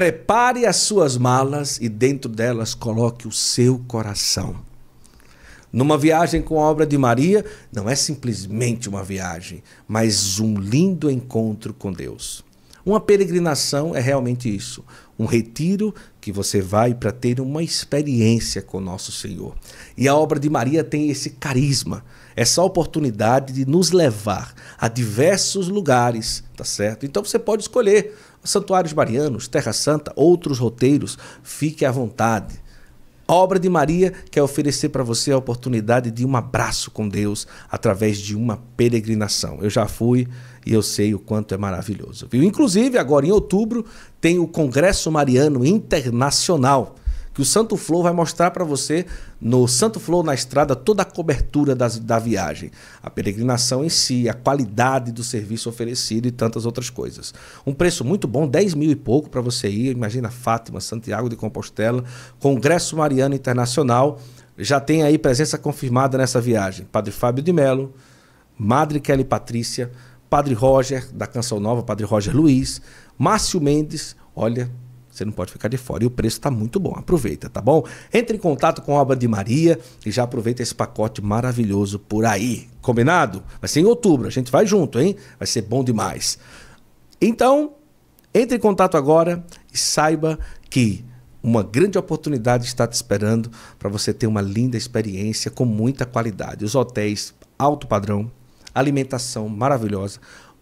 prepare as suas malas e dentro delas coloque o seu coração. Numa viagem com a obra de Maria, não é simplesmente uma viagem, mas um lindo encontro com Deus. Uma peregrinação é realmente isso, um retiro que você vai para ter uma experiência com nosso Senhor. E a obra de Maria tem esse carisma, essa oportunidade de nos levar a diversos lugares, tá certo? Então você pode escolher santuários marianos, Terra Santa, outros roteiros, fique à vontade. A obra de Maria quer oferecer para você a oportunidade de um abraço com Deus através de uma peregrinação. Eu já fui e eu sei o quanto é maravilhoso. Viu? Inclusive, agora em outubro, tem o Congresso Mariano Internacional, que o Santo Flow vai mostrar para você no Santo Flow na estrada toda a cobertura das, da viagem, a peregrinação em si, a qualidade do serviço oferecido e tantas outras coisas. Um preço muito bom, 10 mil e pouco para você ir. Imagina Fátima, Santiago de Compostela, Congresso Mariano Internacional. Já tem aí presença confirmada nessa viagem. Padre Fábio de Melo, Madre Kelly Patrícia, Padre Roger, da Canção Nova, Padre Roger Luiz, Márcio Mendes, olha, você não pode ficar de fora. E o preço está muito bom. Aproveita, tá bom? Entre em contato com a Obra de Maria e já aproveita esse pacote maravilhoso por aí. Combinado? Vai ser em outubro. A gente vai junto, hein? Vai ser bom demais. Então, entre em contato agora e saiba que uma grande oportunidade está te esperando para você ter uma linda experiência com muita qualidade. Os hotéis alto padrão alimentação maravilhosa,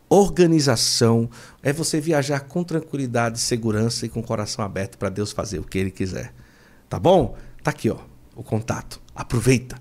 organização, é você viajar com tranquilidade, segurança e com o coração aberto para Deus fazer o que Ele quiser. Tá bom? Tá aqui, ó, o contato. Aproveita.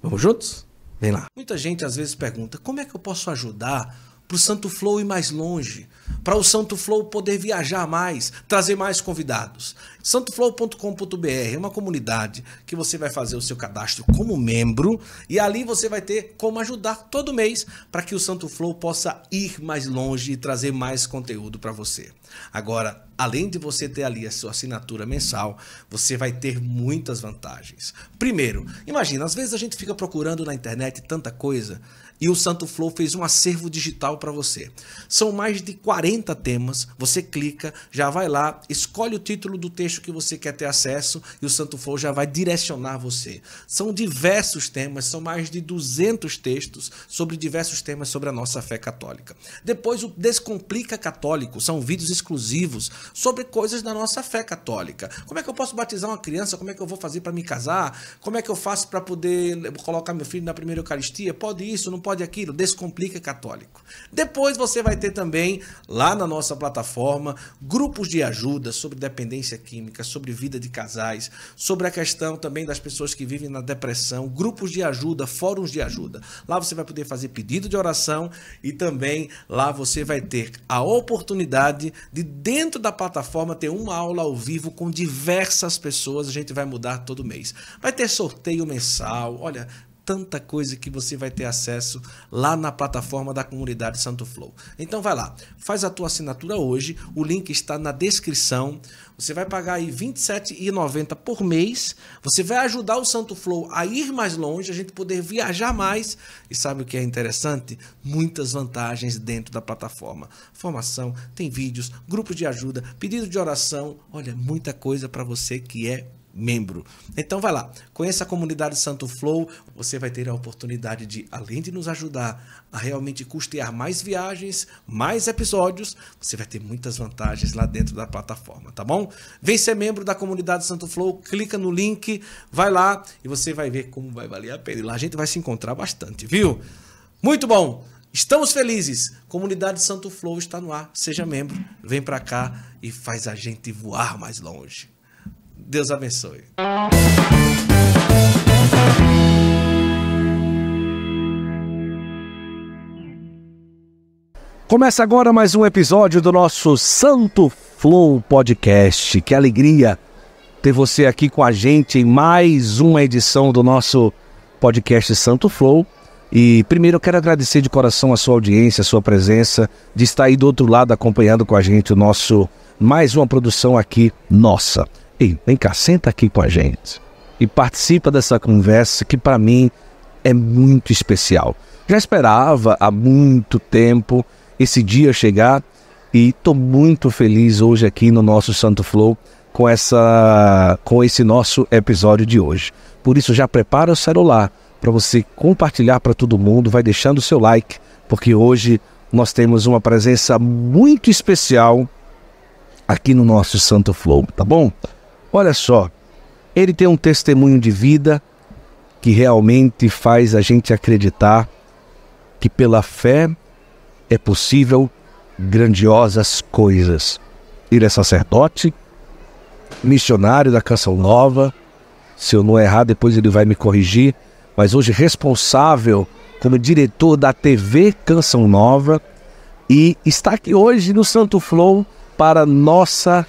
Vamos juntos? Vem lá. Muita gente às vezes pergunta: como é que eu posso ajudar para o Santo Flow ir mais longe, para o Santo Flow poder viajar mais, trazer mais convidados. santoflow.com.br é uma comunidade que você vai fazer o seu cadastro como membro e ali você vai ter como ajudar todo mês para que o Santo Flow possa ir mais longe e trazer mais conteúdo para você. Agora, além de você ter ali a sua assinatura mensal, você vai ter muitas vantagens. Primeiro, imagina, às vezes a gente fica procurando na internet tanta coisa e o Santo Flow fez um acervo digital para você. São mais de 40 temas, você clica, já vai lá, escolhe o título do texto que você quer ter acesso e o Santo Flow já vai direcionar você. São diversos temas, são mais de 200 textos sobre diversos temas sobre a nossa fé católica. Depois o Descomplica Católico, são vídeos exclusivos sobre coisas da nossa fé católica. Como é que eu posso batizar uma criança? Como é que eu vou fazer para me casar? Como é que eu faço para poder colocar meu filho na primeira Eucaristia? Pode isso, não pode pode aquilo, descomplica católico. Depois você vai ter também lá na nossa plataforma grupos de ajuda sobre dependência química, sobre vida de casais, sobre a questão também das pessoas que vivem na depressão, grupos de ajuda, fóruns de ajuda. Lá você vai poder fazer pedido de oração e também lá você vai ter a oportunidade de dentro da plataforma ter uma aula ao vivo com diversas pessoas, a gente vai mudar todo mês. Vai ter sorteio mensal. Olha, tanta coisa que você vai ter acesso lá na plataforma da comunidade Santo Flow. Então vai lá, faz a tua assinatura hoje, o link está na descrição. Você vai pagar aí R$ 27,90 por mês. Você vai ajudar o Santo Flow a ir mais longe, a gente poder viajar mais. E sabe o que é interessante? Muitas vantagens dentro da plataforma. Formação, tem vídeos, grupos de ajuda, pedido de oração. Olha, muita coisa para você que é membro. Então vai lá, conheça a comunidade Santo Flow, você vai ter a oportunidade de, além de nos ajudar a realmente custear mais viagens, mais episódios, você vai ter muitas vantagens lá dentro da plataforma, tá bom? Vem ser membro da comunidade Santo Flow, clica no link, vai lá e você vai ver como vai valer a pena. E lá a gente vai se encontrar bastante, viu? Muito bom! Estamos felizes. Comunidade Santo Flow está no ar. Seja membro, vem para cá e faz a gente voar mais longe. Deus abençoe. Começa agora mais um episódio do nosso Santo Flow Podcast. Que alegria ter você aqui com a gente em mais uma edição do nosso podcast Santo Flow. E primeiro eu quero agradecer de coração a sua audiência, a sua presença, de estar aí do outro lado acompanhando com a gente o nosso mais uma produção aqui nossa. Ei, vem cá, senta aqui com a gente e participa dessa conversa que para mim é muito especial. Já esperava há muito tempo esse dia chegar e estou muito feliz hoje aqui no nosso Santo Flow com essa com esse nosso episódio de hoje. Por isso já prepara o celular para você compartilhar para todo mundo, vai deixando o seu like, porque hoje nós temos uma presença muito especial aqui no nosso Santo Flow, tá bom? Olha só, ele tem um testemunho de vida que realmente faz a gente acreditar que pela fé é possível grandiosas coisas. Ele é sacerdote, missionário da Canção Nova, se eu não errar, depois ele vai me corrigir, mas hoje responsável como diretor da TV Canção Nova e está aqui hoje no Santo Flow para nossa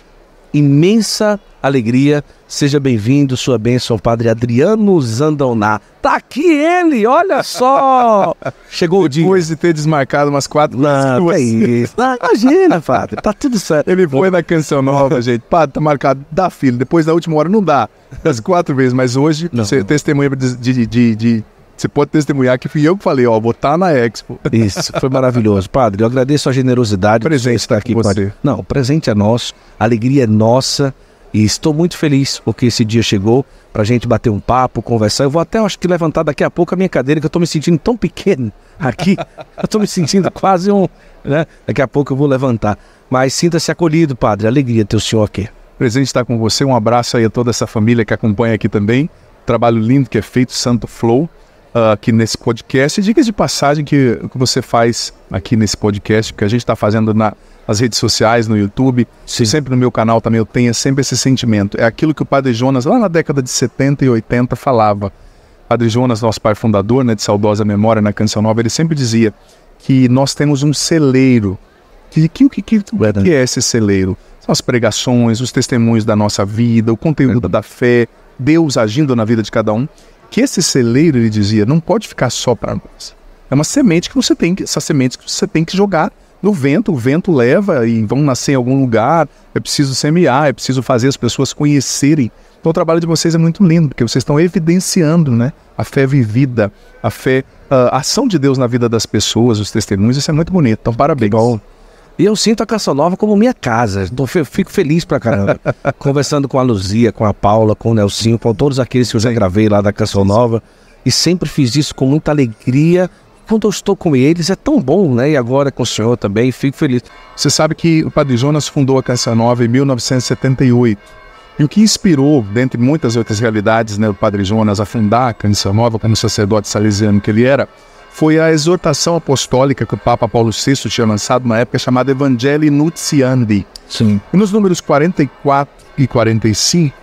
imensa alegria. Seja bem-vindo, sua bênção, Padre Adriano Zandoná. Tá aqui ele, olha só! Chegou Depois o dia. Depois de ter desmarcado umas quatro Não, é isso. Não, imagina, Padre, tá tudo certo. Ele foi na Canção Nova, gente. Padre, tá marcado, dá filho. Depois da última hora não dá. As quatro vezes, mas hoje, não, você não. testemunha de, de, de, de você pode testemunhar que fui eu que falei, ó, vou estar tá na Expo. Isso, foi maravilhoso. Padre, eu agradeço a generosidade presente de estar tá aqui com você. Não, o presente é nosso, a alegria é nossa. E estou muito feliz porque esse dia chegou para a gente bater um papo, conversar. Eu vou até, acho que, levantar daqui a pouco a minha cadeira, que eu estou me sentindo tão pequeno aqui. eu estou me sentindo quase um. Né? Daqui a pouco eu vou levantar. Mas sinta-se acolhido, Padre. Alegria ter o senhor aqui. Presente estar tá com você. Um abraço aí a toda essa família que acompanha aqui também. Trabalho lindo que é feito, Santo Flow uh, aqui nesse podcast e dicas de passagem que, que você faz aqui nesse podcast, que a gente está fazendo na, nas redes sociais, no YouTube, Sim. sempre no meu canal também eu tenho sempre esse sentimento. É aquilo que o Padre Jonas, lá na década de 70 e 80, falava. Padre Jonas, nosso pai fundador, né, de saudosa memória na Canção Nova, ele sempre dizia que nós temos um celeiro. Que, que, que, que, que é esse celeiro? São as pregações, os testemunhos da nossa vida, o conteúdo Verdade. da fé, Deus agindo na vida de cada um que esse celeiro, ele dizia, não pode ficar só para nós. É uma semente que você tem que, essa semente que você tem que jogar no vento, o vento leva e vão nascer em algum lugar, é preciso semear, é preciso fazer as pessoas conhecerem. Então o trabalho de vocês é muito lindo, porque vocês estão evidenciando né, a fé vivida, a fé, ah, a ação de Deus na vida das pessoas, os testemunhos, isso é muito bonito. Então parabéns. Que bom. E eu sinto a Canção Nova como minha casa. Então, fico feliz pra caramba. Conversando com a Luzia, com a Paula, com o Nelsinho, com todos aqueles que eu já gravei lá da Canção Nova. E sempre fiz isso com muita alegria. Quando eu estou com eles é tão bom, né? E agora com o senhor também, fico feliz. Você sabe que o Padre Jonas fundou a Canção Nova em 1978. E o que inspirou, dentre muitas outras realidades, né, o Padre Jonas a fundar a Canção Nova como sacerdote salesiano que ele era, foi a exortação apostólica que o Papa Paulo VI tinha lançado na época chamada Evangelii Nuntiandi. Sim. E nos números 44 e 45,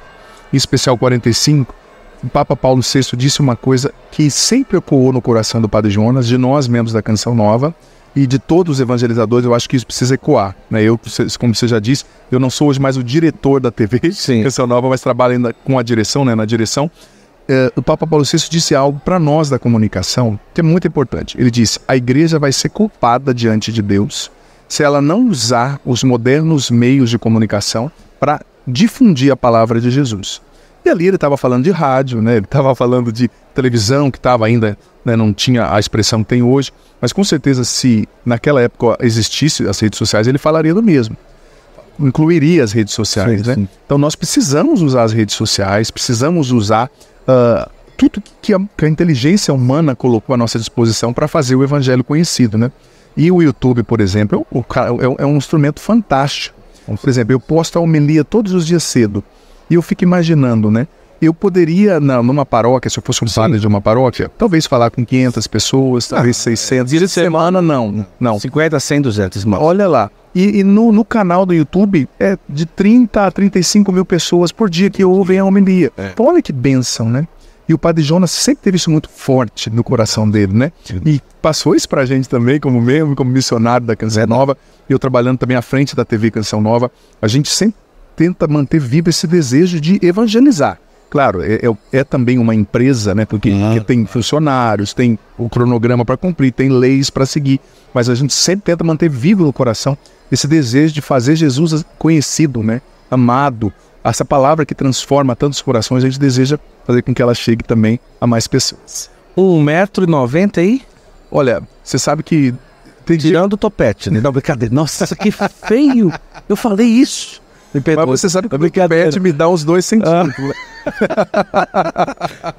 em especial 45, o Papa Paulo VI disse uma coisa que sempre ecoou no coração do Padre Jonas, de nós membros da Canção Nova e de todos os evangelizadores, eu acho que isso precisa ecoar. Né? Eu, como você já disse, eu não sou hoje mais o diretor da TV Sim. Canção Nova, mas trabalho ainda com a direção, né, na direção eh, o Papa Paulo VI disse algo para nós da comunicação que é muito importante. Ele disse: a igreja vai ser culpada diante de Deus se ela não usar os modernos meios de comunicação para difundir a palavra de Jesus. E ali ele estava falando de rádio, né? ele estava falando de televisão, que estava ainda, né? não tinha a expressão que tem hoje, mas com certeza se naquela época existisse as redes sociais, ele falaria do mesmo incluiria as redes sociais. Sim, né? Sim. Então nós precisamos usar as redes sociais, precisamos usar uh, tudo que a, que a, inteligência humana colocou à nossa disposição para fazer o evangelho conhecido. Né? E o YouTube, por exemplo, é, o, é, é um instrumento fantástico. Por exemplo, eu posto a homilia todos os dias cedo e eu fico imaginando, né? eu poderia, na, numa paróquia, se eu fosse um padre de uma paróquia, talvez falar com 500 pessoas, talvez ah, 600. Dia de semana, não. não. 50, 100, 200. Mas... Olha lá. E, e no, no, canal do YouTube é de 30 a 35 mil pessoas por dia que ouvem a homilia. É. Então, olha que bênção, né? E o Padre Jonas sempre teve isso muito forte no coração dele, né? E passou isso pra gente também, como mesmo como missionário da Canção Nova, eu trabalhando também à frente da TV Canção Nova. A gente sempre tenta manter vivo esse desejo de evangelizar. Claro, é, é, é também uma empresa, né? Porque, porque tem funcionários, tem o cronograma para cumprir, tem leis para seguir, mas a gente sempre tenta manter vivo no coração esse desejo de fazer Jesus conhecido, né? amado. Essa palavra que transforma tantos corações, a gente deseja fazer com que ela chegue também a mais pessoas. 1,90m aí? Olha, você sabe que. Tirando o topete, né? Não, brincadeira. Nossa, que feio! Eu falei isso. Me perdoe. Mas você sabe que o pet me dá uns dois centímetros. Ah. Né?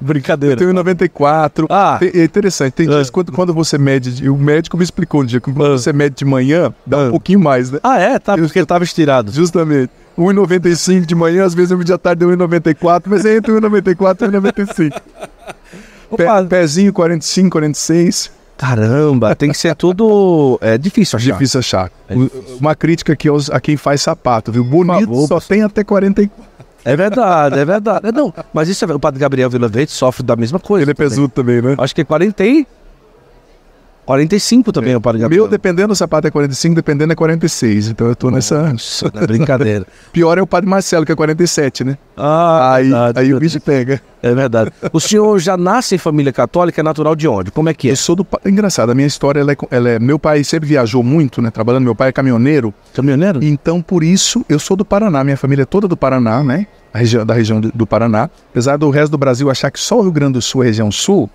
Brincadeira. Eu tenho 94. Ah. Tem, é interessante. Tem ah. dias ah. quando, quando você mede. O médico me explicou um dia que quando ah. você mede de manhã, dá um ah. pouquinho mais, né? Ah, é? Tá, eu, porque eu tava estirado. Justamente. 1,95 de manhã, às vezes eu me de tarde 1,94, mas é entre 1,94 e 1,95. Pe, pezinho 45, 46. Caramba, tem que ser tudo. É difícil achar. Difícil achar. É difícil. Uma crítica aqui aos, a quem faz sapato, viu? Bonito só tem até 44. É verdade, é verdade. É, não, mas isso é, o Padre Gabriel Vila Verde sofre da mesma coisa. Ele é pesudo também, né? Acho que é 40 45 também é, eu paro de Meu, dependendo do sapato é 45, dependendo é 46. Então eu tô nessa. É brincadeira. Pior é o padre Marcelo, que é 47, né? Ah, aí, verdade. aí o bicho pega. É verdade. O senhor já nasce em família católica, é natural de onde? Como é que é? Eu sou do. Engraçado, a minha história, ela é, ela é... Meu pai sempre viajou muito, né? Trabalhando, meu pai é caminhoneiro. Caminhoneiro? Então, por isso, eu sou do Paraná. Minha família é toda do Paraná, né? Região, da região do Paraná. Apesar do resto do Brasil achar que só o Rio Grande do Sul é região sul,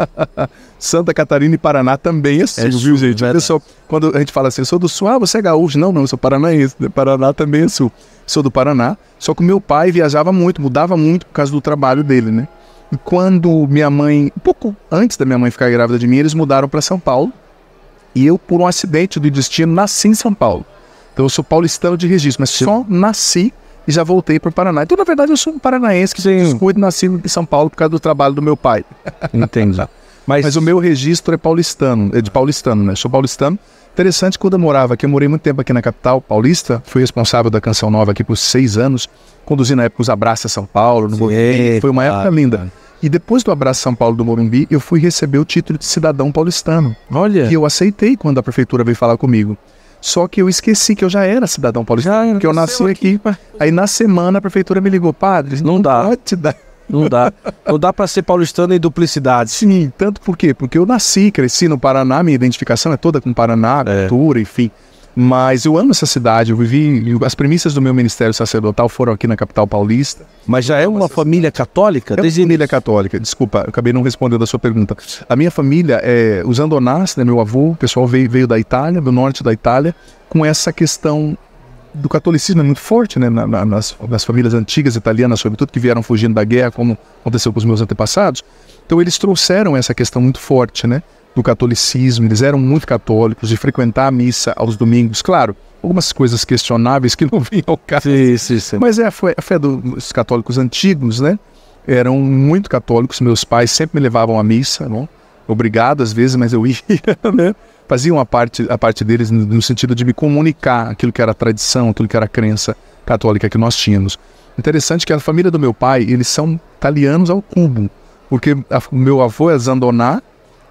Santa Catarina e Paraná também é assim, sul, é viu, gente? Pessoal, quando a gente fala assim, eu sou do sul, ah, você é gaúcho. Não, não, eu sou paranaense. Paraná também é sul. Sou do Paraná, só que meu pai viajava muito, mudava muito por causa do trabalho dele, né? E quando minha mãe, um pouco antes da minha mãe ficar grávida de mim, eles mudaram para São Paulo. E eu, por um acidente do destino, nasci em São Paulo. Então eu sou paulistano de registro, mas só nasci e já voltei para o Paraná. Então, na verdade, eu sou um paranaense que fui nascido em São Paulo por causa do trabalho do meu pai. Entendo. Mas... Mas o meu registro é paulistano, é de paulistano, né? Sou paulistano. Interessante, quando eu morava aqui, eu morei muito tempo aqui na capital paulista, fui responsável da Canção Nova aqui por seis anos, conduzi na época os Abraça São Paulo, no Morumbi, foi uma época linda. E depois do Abraço São Paulo do Morumbi, eu fui receber o título de cidadão paulistano. Olha! Que eu aceitei quando a prefeitura veio falar comigo. Só que eu esqueci que eu já era cidadão paulistano, que eu nasci aqui. aqui. Aí na semana a prefeitura me ligou, padre, não, não dá. Pode dar. Não dá. Não dá para ser paulistano em duplicidade. Sim, tanto por quê? Porque eu nasci, cresci no Paraná, minha identificação é toda com Paraná, é. cultura, enfim. Mas eu amo essa cidade, eu vivi. As premissas do meu ministério sacerdotal foram aqui na capital paulista. Mas já é uma família católica? É uma família católica, desculpa, acabei não respondendo a sua pergunta. A minha família, é, os Andonás, né, meu avô, o pessoal veio, veio da Itália, do norte da Itália, com essa questão do catolicismo é muito forte, né? Na, na, nas, nas, famílias antigas italianas, sobretudo, que vieram fugindo da guerra, como aconteceu com os meus antepassados. Então, eles trouxeram essa questão muito forte, né? do catolicismo, eles eram muito católicos, de frequentar a missa aos domingos, claro. Algumas coisas questionáveis que não vinham ao caso. Sim, sim, sim. Mas é a fé, a fé dos católicos antigos, né? Eram muito católicos. Meus pais sempre me levavam à missa, não? obrigado às vezes, mas eu ia, né? Faziam a parte, a parte deles no, sentido de me comunicar aquilo que era tradição, aquilo que era crença católica que nós tínhamos. Interessante que a família do meu pai, eles são italianos ao cubo, porque a, meu avô é Zandoná,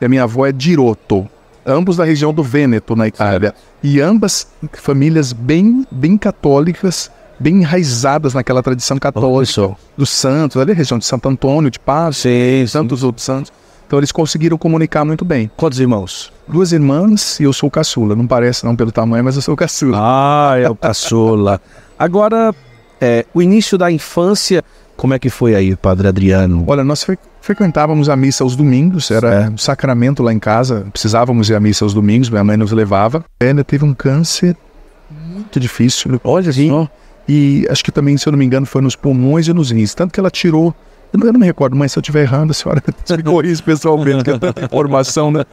e a minha avó é Diroto, ambos da região do Vêneto, na Itália. E ambas famílias bem, bem católicas, bem enraizadas naquela tradição católica Do dos santos, ali a região de Santo Antônio, de Paz, sim, Santos, sim. outros santos. Então eles conseguiram comunicar muito bem. Quantos irmãos? Duas irmãs e eu sou caçula. Não parece não pelo tamanho, mas eu sou caçula. Ah, é o caçula. Agora, é, o início da infância como é que foi aí, Padre Adriano? Olha, nós fre frequentávamos a missa aos domingos, era um sacramento lá em casa, precisávamos ir à missa aos domingos, minha mãe nos levava. Ela teve um câncer muito difícil. Olha sim. só. E acho que também, se eu não me engano, foi nos pulmões e nos rins. Tanto que ela tirou eu não me recordo, mas se eu estiver errando, a senhora explicou isso pessoalmente, que é tanta informação, né?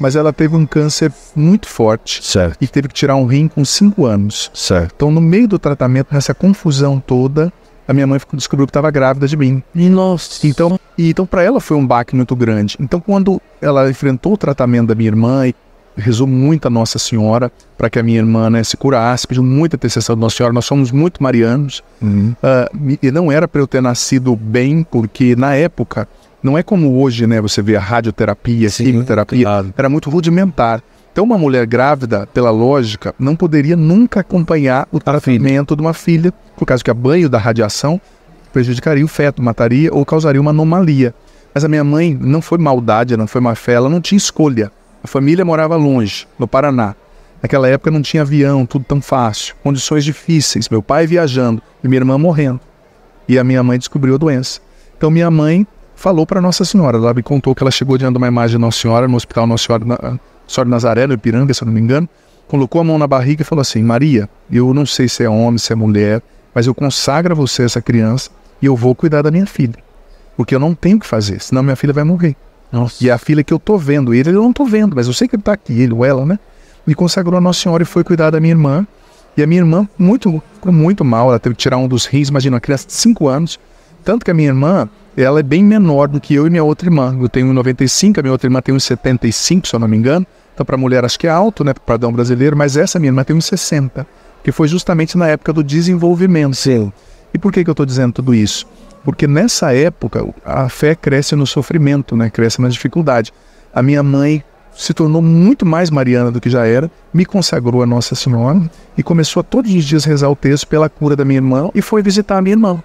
Mas ela teve um câncer muito forte. Certo. E teve que tirar um rim com 5 anos. Certo. Então, no meio do tratamento, nessa confusão toda, a minha mãe descobriu que estava grávida de mim. Nossa. Então, então para ela foi um baque muito grande. Então, quando ela enfrentou o tratamento da minha irmã e rezou muito a Nossa Senhora para que a minha irmã né, se curasse, pediu muita intercessão da Nossa Senhora. Nós somos muito marianos. Uhum. Uh, e não era para eu ter nascido bem, porque na época, não é como hoje, né? Você vê a radioterapia, a quimioterapia, claro. era muito rudimentar. Então, uma mulher grávida, pela lógica, não poderia nunca acompanhar o tratamento de uma filha, por causa que a banho da radiação prejudicaria o feto, mataria ou causaria uma anomalia. Mas a minha mãe não foi maldade, não foi má fé, ela não tinha escolha. A família morava longe, no Paraná. Naquela época não tinha avião, tudo tão fácil, condições difíceis, meu pai viajando e minha irmã morrendo. E a minha mãe descobriu a doença. Então minha mãe falou para Nossa Senhora, ela me contou que ela chegou diante de uma imagem de Nossa Senhora no hospital Nossa Senhora só de Nazaré, no Ipiranga, se eu não me engano, colocou a mão na barriga e falou assim: Maria, eu não sei se é homem, se é mulher, mas eu consagro a você essa criança e eu vou cuidar da minha filha. Porque eu não tenho o que fazer, senão minha filha vai morrer. Nossa. E é a filha que eu tô vendo, ele eu não tô vendo, mas eu sei que ele tá aqui, ele ou ela, né? Me consagrou a Nossa Senhora e foi cuidar da minha irmã. E a minha irmã, muito, ficou muito mal, ela teve que tirar um dos rins, imagina, uma criança de 5 anos. Tanto que a minha irmã, ela é bem menor do que eu e minha outra irmã. Eu tenho 95, a minha outra irmã tem uns 75, se eu não me engano. Então, para mulher, acho que é alto, né, para o padrão brasileiro, mas essa minha irmã tem uns 60, que foi justamente na época do desenvolvimento. Sim. E por que, que eu estou dizendo tudo isso? Porque nessa época, a fé cresce no sofrimento, né, cresce na dificuldade. A minha mãe se tornou muito mais mariana do que já era, me consagrou a Nossa Senhora e começou a todos os dias rezar o texto pela cura da minha irmã e foi visitar a minha irmã.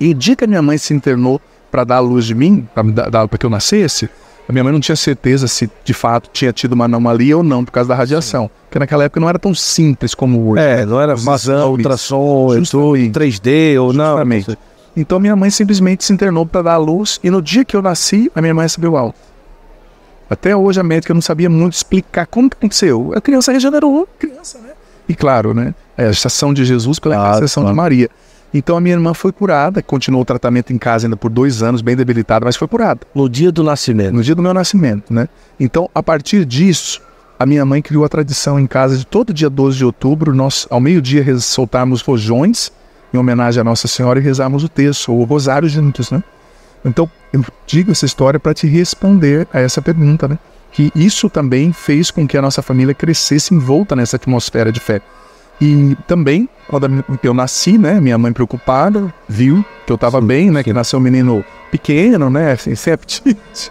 E dica que a minha mãe se internou para dar a luz de mim, para que eu nascesse, a minha mãe não tinha certeza se de fato tinha tido uma anomalia ou não por causa da radiação. Sim. Porque naquela época não era tão simples como hoje. É, não era fácil ultrassom, 3D ou justamente. não. Então minha mãe simplesmente se internou para dar a luz e no dia que eu nasci, a minha mãe recebeu alta. Até hoje a médica não sabia muito explicar como que aconteceu. A criança é regenerou, criança, né? E claro, né? É a estação de Jesus pela ah, claro. de Maria. Então a minha irmã foi curada, continuou o tratamento em casa ainda por dois anos, bem debilitada, mas foi curada. No dia do nascimento? No dia do meu nascimento, né? Então, a partir disso, a minha mãe criou a tradição em casa de todo dia 12 de outubro, nós, ao meio-dia, soltarmos rojões em homenagem à Nossa Senhora e rezarmos o texto, ou o rosário juntos, né? Então, eu digo essa história para te responder a essa pergunta, né? Que isso também fez com que a nossa família crescesse envolta nessa atmosfera de fé. E também, quando eu nasci, né, minha mãe preocupada, viu que eu estava bem, né, que nasceu um menino pequeno, né? Assim, sem apetite.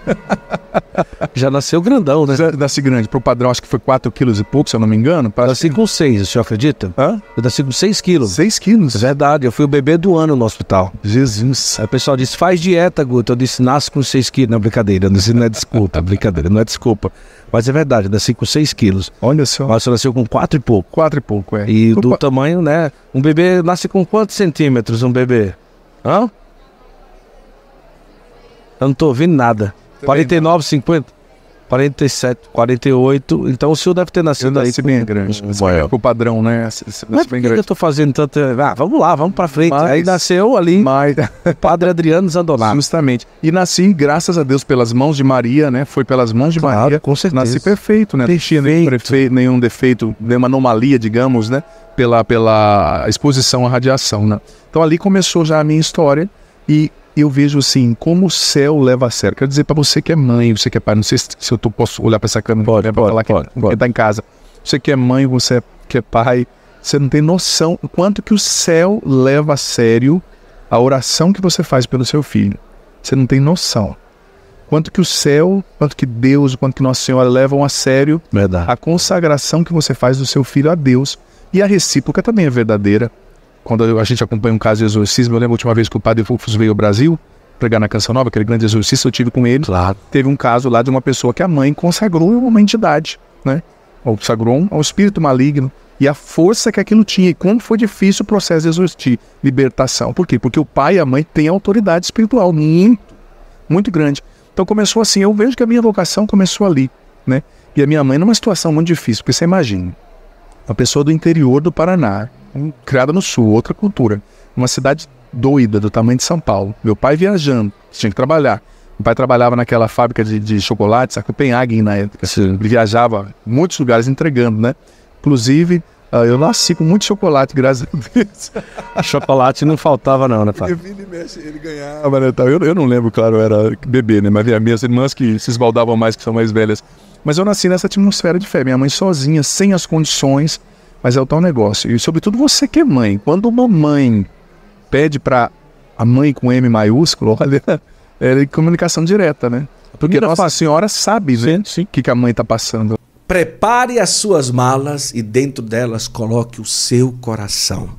Já nasceu grandão, né? Já nasci grande. Pro padrão, acho que foi 4 quilos e pouco, se eu não me engano. Parece nasci com 6, o senhor acredita? Hã? Eu nasci com 6 quilos. 6 quilos? É verdade, eu fui o bebê do ano no hospital. Jesus. Aí o pessoal disse, faz dieta, Guto. Eu disse, nasce com 6 quilos. Não, brincadeira, não, não é desculpa, brincadeira, não é desculpa. Mas é verdade, eu nasci com 6 quilos. Olha só. Mas você nasceu com 4 e pouco. 4 e pouco, é. E Opa. do tamanho, né? Um bebê nasce com quantos centímetros um bebê? Hã? Eu não tô ouvindo nada. Também 49, não. 50? 47, 48. Então o senhor deve ter nascido eu nasci aí. bem grande. Com o padrão, né? Se, se Mas por que eu tô fazendo tanto? Eh, ah, vamos lá, vamos pra frente. Mas, aí nasceu ali. Mas... Padre Adriano Zandonato. Justamente. E nasci, graças a Deus, pelas mãos de Maria, né? Foi pelas mãos de claro, Maria. Com certeza. Nasci perfeito, né? Perfeito. Não tinha nenhum, nenhum defeito, nenhuma anomalia, digamos, né? Pela, pela exposição à radiação, né? Então ali começou já a minha história. E eu vejo assim, como o céu leva a sério. Quero dizer para você que é mãe, você que é pai, não sei se, se eu tô, posso olhar para essa câmera pode, né, pode, falar pode, que, pode. que tá em casa. Você que é mãe, você é, que é pai, você não tem noção o quanto que o céu leva a sério a oração que você faz pelo seu filho. Você não tem noção. Quanto que o céu, quanto que Deus, quanto que Nossa Senhora levam a sério Verdade. a consagração que você faz do seu filho a Deus. E a recíproca também é verdadeira quando a gente acompanha um caso de exorcismo, eu lembro a última vez que o padre Rufus veio ao Brasil pregar na Canção Nova, aquele grande exorcista, eu tive com ele. Claro. Teve um caso lá de uma pessoa que a mãe consagrou uma entidade, né? Ou Consagrou ao espírito maligno e a força que aquilo tinha e como foi difícil o processo de exorcismo, libertação. Por quê? Porque o pai e a mãe têm autoridade espiritual muito, muito grande. Então começou assim, eu vejo que a minha vocação começou ali, né? E a minha mãe numa situação muito difícil, porque você imagina, uma pessoa do interior do Paraná, criada no Sul, outra cultura. Uma cidade doida, do tamanho de São Paulo. Meu pai viajando, tinha que trabalhar. Meu pai trabalhava naquela fábrica de, de chocolates, a Copenhagen na época. Sim. Ele viajava muitos lugares entregando, né? Inclusive, ah, eu nasci com muito chocolate, graças a Deus. chocolate não faltava, não, né, Fábio? Ele, mexe, ele ganhava, né? Tal. Eu, eu não lembro, claro, era bebê, né? Mas minhas irmãs que se esbaldavam mais, que são mais velhas. Mas eu nasci nessa atmosfera de fé. Minha mãe sozinha, sem as condições. Mas é o tal negócio. E sobretudo você que é mãe. Quando uma mãe pede para a mãe com M maiúsculo, olha, é comunicação direta, né? Porque Nossa fase. Senhora sabe né, o que, que a mãe está passando. Prepare as suas malas e dentro delas coloque o seu coração.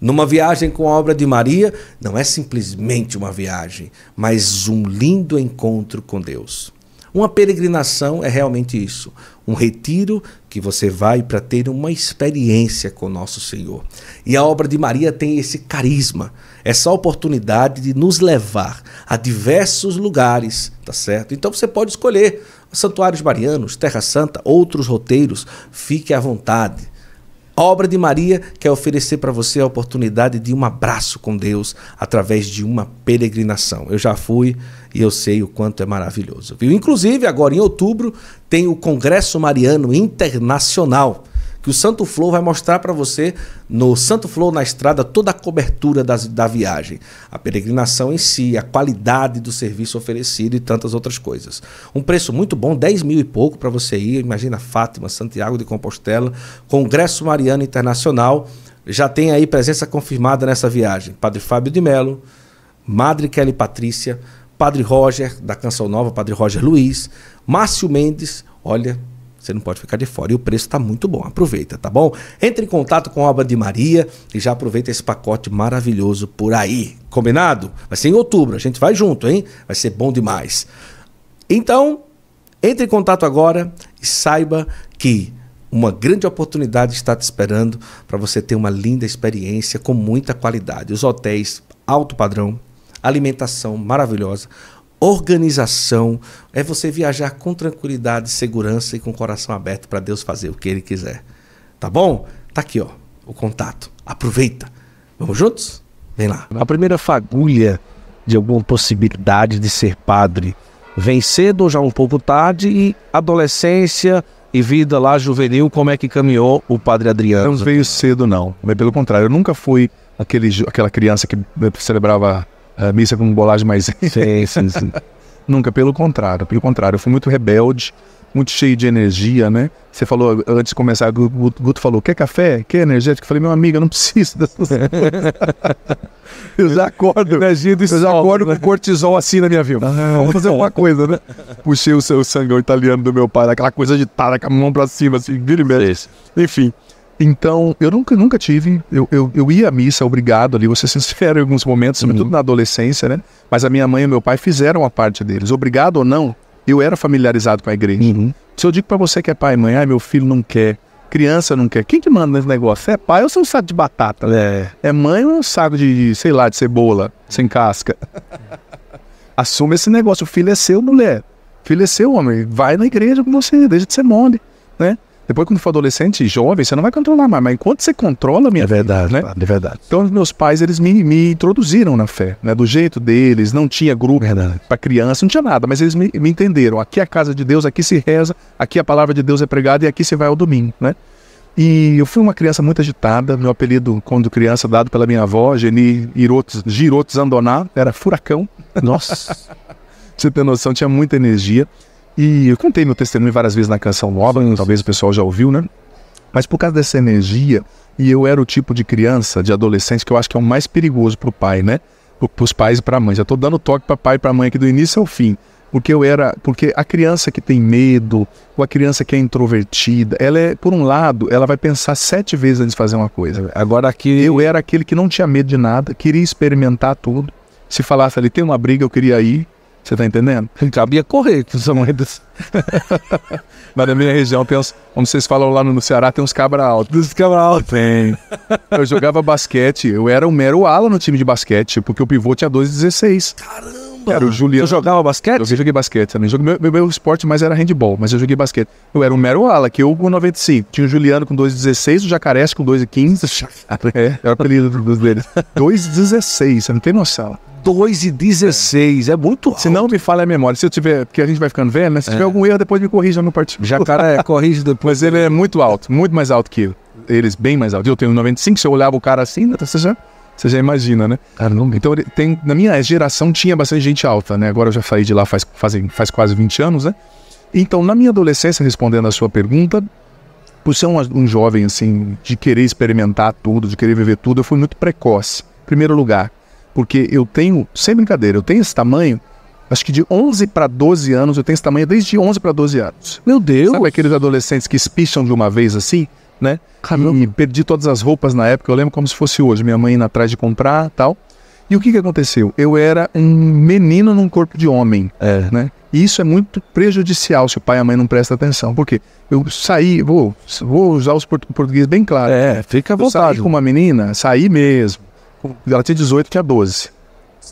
Numa viagem com a obra de Maria, não é simplesmente uma viagem, mas um lindo encontro com Deus. Uma peregrinação é realmente isso, um retiro que você vai para ter uma experiência com nosso Senhor. E a obra de Maria tem esse carisma, essa oportunidade de nos levar a diversos lugares, tá certo? Então você pode escolher santuários marianos, Terra Santa, outros roteiros, fique à vontade. A obra de Maria quer oferecer para você a oportunidade de um abraço com Deus através de uma peregrinação. Eu já fui e eu sei o quanto é maravilhoso. Viu? Inclusive, agora em outubro, tem o Congresso Mariano Internacional que o Santo Flow vai mostrar para você no Santo Flow na estrada toda a cobertura das, da viagem, a peregrinação em si, a qualidade do serviço oferecido e tantas outras coisas. Um preço muito bom, 10 mil e pouco para você ir. Imagina Fátima, Santiago de Compostela, Congresso Mariano Internacional. Já tem aí presença confirmada nessa viagem. Padre Fábio de Melo, Madre Kelly Patrícia. Padre Roger, da Canção Nova, Padre Roger Luiz, Márcio Mendes, olha, você não pode ficar de fora. E o preço está muito bom. Aproveita, tá bom? Entre em contato com a Obra de Maria e já aproveita esse pacote maravilhoso por aí. Combinado? Vai ser em outubro. A gente vai junto, hein? Vai ser bom demais. Então, entre em contato agora e saiba que uma grande oportunidade está te esperando para você ter uma linda experiência com muita qualidade. Os hotéis alto padrão alimentação maravilhosa, organização, é você viajar com tranquilidade, segurança e com o coração aberto para Deus fazer o que Ele quiser. Tá bom? Tá aqui, ó, o contato. Aproveita. Vamos juntos? Vem lá. A primeira fagulha de alguma possibilidade de ser padre vem cedo ou já um pouco tarde e adolescência e vida lá juvenil, como é que caminhou o padre Adriano? Não veio cedo não, pelo contrário, eu nunca fui aquele, aquela criança que celebrava a missa é com bolacha mais. Sim, sim, sim. Nunca, pelo contrário, pelo contrário, eu fui muito rebelde, muito cheio de energia, né? Você falou antes de começar, o Guto falou: quer café? Quer energético? Eu falei, meu amigo, eu não preciso dessas coisas. eu já acordo. Energia do eu já acordo com né? cortisol assim na minha vida. Ah, é. vamos fazer alguma coisa, né? Puxei o seu sangão italiano do meu pai, aquela coisa agitada, com a mão pra cima, assim, vira e mexe. Enfim. Então, eu nunca, nunca tive. Eu, eu, eu ia à missa, obrigado ali, você ser sincero em alguns momentos, uhum. sobretudo na adolescência, né? Mas a minha mãe e meu pai fizeram a parte deles. Obrigado ou não, eu era familiarizado com a igreja. Uhum. Se eu digo para você que é pai e mãe, ah, meu filho não quer, criança não quer, quem que manda nesse negócio? É pai ou é um saco de batata? É, é mãe ou é um saco de, sei lá, de cebola, sem casca? Assume esse negócio. O filho é seu, mulher. O filho é seu, homem. Vai na igreja com você, deixa de ser mole, né? Depois, quando for adolescente, e jovem, você não vai controlar mais. Mas enquanto você controla, minha é verdade, né? É verdade. Então, meus pais, eles me, me introduziram na fé, né? Do jeito deles, não tinha grupo para criança, não tinha nada. Mas eles me, me entenderam. Aqui é a casa de Deus, aqui se reza, aqui a palavra de Deus é pregada e aqui se vai ao domingo, né? E eu fui uma criança muito agitada. Meu apelido, quando criança, dado pela minha avó, Geni Irotes, Girotes Andoná, era furacão. Nossa! Você tem noção, tinha muita energia. E eu contei meu testemunho várias vezes na canção nova, talvez o pessoal já ouviu, né? Mas por causa dessa energia, e eu era o tipo de criança, de adolescente, que eu acho que é o mais perigoso para o pai, né? Para os pais e para a mãe. Já estou dando toque para pai e para mãe aqui do início ao fim. Porque eu era. Porque a criança que tem medo, ou a criança que é introvertida, ela é, por um lado, ela vai pensar sete vezes antes de fazer uma coisa. Agora aqui. Eu era aquele que não tinha medo de nada, queria experimentar tudo. Se falasse ali, tem uma briga, eu queria ir. Você tá entendendo? Cabia é correr com os moedas. Mas na minha região tem uns, como vocês falam lá no Ceará, tem uns cabra altos. Dos cabra altos. Tem. Eu jogava basquete, eu era um mero ala no time de basquete, porque o pivô tinha 2,16. Caramba! Era o Juliano. Você jogava basquete? Eu joguei basquete também. Joguei, meu, meu, meu, esporte mais era handball, mas eu joguei basquete. Eu era um mero ala, que eu com 95. Tinha o Juliano com 2,16, o Jacarés com 2,15. É, era é o apelido dos deles. 2,16, você não tem noção. 2 e 16. É, é muito alto. Se não me falha a memória, se eu tiver, porque a gente vai ficando velho, né? Se é. tiver algum erro, depois me corrija no partido. Jacaré, corrige depois. Mas ele é muito alto, muito mais alto que eu. eles, bem mais alto. Eu tenho 95, se eu olhava o cara assim, né, você já, você já imagina, né? Caramba. Então ele tem, na minha geração tinha bastante gente alta, né? Agora eu já saí de lá faz, faz, faz quase 20 anos, né? Então, na minha adolescência, respondendo a sua pergunta, por ser um, um jovem assim, de querer experimentar tudo, de querer viver tudo, eu fui muito precoce. Primeiro lugar, porque eu tenho, sem brincadeira, eu tenho esse tamanho, acho que de 11 para 12 anos, eu tenho esse tamanho desde 11 para 12 anos. Meu Deus! Sabe aqueles adolescentes que espicham de uma vez assim, né? Caramba. E perdi todas as roupas na época, eu lembro como se fosse hoje, minha mãe indo atrás de comprar tal. E o que, que aconteceu? Eu era um menino num corpo de homem, é. né? E isso é muito prejudicial se o pai e a mãe não prestam atenção. Porque eu saí, vou, vou usar os portugueses bem claro. É, fica à vontade. Eu saí com uma menina, saí mesmo. Ela tinha 18, tinha 12.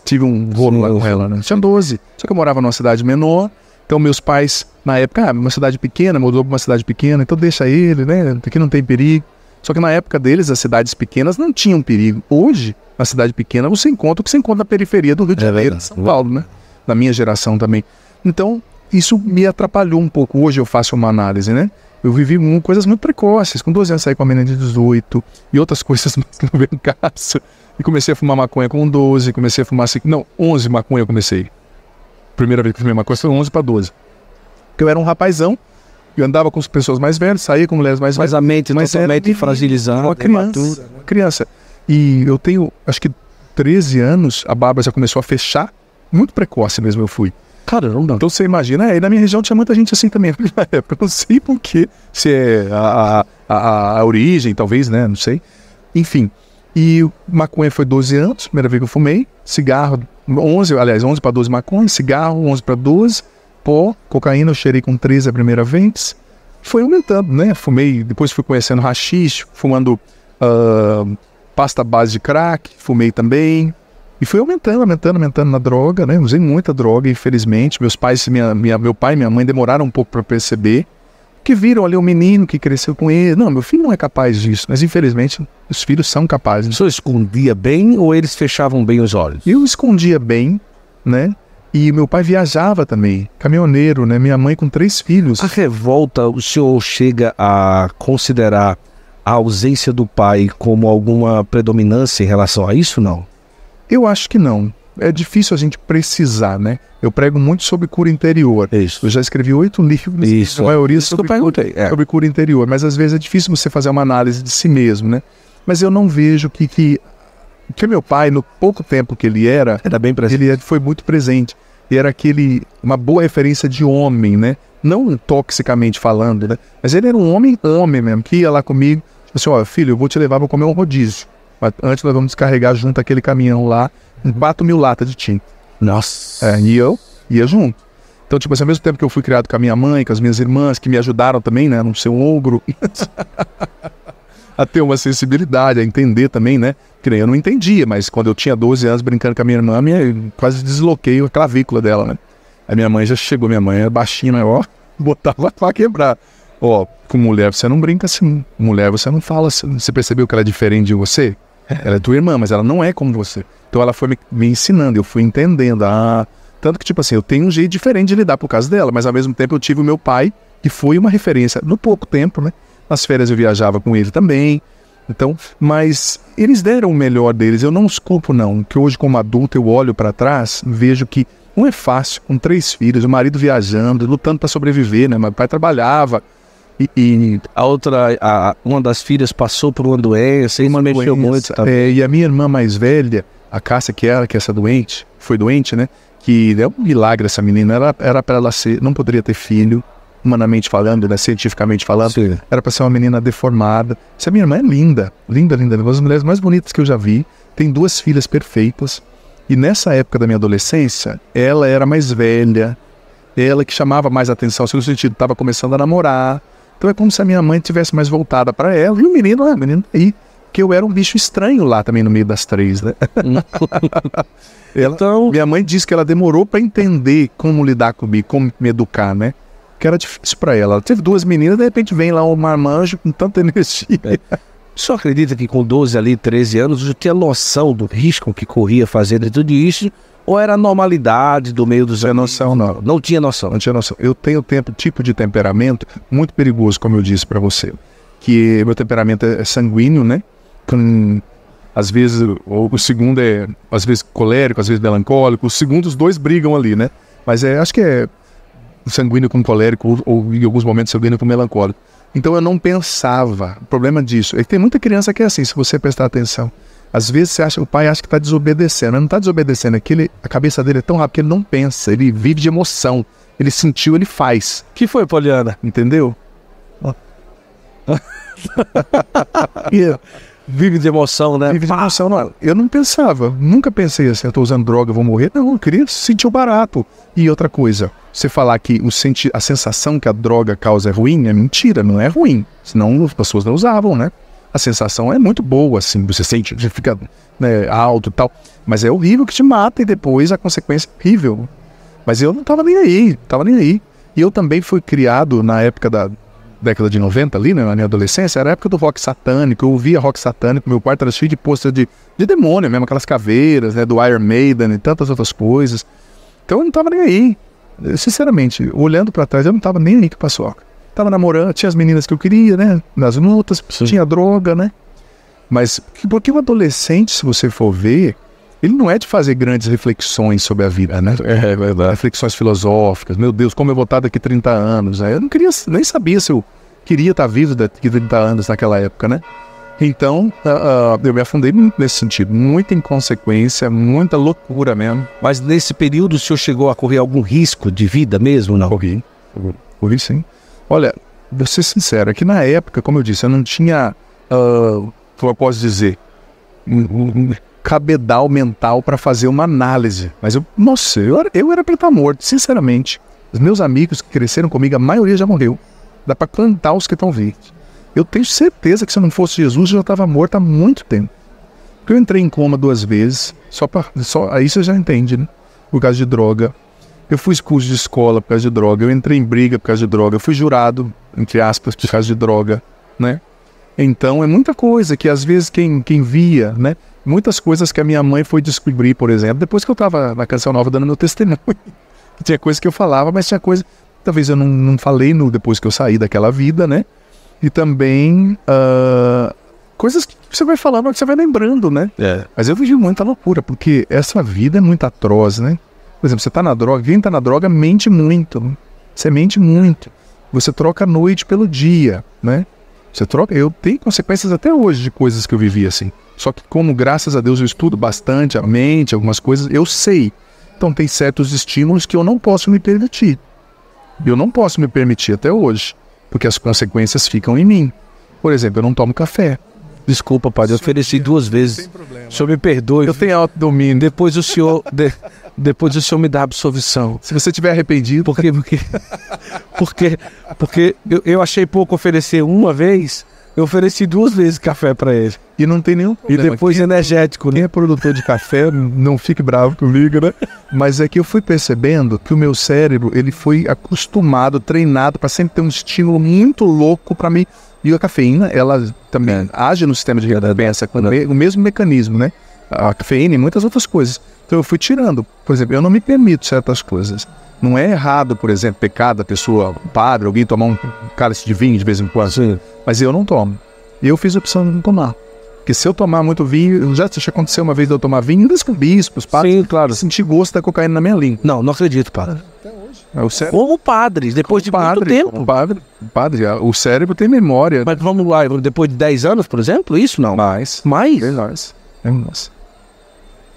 Tive um rolo lá com ela, né? Tinha 12. Só que eu morava numa cidade menor. Então, meus pais, na época, ah, uma cidade pequena, mudou pra uma cidade pequena, então deixa ele, né? Aqui não tem perigo. Só que na época deles, as cidades pequenas não tinham perigo. Hoje, na cidade pequena, você encontra o que você encontra na periferia do Rio de é Janeiro, é de São Paulo, né? Na minha geração também. Então, isso me atrapalhou um pouco. Hoje eu faço uma análise, né? Eu vivi coisas muito precoces. Com 12 anos saí com a menina de 18 e outras coisas mais que não vem caso. E comecei a fumar maconha com 12, comecei a fumar... Não, 11 maconha eu comecei. Primeira vez que fumei maconha foi 11 para 12. Porque eu era um rapazão, eu andava com as pessoas mais velhas, saía com mulheres mais velhas. Mas a mente mas totalmente fragilizada. Uma criança, matura, né? uma criança. E eu tenho, acho que 13 anos, a barba já começou a fechar. Muito precoce mesmo eu fui. Caramba. Então você imagina, é, e na minha região tinha muita gente assim também Eu Não sei porquê, se é a, a, a, origem, talvez, né? Não sei. Enfim. E maconha foi 12 anos, primeira vez que eu fumei. Cigarro, 11, aliás, 11 para 12 maconha. Cigarro, 11 para 12. Pó, cocaína, eu cheirei com 13 a primeira vez. Foi aumentando, né? Fumei, depois fui conhecendo rachixe, fumando uh, pasta base de crack, fumei também. E fui aumentando, aumentando, aumentando na droga, né? Usei muita droga, infelizmente. Meus pais, minha, minha, meu pai e minha mãe demoraram um pouco para perceber. Que viram ali o um menino que cresceu com ele. Não, meu filho não é capaz disso, mas infelizmente os filhos são capazes. O senhor escondia bem ou eles fechavam bem os olhos? Eu escondia bem, né? E meu pai viajava também, caminhoneiro, né? Minha mãe com três filhos. A revolta, o senhor chega a considerar a ausência do pai como alguma predominância em relação a isso, não? Eu acho que não. É difícil a gente precisar, né? Eu prego muito sobre cura interior. Isso. Eu já escrevi oito livros, Isso. a maioria Isso sobre, que eu perguntei. É. sobre cura interior. Mas às vezes é difícil você fazer uma análise de si mesmo, né? Mas eu não vejo que, que, que meu pai, no pouco tempo que ele era, era bem presente. ele é, foi muito presente. E era aquele, uma boa referência de homem, né? Não toxicamente falando, né? Mas ele era um homem, homem mesmo, que ia lá comigo, assim, ó, filho, eu vou te levar para comer um rodízio. Mas antes nós vamos descarregar junto aquele caminhão lá, 4 uhum. mil latas de tinta. Nossa. É, e eu ia junto. Então, tipo assim, ao mesmo tempo que eu fui criado com a minha mãe, com as minhas irmãs, que me ajudaram também, né, a não ser um ogro, a ter uma sensibilidade, a entender também, né? Que eu não entendia, mas quando eu tinha 12 anos brincando com a minha irmã, minha, eu quase desloquei a clavícula dela, né? A minha mãe já chegou, minha mãe era é baixinha, né, ó, botava pra quebrar. Ó, com mulher você não brinca assim, mulher você não fala, assim. você percebeu que ela é diferente de você? Ela é tua irmã, mas ela não é como você. Então ela foi me, me ensinando, eu fui entendendo. Ah, tanto que, tipo assim, eu tenho um jeito diferente de lidar por causa dela, mas ao mesmo tempo eu tive o meu pai, que foi uma referência no pouco tempo, né? Nas férias eu viajava com ele também. Então, mas eles deram o melhor deles. Eu não os culpo, não. Que hoje, como adulto, eu olho para trás, vejo que não é fácil, com três filhos, o marido viajando, lutando para sobreviver, né? Meu pai trabalhava, e, e a outra, a, uma das filhas passou por uma doença, uma mexeu doença, muito. Tá? É, e a minha irmã mais velha, a Cássia, que é era que é essa doente, foi doente, né? Que é um milagre essa menina. Era era para ela ser, não poderia ter filho, humanamente falando, né, cientificamente falando, Sim. era para ser uma menina deformada. a minha irmã é linda, linda, linda, uma das mulheres mais bonitas que eu já vi. Tem duas filhas perfeitas. E nessa época da minha adolescência, ela era mais velha, ela que chamava mais atenção, no sentido, estava começando a namorar, então é como se a minha mãe tivesse mais voltada para ela e o menino, ah, o menino aí. Que eu era um bicho estranho lá também no meio das três, né? ela, então... Minha mãe disse que ela demorou para entender como lidar comigo, como me educar, né? Que era difícil para ela. ela. Teve duas meninas, de repente vem lá um marmanjo com tanta energia. É. Só acredita que com 12 ali, 13 anos, eu tinha noção do risco que corria fazendo tudo isso ou era normalidade do meio dos. Não tinha noção, não. Não tinha noção. Não tinha noção. Eu tenho tempo, tipo de temperamento muito perigoso, como eu disse para você. Que meu temperamento é sanguíneo, né? Com, às vezes, o segundo é, às vezes, colérico, às vezes melancólico. O segundo, os dois brigam ali, né? Mas é, acho que é sanguíneo com colérico, ou, ou em alguns momentos sanguíneo com melancólico. Então eu não pensava. O problema disso é que tem muita criança que é assim, se você prestar atenção. Às vezes você acha, o pai acha que está desobedecendo, mas não está desobedecendo, é que ele, a cabeça dele é tão rápida que ele não pensa, ele vive de emoção. Ele sentiu, ele faz. que foi, Poliana? Entendeu? yeah. Vive de emoção, né? Vive de emoção, não. Eu não pensava, nunca pensei assim, eu tô usando droga, vou morrer. Não, eu queria sentir o barato. E outra coisa, você falar que o senti a sensação que a droga causa é ruim, é mentira, não é ruim. Senão as pessoas não usavam, né? a sensação é muito boa, assim, você sente, você fica né, alto e tal, mas é horrível que te mata e depois a consequência é horrível. Mas eu não tava nem aí, tava nem aí. E eu também fui criado na época da década de 90 ali, né, na minha adolescência, era a época do rock satânico, eu ouvia rock satânico, meu quarto era cheio de pôster de, de demônio mesmo, aquelas caveiras, né, do Iron Maiden e tantas outras coisas. Então eu não tava nem aí. Sinceramente, olhando para trás, eu não tava nem aí com o passou. Tava namorando, tinha as meninas que eu queria, né? Nas lutas, Sim. tinha droga, né? Mas porque o adolescente, se você for ver, ele não é de fazer grandes reflexões sobre a vida, né? É, é verdade. Reflexões filosóficas. Meu Deus, como eu vou estar daqui 30 anos? Né. Eu não queria, nem sabia se eu queria estar vivo daqui 30 anos naquela época, né? Então, uh, uh, eu me afundei nesse sentido. Muita inconsequência, muita loucura mesmo. Mas nesse período o senhor chegou a correr algum risco de vida mesmo, não? Corri. Corri sim. Olha, vou ser sincero, é que na época, como eu disse, eu não tinha, uh, como eu posso dizer, um, cabedal mental para fazer uma análise. Mas eu, nossa, eu, eu era pra estar morto, sinceramente. Os meus amigos que cresceram comigo, a maioria já morreu. Dá para plantar os que estão vivos. Eu tenho certeza que se eu não fosse Jesus, eu já estava morto há muito tempo. Porque eu entrei em coma duas vezes, só, para, só aí você já entende, né? Por causa de droga, eu fui expulso de escola por causa de droga, eu entrei em briga por causa de droga, eu fui jurado, entre aspas, por causa de droga, né? Então é muita coisa que às vezes quem, quem via, né? Muitas coisas que a minha mãe foi descobrir, por exemplo, depois que eu estava na Canção Nova dando meu testemunho. tinha coisa que eu falava, mas tinha coisa. Talvez eu não, não falei no, depois que eu saí daquela vida, né? E também uh, coisas que você vai falando, que você vai lembrando, né? É. Mas eu vivi muita loucura, porque essa vida é muito atroz, né? Por exemplo, você está na droga, quem está na droga mente muito. Você mente muito. Você troca a noite pelo dia, né? Você troca. Eu tenho consequências até hoje de coisas que eu vivi assim. Só que, como graças a Deus eu estudo bastante a mente, algumas coisas, eu sei. Então, tem certos estímulos que eu não posso me permitir. Eu não posso me permitir até hoje, porque as consequências ficam em mim. Por exemplo, eu não tomo café. Desculpa, padre, eu ofereci duas vezes. Sem problema. O senhor me perdoe. Eu tenho auto-domínio. Depois o senhor. depois o Senhor me dá absolvição. Se você tiver arrependido. Por quê? Porque, porque, porque eu, eu achei pouco oferecer uma vez, eu ofereci duas vezes café para ele. E não tem nenhum problema. E depois quem energético, é, né? Quem é produtor de café, não fique bravo comigo, né? Mas é que eu fui percebendo que o meu cérebro, ele foi acostumado, treinado para sempre ter um estímulo muito louco para mim. E a cafeína, ela também é. age no sistema de recompensa, com o mesmo mecanismo, né? a cafeína e muitas outras coisas. Então eu fui tirando. Por exemplo, eu não me permito certas coisas. Não é errado, por exemplo, pecado, a pessoa, padre, alguém tomar um cálice de vinho de vez em quando. Sim. Mas eu não tomo. Eu fiz a opção de não tomar. Porque se eu tomar muito vinho, já aconteceu uma vez de eu tomar vinho, eu com bispos, padres. Sim, claro. Senti gosto da cocaína na minha língua. Não, não acredito, padre. Até hoje. É, o cérebro... Como depois como de padre, muito tempo. Padre, padre, é, o cérebro tem memória. Mas vamos lá, depois de 10 anos, por exemplo, isso não? Mais. Mais? Mais. É mais.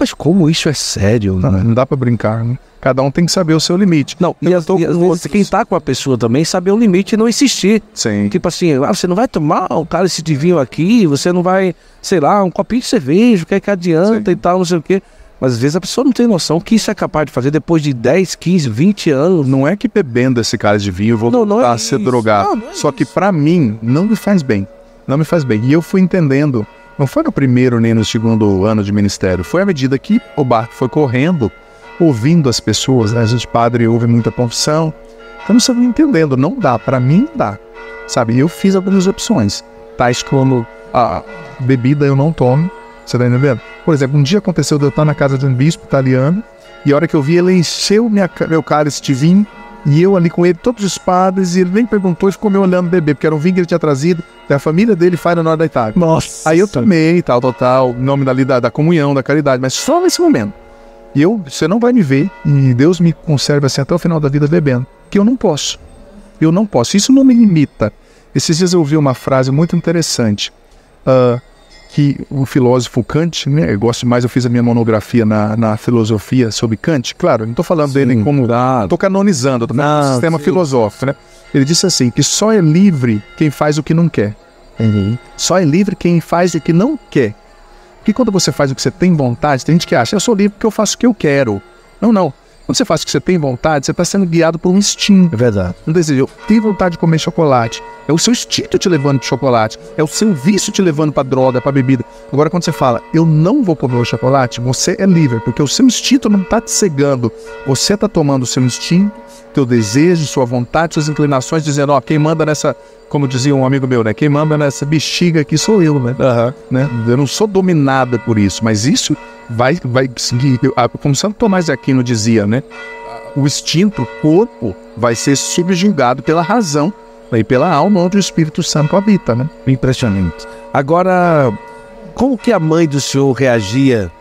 Mas como isso é sério, não, né? Não dá para brincar, né? Cada um tem que saber o seu limite. Não, eu e, tô... e às vezes quem tá com a pessoa também saber o limite e não insistir. Sim. Tipo assim, ah, você não vai tomar um cara esse é. vinho aqui, você não vai, sei lá, um copinho de cerveja, o que é que adianta Sim. e tal, não sei o quê. Mas às vezes a pessoa não tem noção que isso é capaz de fazer depois de 10, 15, 20 anos. Não é que bebendo esse cara de vinho eu vou não, não é a ser drogado. Não, não é Só isso. que para mim não me faz bem. Não me faz bem. E eu fui entendendo não foi no primeiro nem no segundo ano de ministério, foi à medida que o barco foi correndo, ouvindo as pessoas. Né? A gente, padre, ouve muita confissão. Então, você não entendendo, não dá, para mim não dá. Sabe, eu fiz algumas opções, tais como a bebida eu não tomo, você tá entendendo? Por exemplo, um dia aconteceu de eu estar na casa de um bispo italiano, e a hora que eu vi, ele encheu minha, meu cálice de vinho, e eu ali com ele, todos os padres, e ele nem perguntou e ficou me olhando bebê, porque era um vinho que ele tinha trazido da família dele, faz na hora da Itália. Nossa! Aí eu tomei, tal, tal, tal, nome dali da, da comunhão, da caridade, mas só nesse momento. E eu, você não vai me ver, e Deus me conserve assim até o final da vida bebendo, que eu não posso. Eu não posso. Isso não me limita. Esses dias eu ouvi uma frase muito interessante. Uh, que o filósofo Kant, né, eu gosto mais, eu fiz a minha monografia na, na filosofia sobre Kant, claro, não estou falando sim, dele como. Estou canonizando, estou falando do sistema sim. filosófico, né? Ele disse assim: que só é livre quem faz o que não quer. Uhum. Só é livre quem faz o que não quer. Porque quando você faz o que você tem vontade, tem gente que acha, eu sou livre porque eu faço o que eu quero. Não, não. Quando você faz o que você tem vontade, você está sendo guiado por um instinto. É verdade. Um desejo. Eu tenho vontade de comer chocolate. É o seu instinto te levando para chocolate. É o seu vício te levando para droga, para bebida. Agora, quando você fala, eu não vou comer o chocolate, você é livre, porque o seu instinto não está te cegando. Você está tomando o seu instinto, teu desejo, sua vontade, suas inclinações, dizendo, ó, oh, quem manda nessa como dizia um amigo meu, né? Quem manda nessa bexiga aqui sou eu, né? Uhum. né? Eu não sou dominada por isso, mas isso vai, vai seguir. Como Santo Tomás de Aquino dizia, né? O instinto, o corpo, vai ser subjugado pela razão e pela alma onde o Espírito Santo habita, né? Impressionante. Agora, como que a mãe do senhor reagia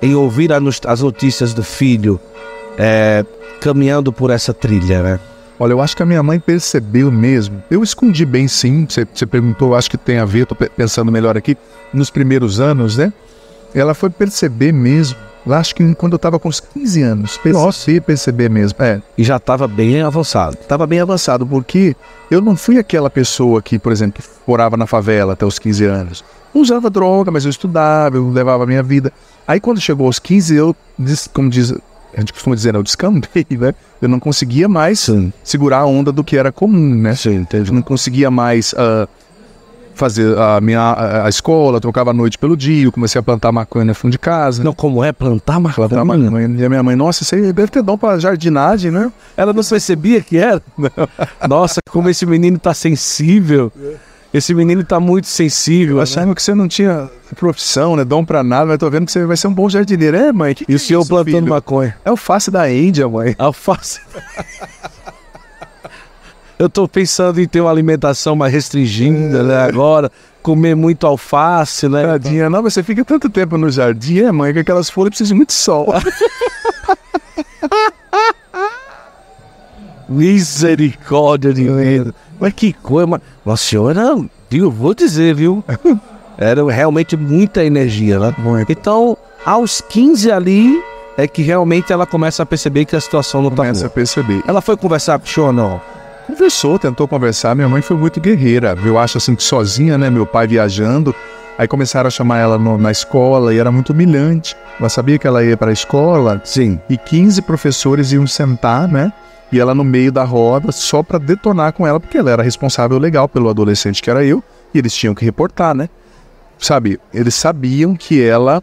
em ouvir as notícias do filho é, caminhando por essa trilha, né? Olha, eu acho que a minha mãe percebeu mesmo. Eu escondi bem, sim. Você perguntou, acho que tem a ver, estou pensando melhor aqui. Nos primeiros anos, né? ela foi perceber mesmo. Lá acho que quando eu estava com uns 15 anos, percebi, perceber mesmo. É. E já estava bem avançado. Estava bem avançado, porque eu não fui aquela pessoa que, por exemplo, morava na favela até os 15 anos. Usava droga, mas eu estudava, eu levava a minha vida. Aí quando chegou aos 15, eu, como diz, a gente costuma dizer, né, eu descambei, né? Eu não conseguia mais Sim. segurar a onda do que era comum, né? Sim, entendi. Eu não conseguia mais uh, fazer a minha a escola, trocava a noite pelo dia, comecei a plantar maconha no fundo de casa. Não, como é plantar maconha? Plantar maconha. E a minha mãe, nossa, isso aí deve ter dom para jardinagem, né? Ela não percebia que era? nossa, como esse menino tá sensível. Esse menino tá muito sensível. Né? que você não tinha profissão, né? Dom pra nada, mas tô vendo que você vai ser um bom jardineiro. É, mãe? Que e que o é senhor é isso, plantando filho? maconha? É alface da Índia, mãe. Alface. Eu estou pensando em ter uma alimentação mais restringida, né? Agora, comer muito alface, né? Tadinha, não, você fica tanto tempo no jardim, é, mãe, que aquelas folhas precisam de muito sol. Misericórdia de é. Mas que coisa, mas... Nossa senhora, eu vou dizer, viu? Era realmente muita energia, né? Muito. Então, aos 15 ali, é que realmente ela começa a perceber que a situação não tá boa. Começa a perceber. Ela foi conversar com o senhor ou não? conversou, tentou conversar. Minha mãe foi muito guerreira. Eu acho assim que sozinha, né? Meu pai viajando. Aí começaram a chamar ela no, na escola e era muito humilhante. Ela sabia que ela ia para a escola. Sim. E 15 professores iam sentar, né? E ela no meio da roda só para detonar com ela, porque ela era responsável legal pelo adolescente que era eu. E eles tinham que reportar, né? Sabe? Eles sabiam que ela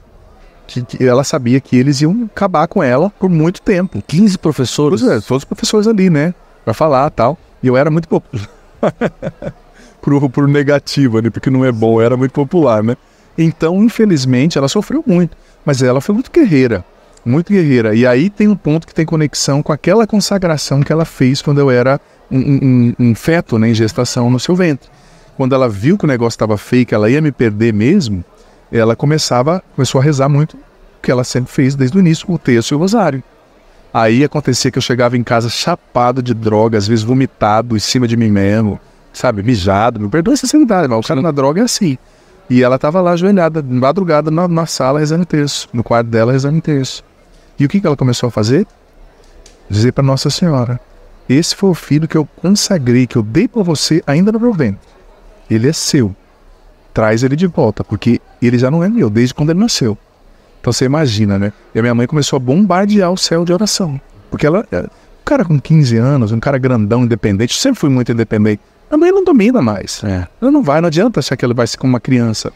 que ela sabia que eles iam acabar com ela por muito tempo. 15 professores? Pois é, todos os professores ali, né? Pra falar tal. E eu era muito popular. pro, pro negativo ali, porque não é bom, eu era muito popular, né? Então, infelizmente, ela sofreu muito. Mas ela foi muito guerreira. Muito guerreira. E aí tem um ponto que tem conexão com aquela consagração que ela fez quando eu era um, um, um feto, né, em gestação no seu ventre. Quando ela viu que o negócio estava feio, que ela ia me perder mesmo, ela começava, começou a rezar muito, que ela sempre fez desde o início, o texto e o rosário. Aí acontecia que eu chegava em casa chapado de droga, às vezes vomitado em cima de mim mesmo, sabe, mijado. Me perdoe essa sanidade, mas o cara na droga é assim. E ela estava lá ajoelhada, madrugada, na, na sala rezando terço, no quarto dela rezando terço. E o que, que ela começou a fazer? Dizer para Nossa Senhora: Esse foi o filho que eu consagrei, que eu dei para você ainda no meu ventre. Ele é seu. Traz ele de volta, porque ele já não é meu desde quando ele nasceu. Então você imagina, né? E a minha mãe começou a bombardear o céu de oração. Porque ela, eh, um cara com 15 anos, um cara grandão, independente, eu sempre fui muito independente. A mãe não domina mais. É. Ela não vai, não adianta achar que ela vai ser como uma criança.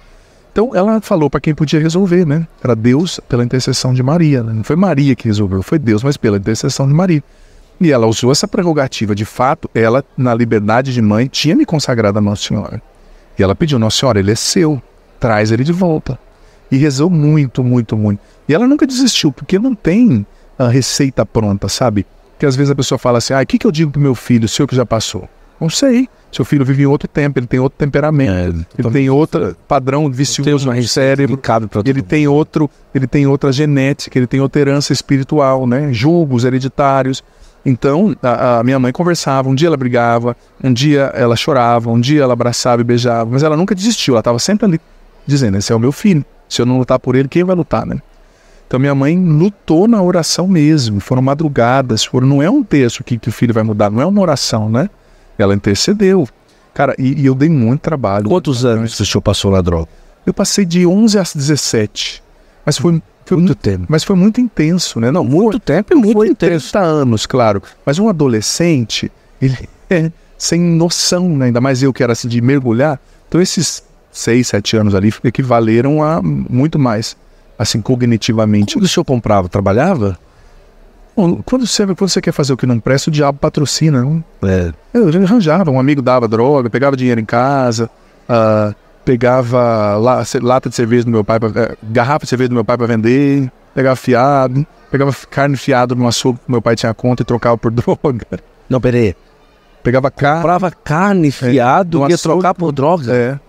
Então ela falou para quem podia resolver, né? Era Deus pela intercessão de Maria. Né? Não foi Maria que resolveu, foi Deus, mas pela intercessão de Maria. E ela usou essa prerrogativa. De fato, ela, na liberdade de mãe, tinha me consagrado a Nossa Senhora. E ela pediu: Nossa Senhora, ele é seu, traz ele de volta. E rezou muito, muito, muito. E ela nunca desistiu, porque não tem a receita pronta, sabe? Que às vezes a pessoa fala assim: ah, o que, que eu digo pro meu filho, senhor que já passou? Não sei. Seu filho vive em outro tempo, ele tem outro temperamento, é, ele, ele então tem outro padrão vicioso no cérebro, cabe ele mundo. tem outro, ele tem outra genética, ele tem outra herança espiritual, né? Julgos hereditários. Então, a, a, minha mãe conversava, um dia ela brigava, um dia ela chorava, um dia ela abraçava e beijava, mas ela nunca desistiu, ela estava sempre ali dizendo: esse é o meu filho. Se eu não lutar por ele, quem vai lutar, né? Então minha mãe lutou na oração mesmo, foram madrugadas, foram, não é um texto que, que o filho vai mudar, não é uma oração, né? Ela intercedeu. Cara, e, e eu dei muito trabalho. Quantos anos o senhor passou na droga? Eu passei de 11 a 17. Mas foi, foi muito, muito tempo. Mas foi muito intenso, né? Não, muito foi, tempo e muito foi intenso. 30 anos, claro. Mas um adolescente, ele é sem noção, né? ainda mais eu que era assim de mergulhar. Então esses seis sete anos ali equivaleram a muito mais, assim, cognitivamente. Quando o senhor comprava, trabalhava? Bom, quando você, quando você quer fazer o que não presta, o diabo patrocina. Não? Né? É. Eu arranjava, um amigo dava droga, pegava dinheiro em casa, uh, pegava la, lata de cerveja do meu pai, pra, uh, garrafa de cerveja do meu pai para vender, pegava fiado, pegava carne fiado no açougue que meu pai tinha conta e trocava por droga. Não, peraí. Pegava carne. Comprava carne é, fiado é, e ia açougue, trocar por droga? É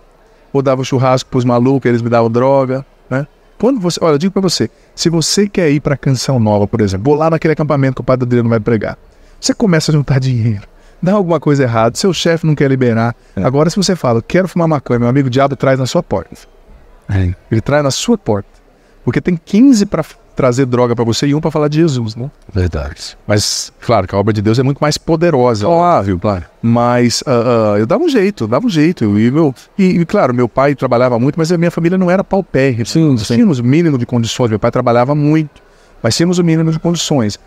ou dava churrasco para os malucos, eles me davam droga, né? Quando você, olha, eu digo para você, se você quer ir para Canção Nova, por exemplo, vou lá naquele acampamento que o Padre Adriano vai pregar, você começa a juntar dinheiro, dá alguma coisa errada, seu chefe não quer liberar. É. Agora, se você fala, quero fumar maconha, meu amigo diabo traz na sua porta. É. Ele traz na sua porta. Porque tem 15 para trazer droga para você e um para falar de Jesus, né? Verdade. Mas, claro, que a obra de Deus é muito mais poderosa, óbvio, claro. Mas uh, uh, eu dava um jeito, dava um jeito. Eu, eu, e, e, claro, meu pai trabalhava muito, mas a minha família não era paupérrima. Sim, Nós sim. Tínhamos o mínimo de condições, meu pai trabalhava muito, mas tínhamos o mínimo de condições.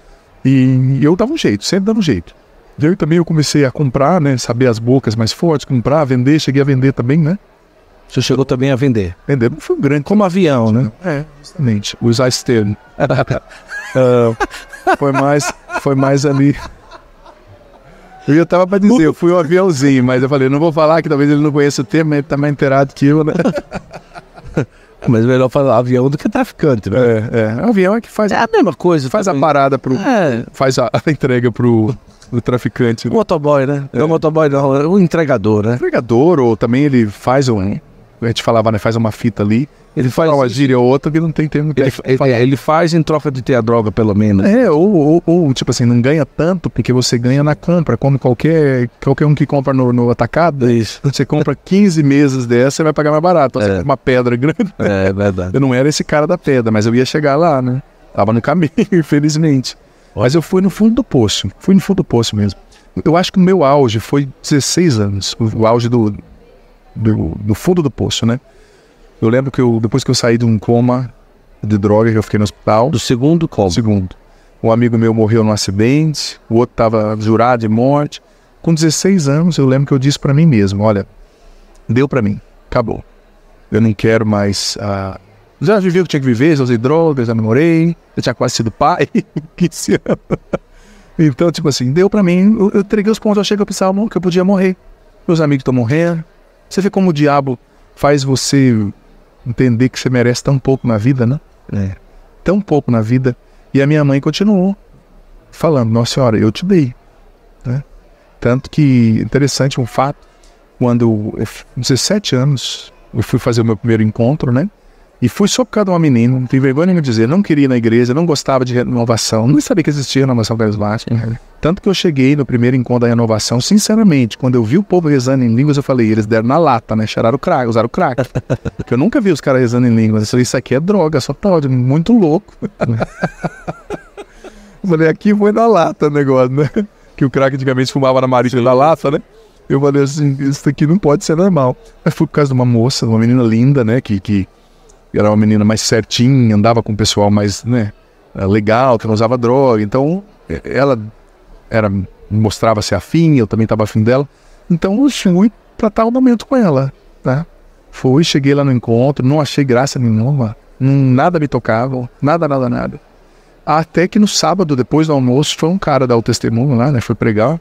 E, eu dava um jeito, sempre dava um jeito. Eu também eu comecei a comprar, né? Saber as bocas mais fortes, comprar, vender, cheguei a vender também, né? Você chegou também a vender. Vender não foi um grande. Como avião, né? É, justamente. Usar Stern. uh, ah, foi, mais, foi mais ali. Eu estava para dizer, eu fui um aviãozinho, mas eu falei, não vou falar que talvez ele não conheça o termo, ele está mais inteirado que eu, né? Mas melhor falar avião do que traficante, né? É, é. O é avião é que faz é a mesma coisa. Faz também. a parada pro. É. Faz a, a entrega pro, o traficante. O né? motoboy, né? É. Não o motoboy, não. O é entregador, né? O entregador, ou também ele faz um a gente falava, né? Faz uma fita ali. Ele faz uma gíria ou outra que não tem termo ele, ele, é, ele, faz em troca de ter a droga, pelo menos. É, ou, ou, ou tipo assim, não ganha tanto porque você ganha na compra. Como qualquer, qualquer um que compra no, no atacado, Isso. você compra 15 meses dessa, você vai pagar mais barato. é. uma pedra grande. É, é verdade. Eu não era esse cara da pedra, mas eu ia chegar lá, né? Tava no caminho, infelizmente. Mas eu fui no fundo do poço. Fui no fundo do poço mesmo. Eu acho que o meu auge foi 16 anos. O auge do, do, do fundo do poço, né? Eu lembro que eu, depois que eu saí de um coma de droga, eu fiquei no hospital. Do segundo coma? Segundo. Um amigo meu morreu num acidente, o outro estava jurado de morte. Com 16 anos, eu lembro que eu disse para mim mesmo: olha, deu para mim, acabou. Eu não quero mais. Ah, já vivi o que tinha que viver, já usei drogas, já namorei, já tinha quase sido pai, 15 anos. Então, tipo assim, deu para mim, eu, entreguei os pontos, eu achei que eu pensava que eu podia morrer. Meus amigos estão morrendo, você vê como o diabo faz você entender que você merece tão pouco na vida, né? É. Tão pouco na vida. E a minha mãe continuou falando: Nossa Senhora, eu te dei. Né? Tanto que, interessante um fato, quando com 17 anos, eu fui fazer o meu primeiro encontro, né? E fui só por causa de uma menina, não tenho vergonha nenhuma de dizer, não queria ir na igreja, não gostava de renovação, não sabia que existia renovação carismática. Uhum. Tanto que eu cheguei no primeiro encontro da renovação, sinceramente, quando eu vi o povo rezando em línguas, eu falei, eles deram na lata, né? Chararam o crack, usaram o crack. Porque eu nunca vi os caras rezando em línguas. Eu falei, isso aqui é droga, só tal, muito louco. eu falei, aqui foi na lata o negócio, né? Que o crack antigamente fumava na marítima da lata, né? Eu falei assim, isso aqui não pode ser normal. Mas foi por causa de uma moça, uma menina linda, né? Que, que era uma menina mais certinha, andava com o pessoal mais né, eh, legal, que não usava droga. Então, ela era mostrava-se afim, eu também estava afim dela. Então, eu fui para tal momento com ela. Tá? Fui, cheguei lá no encontro, não achei graça nenhuma, nada me tocava, nada, nada, nada. Até que no sábado, depois do almoço, foi um cara dar o testemunho lá, né? Foi pregar.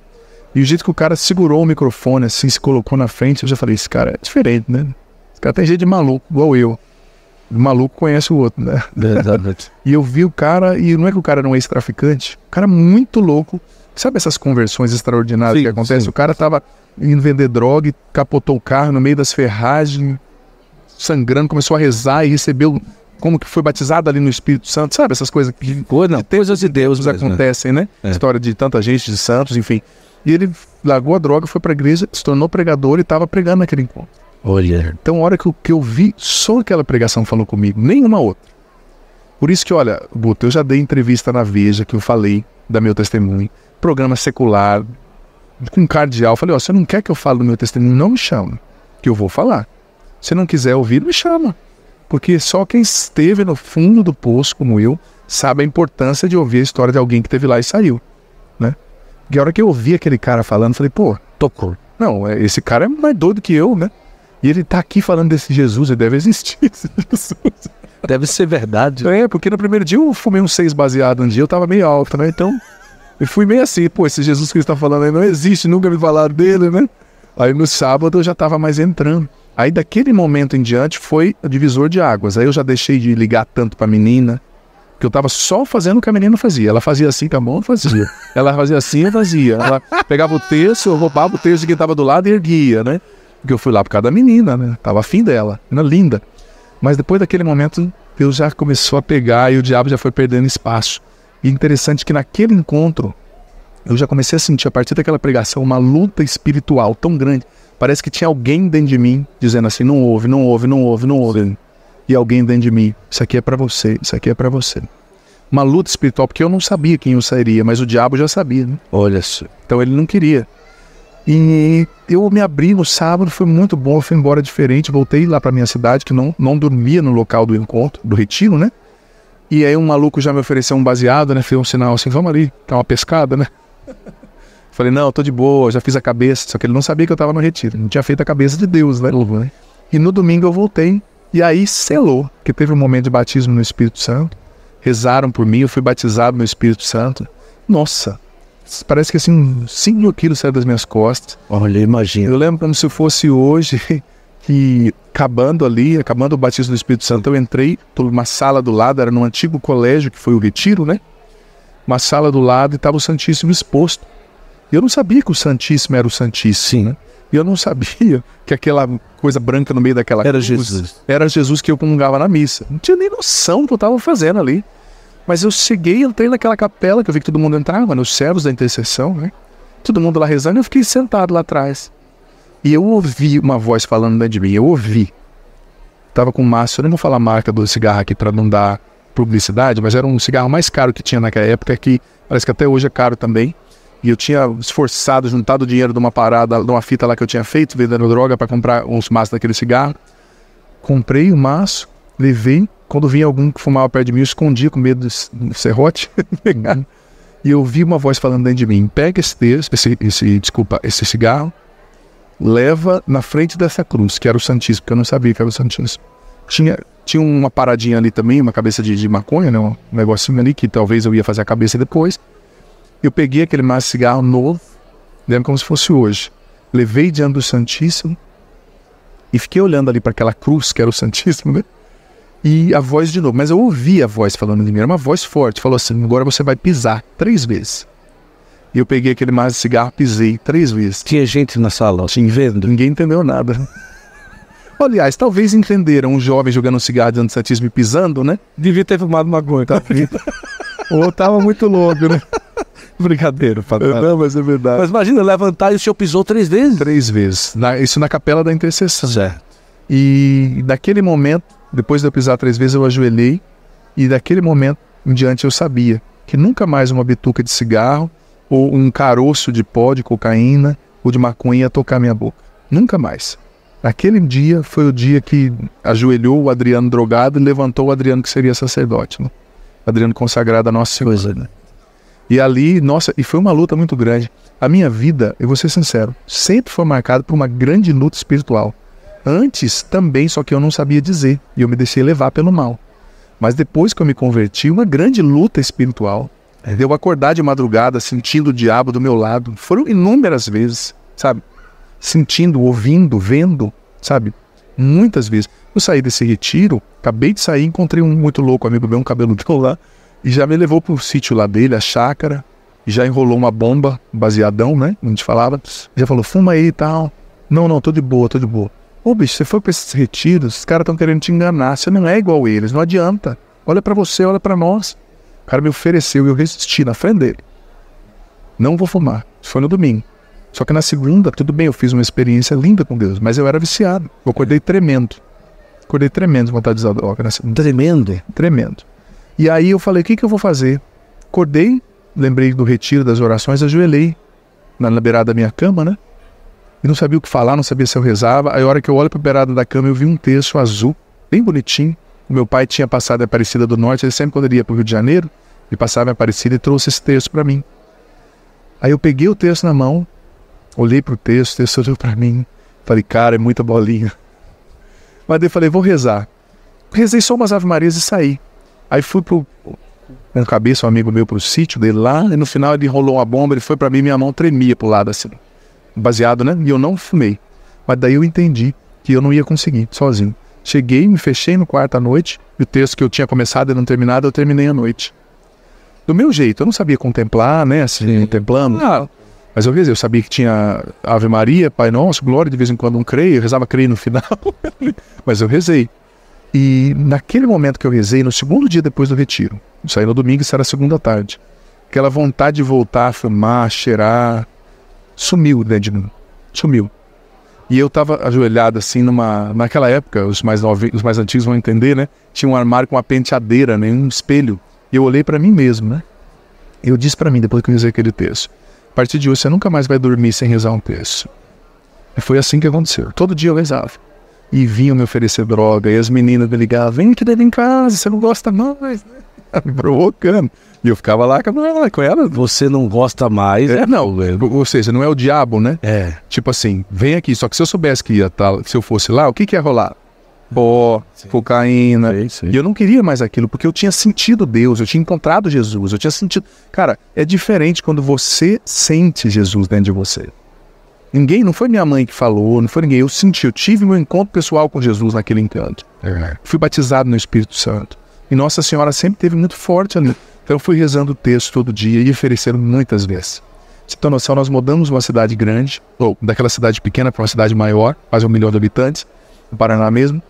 E o jeito que o cara segurou o microfone, assim, se colocou na frente, eu já falei: esse cara é diferente, né? Esse cara tem jeito de maluco, igual eu. O maluco conhece o outro, né? É, exatamente. e eu vi o cara, e não é que o cara não é ex-traficante, o cara é muito louco. Sabe essas conversões extraordinárias sim, que acontecem? Sim. O cara tava indo vender droga, capotou o carro no meio das ferragens, sangrando, começou a rezar e recebeu como que foi batizado ali no Espírito Santo, sabe? Essas coisas que Coisa, não, de coisas de Deus mesmo, né? acontecem, né? né? É. História de tanta gente, de santos, enfim. E ele largou a droga, foi para igreja, se tornou pregador e estava pregando naquele encontro. Olha. Então, a hora que eu, que eu vi, só aquela pregação falou comigo, nenhuma outra. Por isso que, olha, Guto, eu já dei entrevista na Veja, que eu falei da meu testemunho, programa secular, com um cardeal. Falei, ó, você não quer que eu fale do meu testemunho? Não me chama, que eu vou falar. Se não quiser ouvir, me chama. Porque só quem esteve no fundo do poço, como eu, sabe a importância de ouvir a história de alguém que teve lá e saiu, né? E a hora que eu ouvi aquele cara falando, falei, pô, tocou. Não, é, esse cara é mais doido que eu, né? E ele está aqui falando desse Jesus, ele deve existir esse Jesus. Deve ser verdade. É, porque no primeiro dia eu fumei um seis baseado um dia, eu tava meio alto, né? Então, eu fui meio assim, pô, esse Jesus que ele está falando aí não existe, nunca me falaram dele, né? Aí no sábado eu já tava mais entrando. Aí daquele momento em diante foi o divisor de águas. Aí eu já deixei de ligar tanto para a menina, que eu tava só fazendo o que a menina fazia. Ela fazia assim com a mão, fazia. Ela fazia assim, eu fazia. Ela pegava o terço, eu roubava o terço que tava do lado e erguia, né? Porque eu fui lá por causa da menina, né? Tava afim dela, menina linda. Mas depois daquele momento, Deus já começou a pegar e o diabo já foi perdendo espaço. E é interessante que naquele encontro, eu já comecei a sentir, a partir daquela pregação, uma luta espiritual tão grande. Parece que tinha alguém dentro de mim dizendo assim: não ouve, não ouve, não ouve, não ouve. E alguém dentro de mim: isso aqui é para você, isso aqui é para você. Uma luta espiritual, porque eu não sabia quem eu sairia, mas o diabo já sabia, né? Olha só. Então ele não queria. E eu me abri no sábado, foi muito bom, eu fui embora diferente, voltei lá para minha cidade, que não, não dormia no local do encontro, do retiro, né? E aí um maluco já me ofereceu um baseado, né? Fez um sinal assim, vamos ali, tá uma pescada, né? Falei, não, tô de boa, já fiz a cabeça, só que ele não sabia que eu tava no retiro, não tinha feito a cabeça de Deus, né? né? E no domingo eu voltei, e aí selou, que teve um momento de batismo no Espírito Santo, rezaram por mim, eu fui batizado no Espírito Santo. Nossa, parece que assim, 5 quilos saiu das minhas costas. Olha, imagina. Eu lembro como se fosse hoje que, acabando ali, acabando o batismo do Espírito Santo, eu entrei numa sala do lado, era num antigo colégio que foi o Retiro, né? Uma sala do lado e estava o Santíssimo exposto. E eu não sabia que o Santíssimo era o Santíssimo, Sim. né? E eu não sabia que aquela coisa branca no meio daquela era cruz, Jesus. Era Jesus que eu comungava na missa. Não tinha nem noção do que eu estava fazendo ali. Mas eu cheguei, entrei naquela capela que eu vi que todo mundo entrava, nos né, servos da intercessão, né? Todo mundo lá rezando, eu fiquei sentado lá atrás. E eu ouvi uma voz falando dentro de mim, eu ouvi. Tava com o maço, eu nem vou falar a marca do cigarro aqui para não dar publicidade, mas era um cigarro mais caro que tinha naquela época, que parece que até hoje é caro também. E eu tinha esforçado, juntado o dinheiro de uma parada, de uma fita lá que eu tinha feito, vendendo droga para comprar uns maços daquele cigarro. Comprei o maço, levei, quando vinha algum que fumava perto de mim, eu escondia com medo do serrote. Uhum. e eu vi uma voz falando dentro de mim: pega esse texto, esse, esse, desculpa, esse cigarro, leva na frente dessa cruz, que era o Santíssimo, porque eu não sabia que era o Santíssimo. Tinha, tinha uma paradinha ali também, uma cabeça de, de maconha, né? um negocinho ali que talvez eu ia fazer a cabeça depois. Eu peguei aquele mais cigarro novo, lembro como se fosse hoje. Levei diante do Santíssimo e fiquei olhando ali para aquela cruz que era o Santíssimo, né? e a voz de novo. Mas eu ouvi a voz falando de mim, era uma voz forte. Falou assim: agora você vai pisar três vezes. E eu peguei aquele mais de cigarro, pisei três vezes. Tinha gente na sala, assim, vendo? Ninguém entendeu nada. Aliás, talvez entenderam um jovem jogando um cigarro de antissatismo e pisando, né? Devia ter fumado maconha. Tá Ou tava muito louco, né? Brincadeira, Fabrício. É, Não, mas é verdade. Mas imagina levantar e o senhor pisou três vezes? Três vezes. Na, isso na capela da intercessão. Certo. E daquele momento, depois de eu pisar três vezes, eu ajoelhei. E daquele momento em diante eu sabia que nunca mais uma bituca de cigarro ou um caroço de pó de cocaína ou de maconha ia tocar minha boca. Nunca mais. Aquele dia foi o dia que ajoelhou o Adriano drogado e levantou o Adriano que seria sacerdote. Né? Adriano consagrado a Nossa Senhora. Né? E ali, nossa, e foi uma luta muito grande. A minha vida, eu vou ser sincero, sempre foi marcada por uma grande luta espiritual. Antes também, só que eu não sabia dizer e eu me deixei levar pelo mal. Mas depois que eu me converti, uma grande luta espiritual. É. Eu acordar de madrugada sentindo o diabo do meu lado. Foram inúmeras vezes, sabe? Sentindo, ouvindo, vendo, sabe? Muitas vezes. Eu saí desse retiro, acabei de sair, encontrei um muito louco amigo meu, um cabeludo lá, e já me levou para o sítio lá dele, a chácara, e já enrolou uma bomba, baseadão, né? Como a gente falava. Já falou, fuma aí e tal. Não, não, tô de boa, tô de boa. Ô, bicho, você foi para esses retiros, os caras estão querendo te enganar, você não é igual a eles, não adianta. Olha para você, olha para nós. O cara me ofereceu e eu resisti na frente dele. Não vou fumar. Isso foi no domingo. Só que na segunda, tudo bem, eu fiz uma experiência linda com Deus, mas eu era viciado. Eu acordei tremendo. Acordei tremendo, vontade de usar droga. Na né? segunda. Tremendo? É? Tremendo. E aí eu falei, o que, que eu vou fazer? Acordei, lembrei do retiro das orações, ajoelhei na, na beirada da minha cama, né? e não sabia o que falar, não sabia se eu rezava. Aí, a hora que eu olho para a beirada da cama, eu vi um texto azul, bem bonitinho. O meu pai tinha passado a Aparecida do Norte, ele sempre, quando ele ia para o Rio de Janeiro, ele passava a Aparecida e trouxe esse texto para mim. Aí eu peguei o texto na mão, olhei para o texto, o texto olhou para mim. Falei, cara, é muita bolinha. Mas eu falei, vou rezar. Rezei só umas Ave Marias e saí. Aí fui pro. Na cabeça, um amigo meu pro sítio dele lá, e no final ele rolou uma bomba, ele foi para mim, minha mão tremia pro lado assim baseado, né? E eu não fumei. Mas daí eu entendi que eu não ia conseguir sozinho. Cheguei, me fechei no quarto à noite, e o texto que eu tinha começado e não terminado, eu terminei à noite. Do meu jeito, eu não sabia contemplar, né? Assim, contemplando. Não. Ah. mas eu, eu sabia que tinha Ave Maria, Pai Nosso, Glória, de vez em quando um creio, eu rezava creio no final. mas eu rezei. E naquele momento que eu rezei, no segundo dia depois do retiro, saí no domingo, isso era segunda tarde, aquela vontade de voltar a fumar, cheirar, sumiu dentro né, de mim. Sumiu. E eu estava ajoelhado assim numa. Naquela época, os mais, novi, os mais antigos vão entender, né? Tinha um armário com uma penteadeira, né? um espelho. E eu olhei para mim mesmo, né? Eu disse para mim, depois que eu usei aquele texto: a partir de hoje você nunca mais vai dormir sem rezar um texto. E foi assim que aconteceu. Todo dia eu rezava. E vinham me oferecer droga, e as meninas me ligavam: vem que dentro em casa, você não gosta mais, né? me provocando. E eu ficava lá com ela. Você não gosta mais. É, é não. Ou seja, não é o diabo, né? É. Tipo assim, vem aqui. Só que se eu soubesse que ia estar, tá, se eu fosse lá, o que, que ia rolar? Pó, ah, sim. cocaína. Sim, sim. E eu não queria mais aquilo, porque eu tinha sentido Deus, eu tinha encontrado Jesus, eu tinha sentido. Cara, é diferente quando você sente Jesus dentro de você. Ninguém, não foi minha mãe que falou, não foi ninguém. Eu senti, eu tive meu encontro pessoal com Jesus naquele encanto. É. Fui batizado no Espírito Santo. E Nossa Senhora sempre teve muito forte ali. Então eu fui rezando o texto todo dia e oferecendo muitas vezes. Você tem noção, nós mudamos uma cidade grande, ou daquela cidade pequena para uma cidade maior, quase um milhão de habitantes, no Paraná mesmo.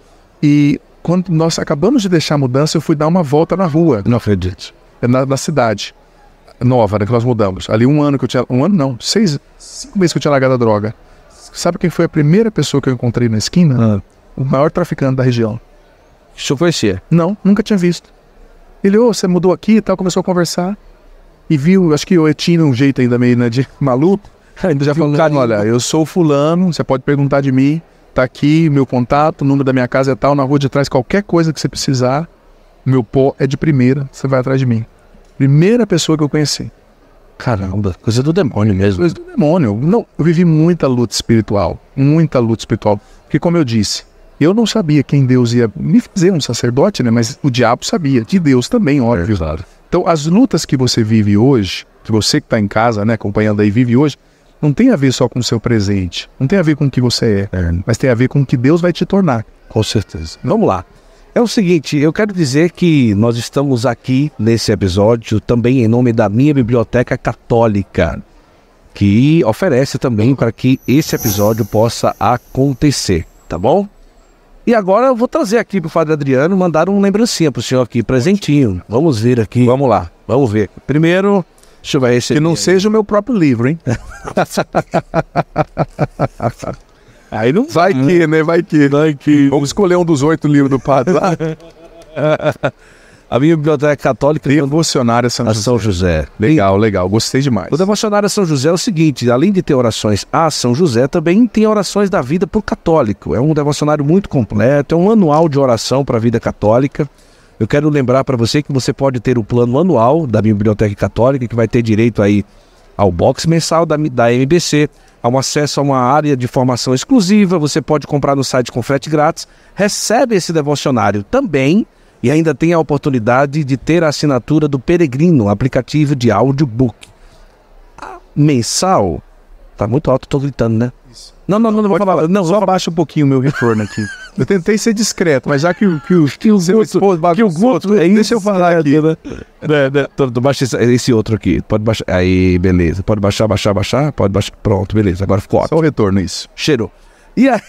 E quando nós acabamos de deixar a mudança, eu fui dar uma volta na rua. Não acredito. Na, na cidade nova, né, que nós mudamos. Ali um ano que eu tinha. Um ano não, seis, cinco meses que eu tinha largado a droga. Sabe quem foi a primeira pessoa que eu encontrei na esquina? Ah. O maior traficante da região. Isso foi Não, nunca tinha visto. Ele, ô, oh, você mudou aqui e tal, começou a conversar. E viu, acho que eu tinha um jeito ainda meio, né, de maluco. Ainda já falou, cara, olha, eu sou fulano, você pode perguntar de mim. Tá aqui meu contato, o número da minha casa é tal, na rua de trás, qualquer coisa que você precisar, meu pó é de primeira, você vai atrás de mim. Primeira pessoa que eu conheci. Caramba, coisa do demônio mesmo. Coisa do demônio. Não, eu vivi muita luta espiritual, muita luta espiritual. Porque como eu disse, eu não sabia quem Deus ia me fazer um sacerdote, né? Mas o diabo sabia, de Deus também, óbvio. É, claro. Então, as lutas que você vive hoje, que você que está em casa, né, acompanhando aí, vive hoje, não tem a ver só com o seu presente, não tem a ver com o que você é, é. mas tem a ver com o que Deus vai te tornar. Com certeza. Vamos lá. É o seguinte, eu quero dizer que nós estamos aqui nesse episódio também em nome da minha biblioteca católica, que oferece também para que esse episódio possa acontecer, tá bom? E agora eu vou trazer aqui para o Padre Adriano mandar uma lembrancinha para o senhor aqui, presentinho. Vamos ver aqui. Vamos lá, vamos ver. Primeiro, deixa eu ver esse. Que não aí. seja o meu próprio livro, hein? aí não vai que, né? né? Vai que. Vai que. Vamos escolher um dos oito livros do padre lá. A minha biblioteca católica. Devocionário São, a José. São José. Legal, legal. Gostei demais. O Devocionário a São José é o seguinte: além de ter orações a São José, também tem orações da vida para o católico. É um devocionário muito completo, é um anual de oração para a vida católica. Eu quero lembrar para você que você pode ter o plano anual da Biblioteca Católica, que vai ter direito aí ao box mensal da, da MBC, ao acesso a uma área de formação exclusiva. Você pode comprar no site com frete grátis. Recebe esse devocionário também e ainda tem a oportunidade de ter a assinatura do Peregrino, aplicativo de audiobook. Mensal. Tá muito alto, tô gritando, né? Isso. Não, não, não, não vou falar. falar. Não, só abaixa um pouquinho o meu retorno aqui. eu tentei ser discreto, mas já que o que o que o Guto, que o Guto, é deixa eu falar aqui, né? né, né? baixa esse, esse, outro aqui. Pode baixar. Aí, beleza. Pode baixar, baixar, baixar. Pode baixar. Pronto, beleza. Agora ficou ótimo. Só o retorno isso. Cheirou. E aí,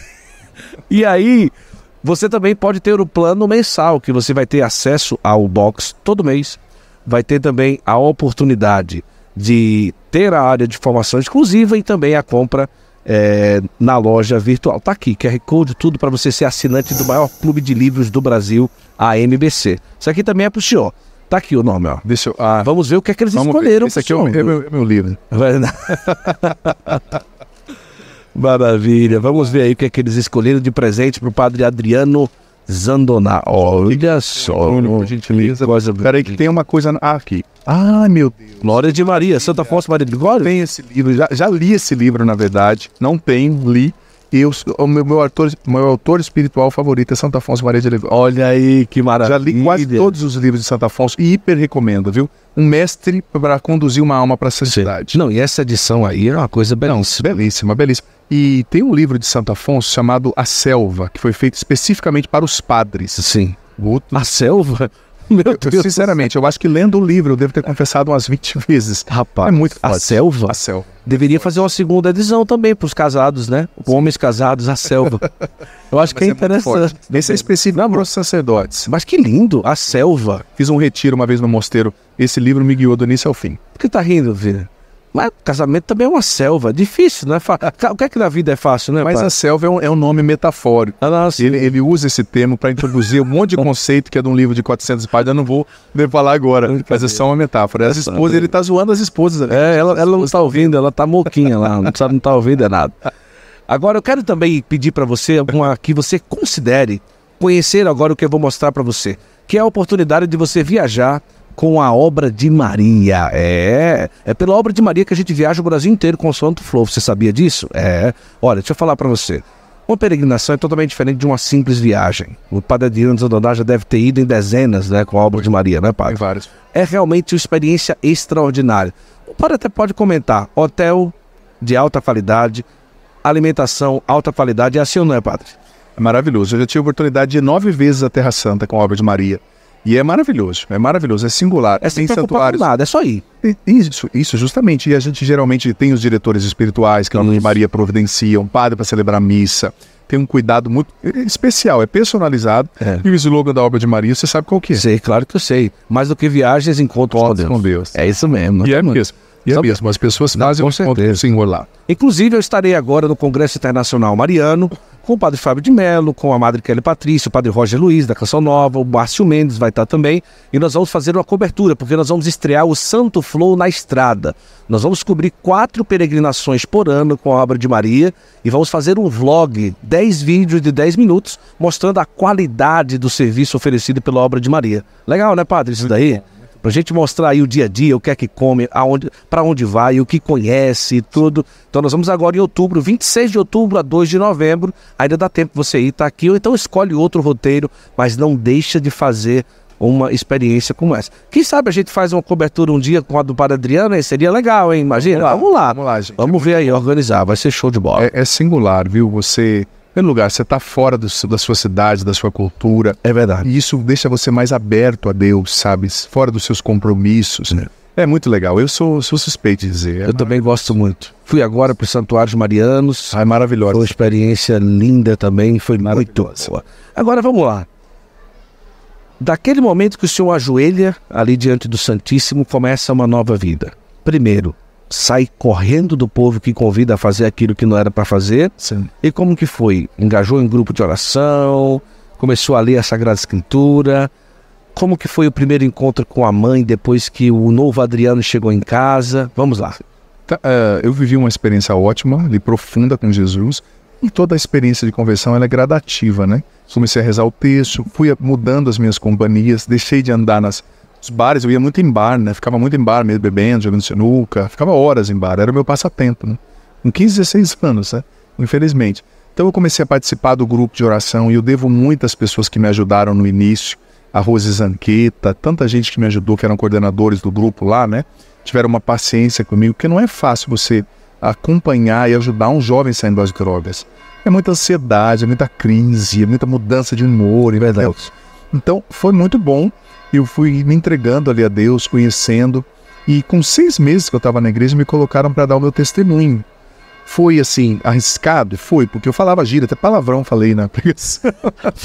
e aí você também pode ter o plano mensal, que você vai ter acesso ao box todo mês. Vai ter também a oportunidade de ter a área de formação exclusiva e também a compra é, na loja virtual. Está aqui, QR Code, tudo para você ser assinante do maior clube de livros do Brasil, a MBC. Isso aqui também é para o senhor. Tá aqui o nome, ó. Deixa eu, ah, vamos ver o que é que eles escolheram. Ver. Esse aqui é o meu, é meu é livro. Maravilha. Vamos ver aí o que, é que eles escolheram de presente para o padre Adriano Zandoná. Olha só. Bruno, hum, por gentileza. Coisa... Peraí, que tem uma coisa aqui. Ah, meu Deus. Glória de Maria, Santa Fonte Maria de Glória. Tem esse livro, já, já li esse livro, na verdade. Não tenho, li. E eu, o meu, meu, autor, meu autor espiritual favorito é Santo Afonso Maria de Oliveira. Olha aí, que maravilha. Já li quase todos os livros de Santo Afonso e hiper recomendo, viu? Um mestre para conduzir uma alma para a santidade. Não, e essa edição aí é uma coisa belíssima. belíssima, belíssima. E tem um livro de Santo Afonso chamado A Selva, que foi feito especificamente para os padres. Sim. Outro... A Selva? Meu eu, Sinceramente, eu acho que lendo o livro eu devo ter confessado umas 20 vezes. Rapaz, é muito. A, selva? A selva. Deveria fazer uma segunda edição também para os casados, né? Sim. Homens casados, a selva. Eu acho que é, é interessante. Nesse é específico para os sacerdotes. Mas que lindo, a selva. Fiz um retiro uma vez no mosteiro. Esse livro me guiou do início ao fim. Por que tá rindo, filho? Mas casamento também é uma selva, difícil, não é? O que é que na vida é fácil, né? Mas pai? a selva é um, é um nome metafórico. Ah, ele, ele, usa esse termo para introduzir um monte de conceito que é de um livro de 400 páginas, eu não vou falar agora, mas é só uma metáfora. As esposas, ele está zoando as esposas. Ali. É, ela, ela não está ouvindo, ela está moquinha lá, não não está ouvindo é nada. Agora, eu quero também pedir para você uma, que você considere conhecer agora o que eu vou mostrar para você, que é a oportunidade de você viajar com a obra de Maria. É, é pela obra de Maria que a gente viaja o Brasil inteiro com o Santo Flow. Você sabia disso? É. Olha, deixa eu falar para você. Uma peregrinação é totalmente diferente de uma simples viagem. O padre Adriano Zandoná já deve ter ido em dezenas né, com a obra de Maria, né, padre? Em vários. É realmente uma experiência extraordinária. O padre até pode comentar: hotel de alta qualidade, alimentação alta qualidade, é assim ou não é, padre? É maravilhoso. Eu já tive a oportunidade de ir nove vezes à Terra Santa com a obra de Maria. E é maravilhoso, é maravilhoso, é singular. É sem santuários. é só ir. Isso, isso, justamente. E a gente geralmente tem os diretores espirituais que a é Ave Maria providencia, um padre para celebrar missa. Tem um cuidado muito é, é especial, é personalizado. É. E o slogan da obra de Maria, você sabe qual que é? Sei, claro que eu sei. Mais do que viagens, encontros Todos com Deus. com Deus. É isso mesmo. E é mesmo. E é mesmo, as pessoas fazem com o Senhor lá. Inclusive, eu estarei agora no Congresso Internacional Mariano, com o padre Fábio de Mello, com a madre Kelly Patrício, o padre Roger Luiz da Canção Nova, o Márcio Mendes vai estar também, e nós vamos fazer uma cobertura, porque nós vamos estrear o Santo Flow na estrada. Nós vamos cobrir quatro peregrinações por ano com a obra de Maria e vamos fazer um vlog, 10 vídeos de 10 minutos, mostrando a qualidade do serviço oferecido pela obra de Maria. Legal, né, padre, isso daí? Para a gente mostrar aí o dia a dia, o que é que come, aonde, para onde vai, o que conhece e tudo. Então nós vamos agora em outubro, 26 de outubro a 2 de novembro. Ainda dá tempo você ir, tá aqui, ou então escolhe outro roteiro, mas não deixa de fazer uma experiência como essa. Quem sabe a gente faz uma cobertura um dia com a do Padre Adriano, hein? seria legal, hein? Imagina. Vamos lá. Vamos lá, vamos, lá, vamos ver aí, organizar, vai ser show de bola. É, é singular, viu? Você primeiro lugar, você está fora do, da sua cidade, da sua cultura. É verdade. E isso deixa você mais aberto a Deus, sabe? Fora dos seus compromissos. É. É muito legal. Eu sou, sou suspeito de dizer. É eu também gosto muito. Fui agora para os Santuários Marianos. Ai, ah, é maravilhoso. Foi uma experiência linda também. Foi muito boa. Agora vamos lá. Daquele momento que o senhor ajoelha ali diante do Santíssimo, começa uma nova vida. Primeiro, sai correndo do povo que convida a fazer aquilo que não era para fazer. Sim. E como que foi? Engajou em grupo de oração, começou a ler a Sagrada Escritura. Como que foi o primeiro encontro com a mãe depois que o novo Adriano chegou em casa? Vamos lá. Tá, é, eu vivi uma experiência ótima e profunda com Jesus. E toda a experiência de conversão é gradativa, né? Comecei a rezar o texto, fui mudando as minhas companhias, deixei de andar nas os bares, eu ia muito em bar, né? Ficava muito em bar mesmo, bebendo, jogando sinuca, ficava horas em bar, era o meu passatempo, né? Com 15, 16 anos, né? Infelizmente. Então eu comecei a participar do grupo de oração e eu devo muitas pessoas que me ajudaram no início, a Rose Zanqueta, tanta gente que me ajudou, que eram coordenadores do grupo lá, né? Tiveram uma paciência comigo, porque não é fácil você acompanhar e ajudar um jovem saindo das drogas. É muita ansiedade, é muita crise, é muita mudança de humor, e é verdade. É. Então foi muito bom eu fui me entregando ali a Deus, conhecendo. E com seis meses que eu estava na igreja, me colocaram para dar o meu testemunho. Foi assim, arriscado? Foi, porque eu falava gira, até palavrão falei na pregação.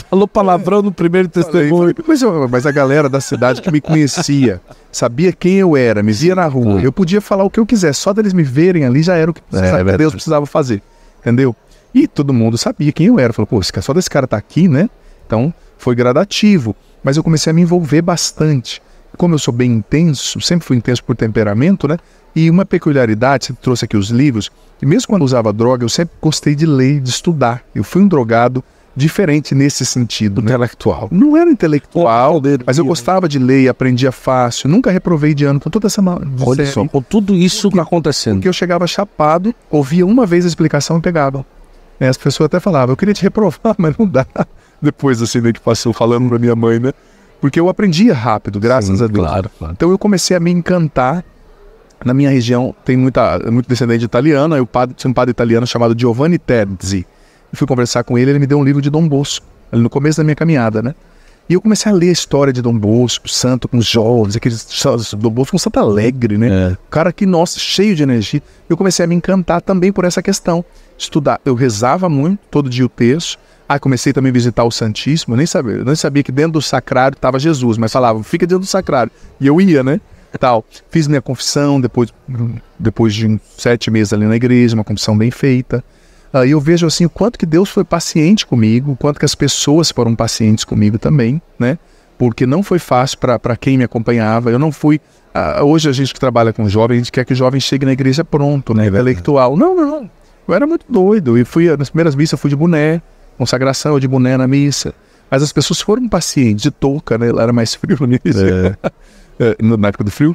Falou palavrão no primeiro testemunho. Falei, mas, eu, mas, a galera da cidade que me conhecia, sabia quem eu era, me via na rua. Tá. Eu podia falar o que eu quisesse, só deles me verem ali já era o que é, é Deus precisava fazer, entendeu? E todo mundo sabia quem eu era. Falou, pô, só desse cara tá aqui, né? Então foi gradativo mas eu comecei a me envolver bastante. Como eu sou bem intenso, sempre fui intenso por temperamento, né? E uma peculiaridade, você trouxe aqui os livros, e mesmo quando eu usava droga, eu sempre gostei de ler, de estudar. Eu fui um drogado diferente nesse sentido. Né? Intelectual. Não era intelectual, mas eu gostava de ler, aprendia fácil, nunca reprovei de ano com então, toda essa mal... Olha só, com tudo isso porque, acontecendo. Porque eu chegava chapado, ouvia uma vez a explicação e pegava. As pessoas até falavam, eu queria te reprovar, mas não dá depois assim que passou falando para minha mãe, né? Porque eu aprendia rápido, graças Sim, a Deus. Claro, claro. Então eu comecei a me encantar. Na minha região tem muita, é muito descendente italiano, aí o padre, tinha um padre italiano chamado Giovanni Terzi. Eu fui conversar com ele, ele me deu um livro de Dom Bosco, ali no começo da minha caminhada, né? E eu comecei a ler a história de Dom Bosco, santo com os jovens, aqueles Dom Bosco com é um santo alegre, né? É. Cara que, nossa, cheio de energia. Eu comecei a me encantar também por essa questão. Estudar, eu rezava muito, todo dia o texto, ah, comecei também a visitar o Santíssimo, eu nem sabia, nem sabia que dentro do sacrário estava Jesus, mas falavam, fica dentro do sacrário. E eu ia, né? Tal. Fiz minha confissão depois, depois de sete meses ali na igreja, uma confissão bem feita. Aí eu vejo assim o quanto que Deus foi paciente comigo, o quanto que as pessoas foram pacientes comigo também, né? Porque não foi fácil para quem me acompanhava. Eu não fui. Ah, hoje a gente que trabalha com jovem, a gente quer que o jovem chegue na igreja pronto, né? É intelectual. Não, não, não. Eu era muito doido. E fui, nas primeiras missas eu fui de boné consagração, de boné na missa. Mas as pessoas foram pacientes, de touca, né? Lá era mais frio no início, é. é na época do frio.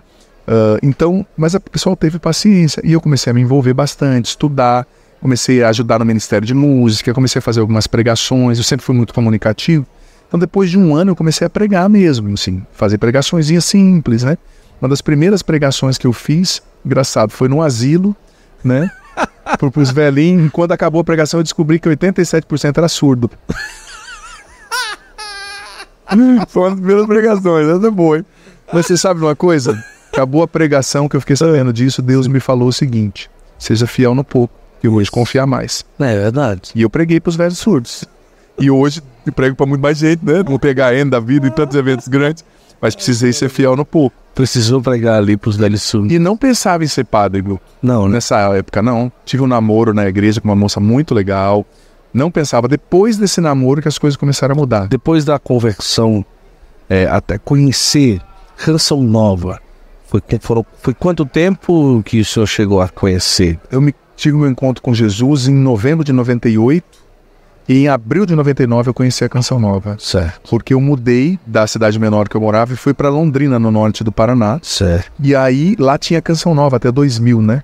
Uh, então, mas o pessoal teve paciência e eu comecei a me envolver bastante, estudar, comecei a ajudar no Ministério de Música, comecei a fazer algumas pregações, eu sempre fui muito comunicativo. Então, depois de um ano, eu comecei a pregar mesmo, assim, fazer pregações simples, né? Uma das primeiras pregações que eu fiz, engraçado, foi no asilo, né? para os velhinhos. Quando acabou a pregação, eu descobri que 87% era surdo. Foi uma das primeiras pregações, essa é boa. Hein? Mas você sabe uma coisa? Acabou a pregação que eu fiquei sabendo disso, Deus me falou o seguinte: seja fiel no pouco, que eu vou te confiar mais. É verdade. E eu preguei para os velhos surdos. E hoje prego para muito mais gente, né? Vou pegar N da vida e tantos eventos grandes mas precisei ser fiel no pouco. Precisou pregar ali para os velhos surdos. E não pensava em ser padre, Gu. Não, né? Nessa época, não. Tive um namoro na igreja com uma moça muito legal. Não pensava. Depois desse namoro que as coisas começaram a mudar. Depois da conversão, é, até conhecer Canção Nova, foi, foram, foi quanto tempo que o senhor chegou a conhecer? Eu me tive um encontro com Jesus em novembro de 98 e em abril de 99 eu conheci a Canção Nova. Certo. Porque eu mudei da cidade menor que eu morava e fui para Londrina, no norte do Paraná. Certo. E aí lá tinha Canção Nova até 2000, né?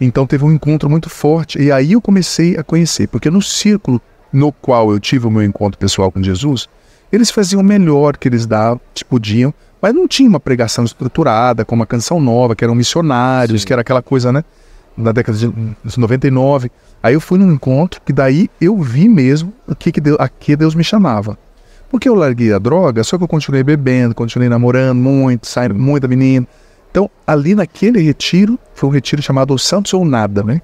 Então teve um encontro muito forte e aí eu comecei a conhecer, porque no círculo no qual eu tive o meu encontro pessoal com Jesus, eles faziam o melhor que eles davam, podiam, mas não tinha uma pregação estruturada, como a Canção Nova, que eram missionários, Sim. que era aquela coisa, né? na década de 99. Aí eu fui num encontro que daí eu vi mesmo o que, que Deus, a que Deus me chamava. Porque eu larguei a droga, só que eu continuei bebendo, continuei namorando muito, saindo muito da menina. Então, ali naquele retiro, foi um retiro chamado Santos ou Nada, né?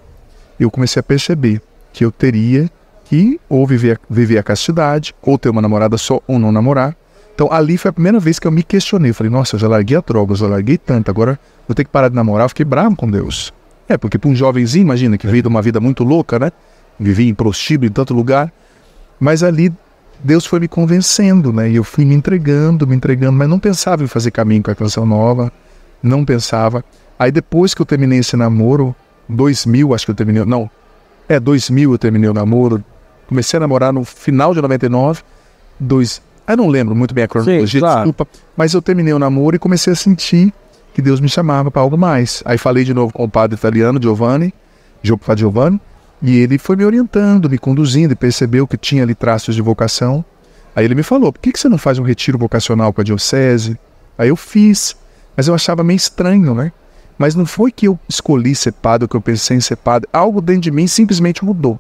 Eu comecei a perceber que eu teria que ou viver, viver a castidade, ou ter uma namorada só, ou não namorar. Então, ali foi a primeira vez que eu me questionei. Falei, nossa, eu já larguei a droga, eu já larguei tanto, agora vou ter que parar de namorar. Eu fiquei bravo com Deus. É, porque para um jovenzinho, imagina, que é. veio de uma vida muito louca, né? Vivia em prostíbulo, em tanto lugar. Mas ali Deus foi me convencendo, né? E eu fui me entregando, me entregando, mas não pensava em fazer caminho com a canção nova, não pensava. Aí depois que eu terminei esse namoro, 2000, acho que eu terminei, não, é 2000 eu terminei o namoro. Comecei a namorar no final de 99, dois, eu não lembro muito bem a cronologia, Sim, claro. desculpa, mas eu terminei o namoro e comecei a sentir que Deus me chamava para algo mais. Aí falei de novo com o padre italiano Giovanni, padre Giovanni, e ele foi me orientando, me conduzindo, e percebeu que tinha ali traços de vocação. Aí ele me falou: por que, que você não faz um retiro vocacional com a diocese? Aí eu fiz, mas eu achava meio estranho, né? Mas não foi que eu escolhi ser padre, que eu pensei em ser padre. Algo dentro de mim simplesmente mudou.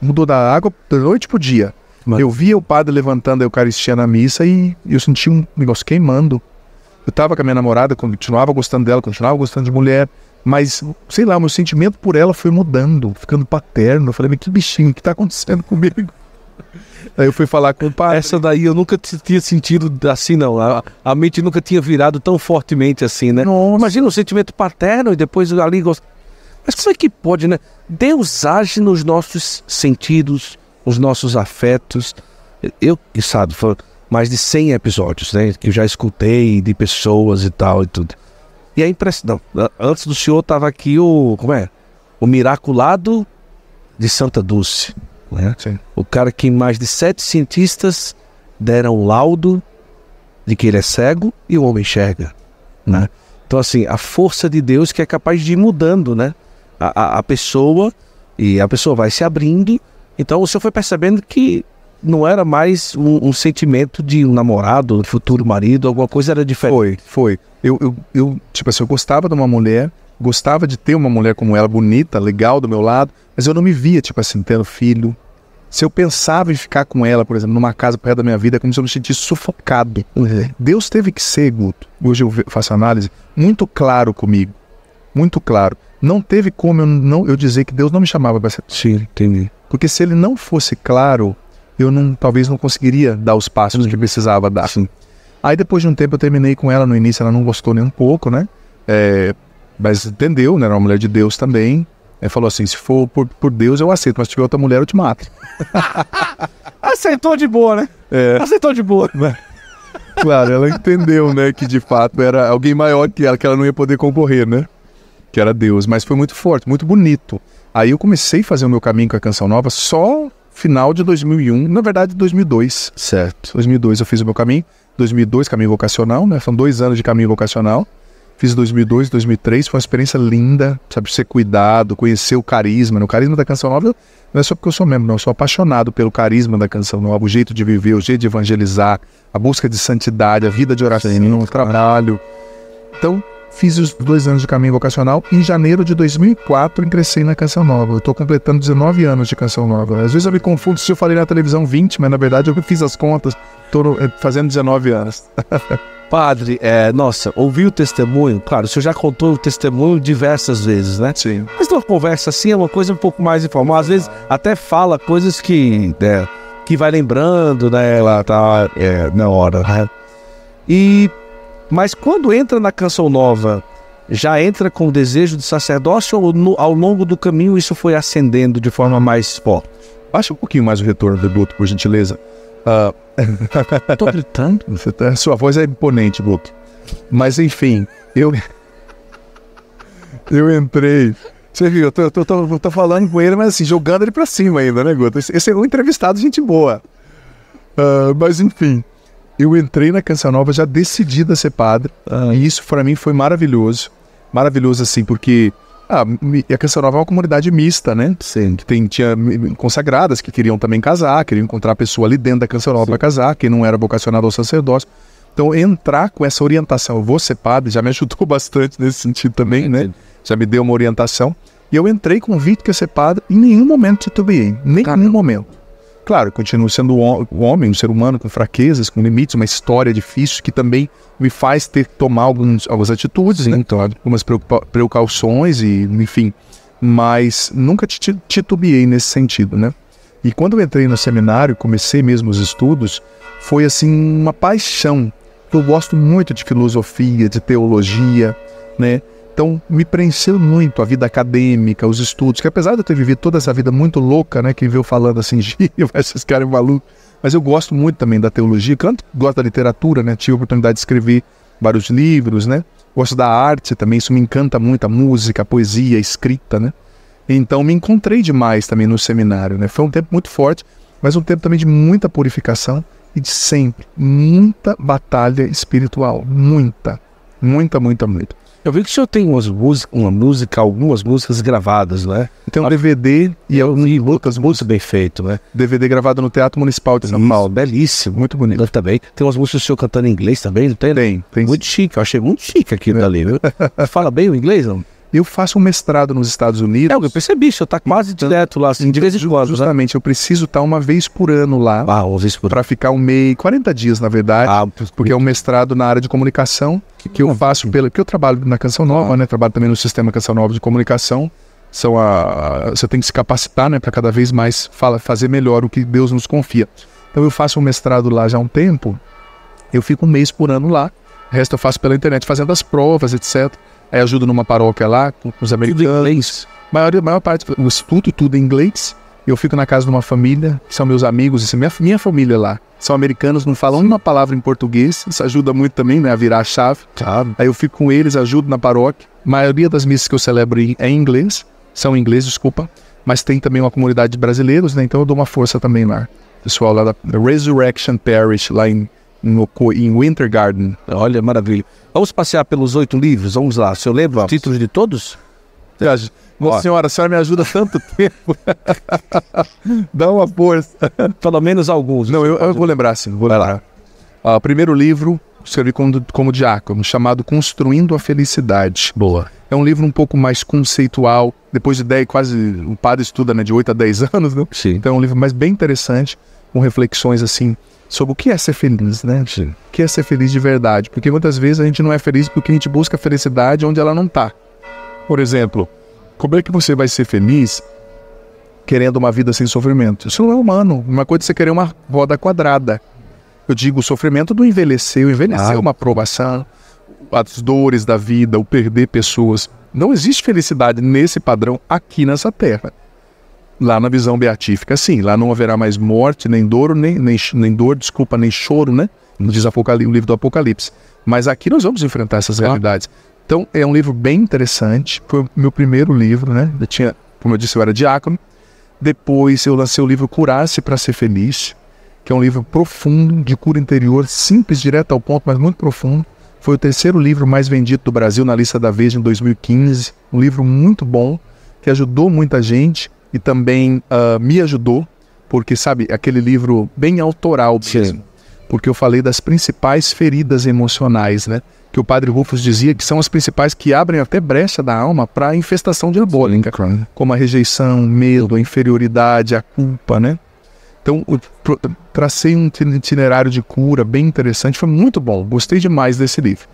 Mudou da água da noite para o dia. Mas... Eu via o padre levantando a Eucaristia na missa e eu senti um negócio queimando. Eu estava com a minha namorada, continuava gostando dela, continuava gostando de mulher, mas, sei lá, meu sentimento por ela foi mudando, ficando paterno. Eu falei, mas que bichinho, o que tá acontecendo comigo? Aí eu fui falar com o padre. Essa daí eu nunca tinha sentido assim, não. A, a mente nunca tinha virado tão fortemente assim, né? Nossa. Imagina o um sentimento paterno e depois ali. Mas como é que pode, né? Deus age nos nossos sentidos, nos nossos afetos. Eu, sabe, mais de 100 episódios, né? Que eu já escutei de pessoas e tal e tudo. E é a impressão, Antes do senhor estava aqui o. Como é? O Miraculado de Santa Dulce. Né? Sim. O cara que mais de sete cientistas deram o laudo de que ele é cego e o homem enxerga. Hum. Né? Então, assim, a força de Deus que é capaz de ir mudando né? a, a, a pessoa e a pessoa vai se abrindo. Então, o senhor foi percebendo que não era mais um, um, sentimento de um namorado, futuro marido, alguma coisa era diferente. Foi, foi. Eu, eu, eu, tipo assim, eu gostava de uma mulher, gostava de ter uma mulher como ela, bonita, legal do meu lado, mas eu não me via, tipo assim, tendo filho. Se eu pensava em ficar com ela, por exemplo, numa casa pro resto da minha vida, é como se eu me sentisse sufocado. Deus teve que ser, Guto, hoje eu faço análise, muito claro comigo. Muito claro. Não teve como eu, não, eu dizer que Deus não me chamava para ser. Sim, entendi. Porque se ele não fosse claro, eu não, talvez não conseguiria dar os passos que precisava dar. Sim. Aí depois de um tempo eu terminei com ela. No início ela não gostou nem um pouco, né? É, mas entendeu, né? Era uma mulher de Deus também. Ela é, falou assim: se for por, por Deus eu aceito, mas se tiver outra mulher eu te mato. Aceitou de boa, né? É. Aceitou de boa. Né? Claro, ela entendeu, né? Que de fato era alguém maior que ela, que ela não ia poder concorrer, né? Que era Deus. Mas foi muito forte, muito bonito. Aí eu comecei a fazer o meu caminho com a canção nova só final de 2001, na verdade 2002. Certo. 2002 eu fiz o meu caminho, 2002 caminho vocacional, né? São dois anos de caminho vocacional. Fiz 2002, 2003, foi uma experiência linda, sabe, ser cuidado, conhecer o carisma. Né? O carisma da Canção Nova não é só porque eu sou membro, não, eu sou apaixonado pelo carisma da Canção Nova, o jeito de viver, o jeito de evangelizar, a busca de santidade, a vida de oração, o trabalho. Então, Fiz os dois anos de caminho vocacional e em janeiro de 2004 ingressei na Canção Nova. Eu tô completando 19 anos de Canção Nova. Às vezes eu me confundo se eu falei na televisão 20, mas na verdade eu fiz as contas, tô eh, fazendo 19 anos. Padre, é, nossa, ouvi o testemunho, claro, o senhor já contou o testemunho diversas vezes, né? Sim. Mas numa conversa assim é uma coisa um pouco mais informal, às vezes até fala coisas que, é que vai lembrando, né, Ela tá, é, na hora. Né? E mas quando entra na canção nova, já entra com o desejo de sacerdócio ou no, ao longo do caminho isso foi ascendendo de forma mais forte? Baixa um pouquinho mais o retorno do Guto, por gentileza. Uh... gritando? Tá, sua voz é imponente, Guto. Mas enfim, eu. eu entrei. Você viu, eu tô, tô, tô, tô, falando com ele, mas assim, jogando ele pra cima ainda, né, Guto? Esse é um entrevistado, gente boa. Uh, mas enfim eu entrei na Canção Nova já decidida a ser padre. Ah. E isso para mim foi maravilhoso. Maravilhoso assim, porque ah, a Canção Nova é uma comunidade mista, né? Sim. Que tem, tinha consagradas que queriam também casar, queriam encontrar a pessoa ali dentro da Canção Nova para casar, quem não era vocacionado ao sacerdócio. Então, entrar com essa orientação, vou ser padre, já me ajudou bastante nesse sentido também, Entendi. né? Já me deu uma orientação. E eu entrei convicto que ia ser padre, em nenhum momento titubeei, nenhum Caramba. momento. Claro, continuo sendo um homem, um ser humano com fraquezas, com limites, uma história difícil que também me faz ter que tomar alguns, algumas atitudes, né? então, algumas precauções e, enfim. Mas nunca titubeei nesse sentido, né? E quando eu entrei no seminário, comecei mesmo os estudos, foi assim uma paixão. Eu gosto muito de filosofia, de teologia, né? Então, me preencheu muito a vida acadêmica, os estudos, que apesar de eu ter vivido toda essa vida muito louca, né? Quem viu falando assim, Gil, esses caras é maluco. Mas eu gosto muito também da teologia, tanto gosto da literatura, né? Tive a oportunidade de escrever vários livros, né? Gosto da arte também, isso me encanta muito, a música, a poesia, a escrita, né? Então me encontrei demais também no seminário, né? Foi um tempo muito forte, mas um tempo também de muita purificação e de sempre muita batalha espiritual, muita, muita, muita, muita. Eu vi que o senhor tem umas uma música, algumas músicas gravadas, né? Tem um DVD ah. e, é músicas e muito bem feito, né? DVD gravado no Teatro Municipal de São Paulo. Isso. Belíssimo. Muito bonito. Eu também. Tem umas músicas do senhor cantando em inglês também, não tem? Tem. tem muito sim. chique. Eu achei muito chique aquilo é. dali, viu? Fala bem o inglês, não? Eu faço um mestrado nos Estados Unidos. É, eu percebi, você está quase então, direto lá, assim, de então, vez em quando. Né? Justamente, né? eu preciso estar tá uma vez por ano lá. Ah, uma vez por Para ficar um mês, 40 dias, na verdade. Ah, porque é um mestrado na área de comunicação que, que eu ah. faço pelo. que eu trabalho na Canção Nova, ah. né? Trabalho também no Sistema Canção Nova de Comunicação. São a, a você tem que se capacitar, né? Para cada vez mais fala, fazer melhor o que Deus nos confia. Então eu faço um mestrado lá já há um tempo. Eu fico um mês por ano lá. O resto eu faço pela internet, fazendo as provas, etc. Aí ajudo numa paróquia lá, com, com os americanos. Tudo em inglês? Maior, maior parte, eu estudo tudo em inglês. Eu fico na casa de uma família, que são meus amigos, isso é minha, minha família lá. São americanos, não falam uma palavra em português. Isso ajuda muito também, né? A virar a chave. Claro. Aí eu fico com eles, ajudo na paróquia. A maioria das missas que eu celebro é em inglês. São em inglês, desculpa. Mas tem também uma comunidade de brasileiros, né? Então eu dou uma força também lá. Pessoal lá da Resurrection Parish, lá em no, em Winter Garden. Olha, maravilha. Vamos passear pelos oito livros, vamos lá. O senhor lembra os títulos de todos? Nossa Ó. senhora, a senhora me ajuda tanto tempo. Dá uma força. Pelo menos alguns. Não, eu, eu vou lembrar sim. Vou Vai lembrar. lá. Ah, primeiro livro, escrevi como, como diácono, chamado Construindo a Felicidade. Boa. É um livro um pouco mais conceitual. Depois de 10, quase. O padre estuda né, de 8 a 10 anos, né? Sim. Então é um livro mais bem interessante, com reflexões assim sobre o que é ser feliz, né? Sim. O que é ser feliz de verdade. Porque muitas vezes a gente não é feliz porque a gente busca a felicidade onde ela não está. Por exemplo, como é que você vai ser feliz querendo uma vida sem sofrimento? Isso não é humano. Uma coisa é você querer uma roda quadrada. Eu digo o sofrimento do envelhecer. O envelhecer ah. é uma provação, as dores da vida, o perder pessoas. Não existe felicidade nesse padrão aqui nessa terra. Lá na visão beatífica, sim, lá não haverá mais morte, nem dor, nem, nem, nem dor, desculpa, nem choro, né? No diz o livro do Apocalipse. Mas aqui nós vamos enfrentar essas ah. realidades. Então, é um livro bem interessante. Foi o meu primeiro livro, né? Eu tinha, como eu disse, eu era diácono. Depois eu lancei o livro Curar-se para ser feliz, que é um livro profundo, de cura interior, simples, direto ao ponto, mas muito profundo. Foi o terceiro livro mais vendido do Brasil na lista da Veja em 2015. Um livro muito bom, que ajudou muita gente e também uh, me ajudou, porque, sabe, aquele livro bem autoral mesmo. Sim. Porque eu falei das principais feridas emocionais, né? Que o padre Rufus dizia que são as principais que abrem até brecha da alma para a infestação diabólica, Sim. Né, como a rejeição, medo, a inferioridade, a culpa, né? Então, tracei um itinerário de cura bem interessante, foi muito bom, gostei demais desse livro.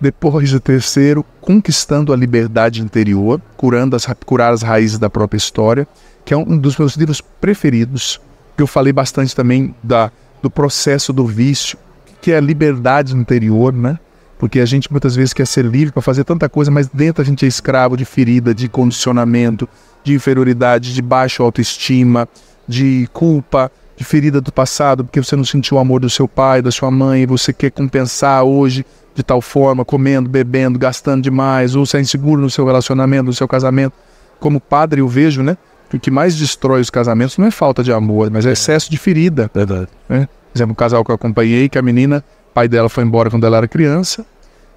Depois, o terceiro, Conquistando a Liberdade Interior, curando as, Curar as Raízes da Própria História, que é um dos meus livros preferidos, que eu falei bastante também da, do processo do vício, que é a liberdade interior, né? Porque a gente muitas vezes quer ser livre para fazer tanta coisa, mas dentro a gente é escravo de ferida, de condicionamento, de inferioridade, de baixa autoestima, de culpa, de ferida do passado, porque você não sentiu o amor do seu pai, da sua mãe, e você quer compensar hoje de tal forma, comendo, bebendo, gastando demais, ou você é inseguro no seu relacionamento, no seu casamento. Como padre, eu vejo, né? Que o que mais destrói os casamentos não é falta de amor, mas é, é excesso de ferida. Verdade. Né? Por exemplo, um casal que eu acompanhei, que a menina, pai dela foi embora quando ela era criança,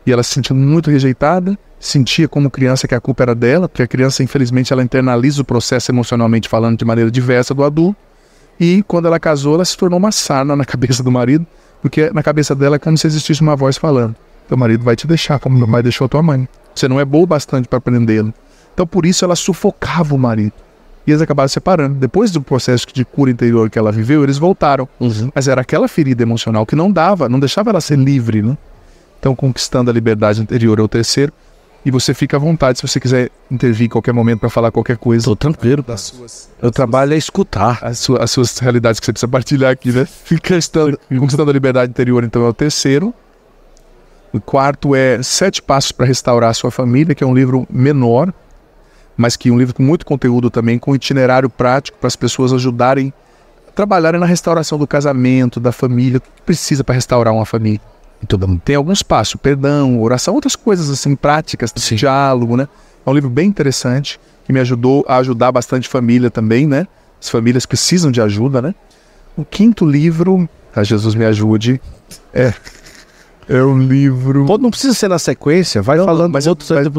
e ela se sentiu muito rejeitada, sentia como criança que a culpa era dela, porque a criança, infelizmente, ela internaliza o processo emocionalmente falando de maneira diversa do adulto e quando ela casou, ela se tornou uma sarna na cabeça do marido, porque na cabeça dela é como se existisse uma voz falando: Teu marido vai te deixar, como meu pai deixou tua mãe. Você não é boa o bastante para prendê-lo. Então, por isso, ela sufocava o marido. E eles acabaram se separando. Depois do processo de cura interior que ela viveu, eles voltaram. Uhum. Mas era aquela ferida emocional que não dava, não deixava ela ser livre, né? Então, conquistando a liberdade interior é o terceiro e você fica à vontade se você quiser intervir em qualquer momento para falar qualquer coisa. Tô tranquilo. Das suas, das Meu trabalho suas, é escutar. As suas, as suas realidades que você precisa partilhar aqui, né? Fica estando, conquistando a liberdade interior, então é o terceiro. O quarto é Sete Passos para Restaurar a Sua Família, que é um livro menor, mas que é um livro com muito conteúdo também, com itinerário prático para as pessoas ajudarem, a trabalharem na restauração do casamento, da família, o que precisa para restaurar uma família. Então, tem algum espaço, perdão, oração, outras coisas assim, práticas, Sim. diálogo, né? É um livro bem interessante que me ajudou a ajudar bastante família também, né? As famílias precisam de ajuda, né? O quinto livro, a tá, Jesus me ajude, é é um livro. Pô, não precisa ser na sequência, vai não, falando. Mas,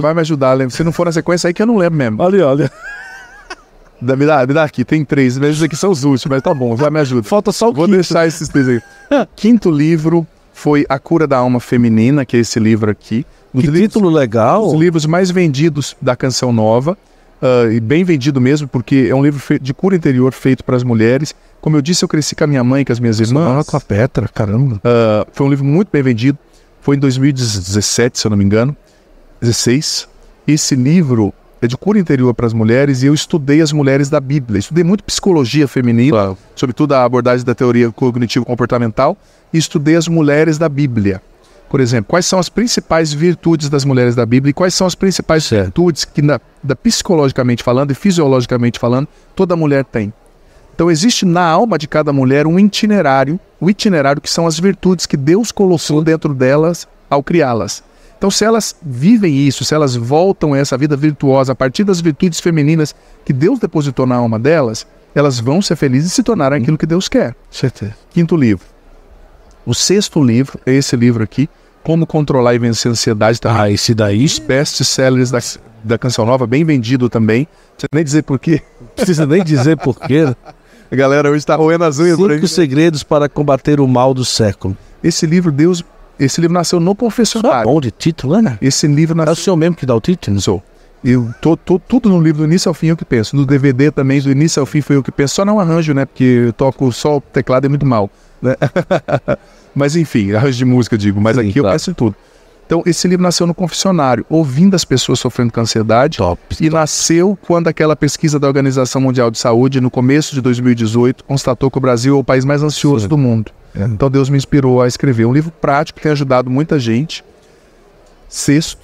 vai me ajudar, lembra? Se não for na sequência aí que eu não lembro mesmo. Olha, olha. Me dá, me dá aqui, tem três, mas esses aqui são os últimos, mas tá bom, vai me ajuda. Falta só o Vou quinto. deixar esses três aí. Ah. Quinto livro, foi A Cura da Alma Feminina, que é esse livro aqui. que livros, título legal! Um os livros mais vendidos da Canção Nova, uh, e bem vendido mesmo, porque é um livro de cura interior feito para as mulheres. Como eu disse, eu cresci com a minha mãe, com as minhas irmãs. Ah, com a Petra, caramba! Uh, foi um livro muito bem vendido, foi em 2017, se eu não me engano, 16. Esse livro é de cura interior para as mulheres e eu estudei as mulheres da Bíblia. Estudei muito psicologia feminina, claro. sobretudo a abordagem da teoria cognitivo-comportamental, e estudei as mulheres da Bíblia. Por exemplo, quais são as principais virtudes das mulheres da Bíblia e quais são as principais certo. virtudes que, na, da, psicologicamente falando e fisiologicamente falando, toda mulher tem. Então, existe na alma de cada mulher um itinerário, o um itinerário que são as virtudes que Deus colocou dentro delas ao criá-las. Então, se elas vivem isso, se elas voltam a essa vida virtuosa a partir das virtudes femininas que Deus depositou na alma delas, elas vão ser felizes e se tornarem aquilo que Deus quer. Certeza. Quinto livro. O sexto livro é esse livro aqui, Como Controlar e Vencer a Ansiedade. Tá? Ah, esse daí? Best Sellers da, da Canção Nova, bem vendido também. Precisa nem dizer por quê. Precisa nem dizer por quê. A galera hoje está roendo as unhas. Cinco segredos para combater o mal do século. Esse livro, Deus... Esse livro nasceu no confessionário. bom de título, né? Esse livro nasceu... É o senhor mesmo que dá o título? Sou. Eu tô, tô, tudo no livro do início ao fim eu que penso. No DVD também, do início ao fim foi eu que penso. Só não arranjo, né? Porque eu toco só o teclado é muito mal. Né? Mas enfim, arranjo de música, digo, mas Sim, aqui eu peço tudo. Então, esse livro nasceu no confessionário, ouvindo as pessoas sofrendo com ansiedade. Top, e top. nasceu quando aquela pesquisa da Organização Mundial de Saúde, no começo de 2018, constatou que o Brasil é o país mais ansioso Sim. do mundo. É. Então, Deus me inspirou a escrever um livro prático que tem ajudado muita gente. Sexto.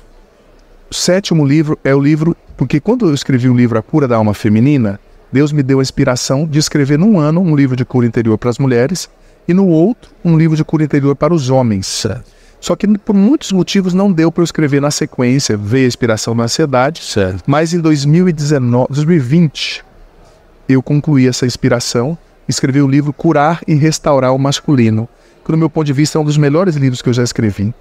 sétimo livro é o livro. Porque quando eu escrevi o livro A Cura da Alma Feminina, Deus me deu a inspiração de escrever num ano um livro de cura interior para as mulheres e no outro, um livro de cura interior para os homens. Só que por muitos motivos não deu para eu escrever na sequência, veio a inspiração na ansiedade, certo. mas em 2019, 2020 eu concluí essa inspiração, escrevi o livro Curar e Restaurar o Masculino, que no meu ponto de vista é um dos melhores livros que eu já escrevi.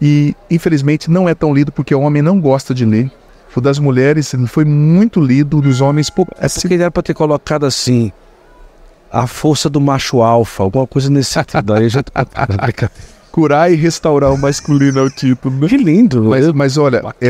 E infelizmente não é tão lido porque o homem não gosta de ler. O das mulheres foi muito lido, dos homens pouco. É porque era para ter colocado assim, a força do macho alfa, alguma coisa nesse sentido. Aí já curar e restaurar o masculino é o Né? Que lindo. Mas, mas olha, é,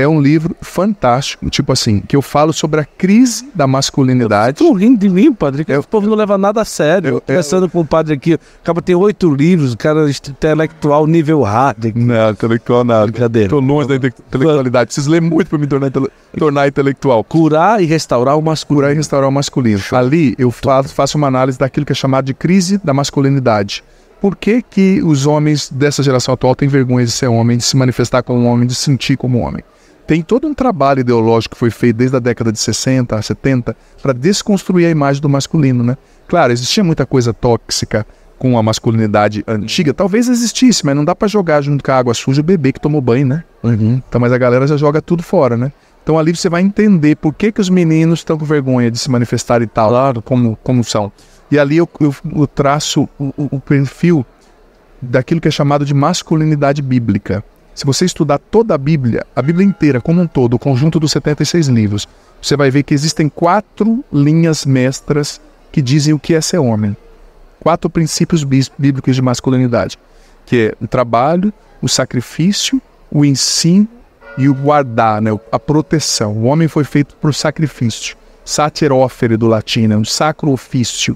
é, um livro fantástico, tipo assim, que eu falo sobre a crise da masculinidade. tô rindo de mim, padre, que eu, o povo não leva nada a sério. Eu, eu, com o padre aqui, acaba tem oito livros, o cara é intelectual nível hard. Não, intelectual nada. Brincadeira. Tô longe da intelectualidade. Preciso ler muito para me tornar, intele tornar intelectual. Curar e restaurar o masculino. Curar e restaurar o masculino. Ali eu faço uma análise daquilo que é chamado de crise da masculinidade por que, que os homens dessa geração atual têm vergonha de ser homem, de se manifestar como homem, de sentir como homem? Tem todo um trabalho ideológico que foi feito desde a década de 60, 70, para desconstruir a imagem do masculino, né? Claro, existia muita coisa tóxica com a masculinidade antiga, talvez existisse, mas não dá para jogar junto com a água suja o bebê que tomou banho, né? Uhum. Então, mas a galera já joga tudo fora, né? Então ali você vai entender por que, que os meninos estão com vergonha de se manifestar e tal, claro. como, como são. E ali eu, eu, eu traço o, o, perfil daquilo que é chamado de masculinidade bíblica. Se você estudar toda a Bíblia, a Bíblia inteira como um todo, o conjunto dos 76 livros, você vai ver que existem quatro linhas mestras que dizem o que é ser homem. Quatro princípios bíblicos de masculinidade, que é o trabalho, o sacrifício, o ensino e o guardar, né? a proteção. O homem foi feito para o sacrifício. Satirofere do latim, né? um sacro ofício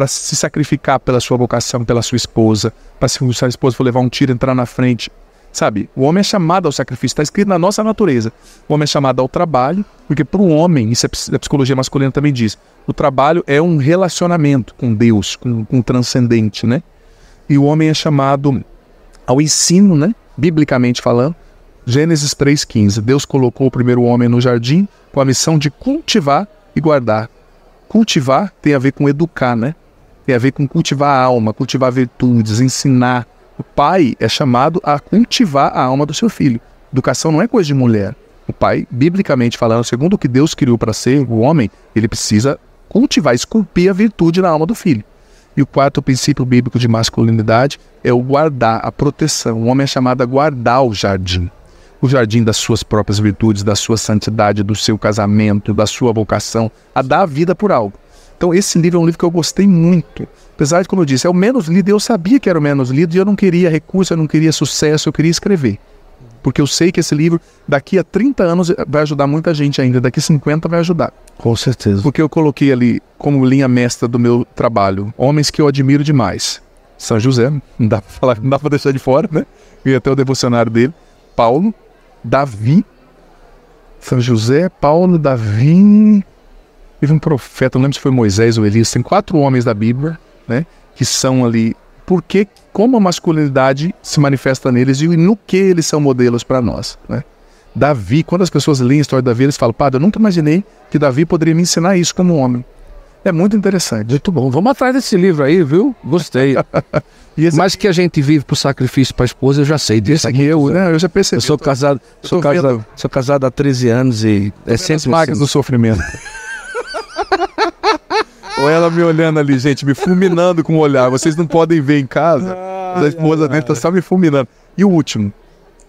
para se sacrificar pela sua vocação, pela sua esposa, para se a esposa for levar um tiro, entrar na frente. Sabe, o homem é chamado ao sacrifício, está escrito na nossa natureza. O homem é chamado ao trabalho, porque para o homem, isso é a psicologia masculina também diz, o trabalho é um relacionamento com Deus, com, com o transcendente, né? E o homem é chamado ao ensino, né? Biblicamente falando, Gênesis 3,15. Deus colocou o primeiro homem no jardim com a missão de cultivar e guardar. Cultivar tem a ver com educar, né? tem a ver com cultivar a alma, cultivar virtudes, ensinar. O pai é chamado a cultivar a alma do seu filho. Educação não é coisa de mulher. O pai, biblicamente falando, segundo o que Deus criou para ser o homem, ele precisa cultivar, esculpir a virtude na alma do filho. E o quarto princípio bíblico de masculinidade é o guardar, a proteção. O homem é chamado a guardar o jardim. O jardim das suas próprias virtudes, da sua santidade, do seu casamento, da sua vocação, a dar a vida por algo. Então, esse livro é um livro que eu gostei muito. Apesar de, como eu disse, é o menos lido, eu sabia que era o menos lido e eu não queria recurso, eu não queria sucesso, eu queria escrever. Porque eu sei que esse livro, daqui a 30 anos, vai ajudar muita gente ainda, daqui a 50 vai ajudar. Com certeza. Porque eu coloquei ali, como linha mestra do meu trabalho, homens que eu admiro demais. São José, não dá pra, falar, não dá pra deixar de fora, né? E até o devocionário dele. Paulo, Davi. São José, Paulo, Davi, Teve um profeta, não lembro se foi Moisés ou Elias, tem quatro homens da Bíblia, né? Que são ali. Porque como a masculinidade se manifesta neles e no que eles são modelos para nós, né? Davi, quando as pessoas leem a história de Davi, eles falam, Padre, eu nunca imaginei que Davi poderia me ensinar isso como homem. É muito interessante. Muito bom. Vamos atrás desse livro aí, viu? Gostei. Mas que a gente vive por sacrifício para a esposa, eu já sei disso. Aqui eu, né? Eu já percebi. Eu sou casado, eu sou, casado sou casado há 13 anos e é sempre as marcas assim. do sofrimento. Ou ela me olhando ali, gente, me fulminando com o olhar. Vocês não podem ver em casa, mas a esposa dele tá só me fulminando. E o último.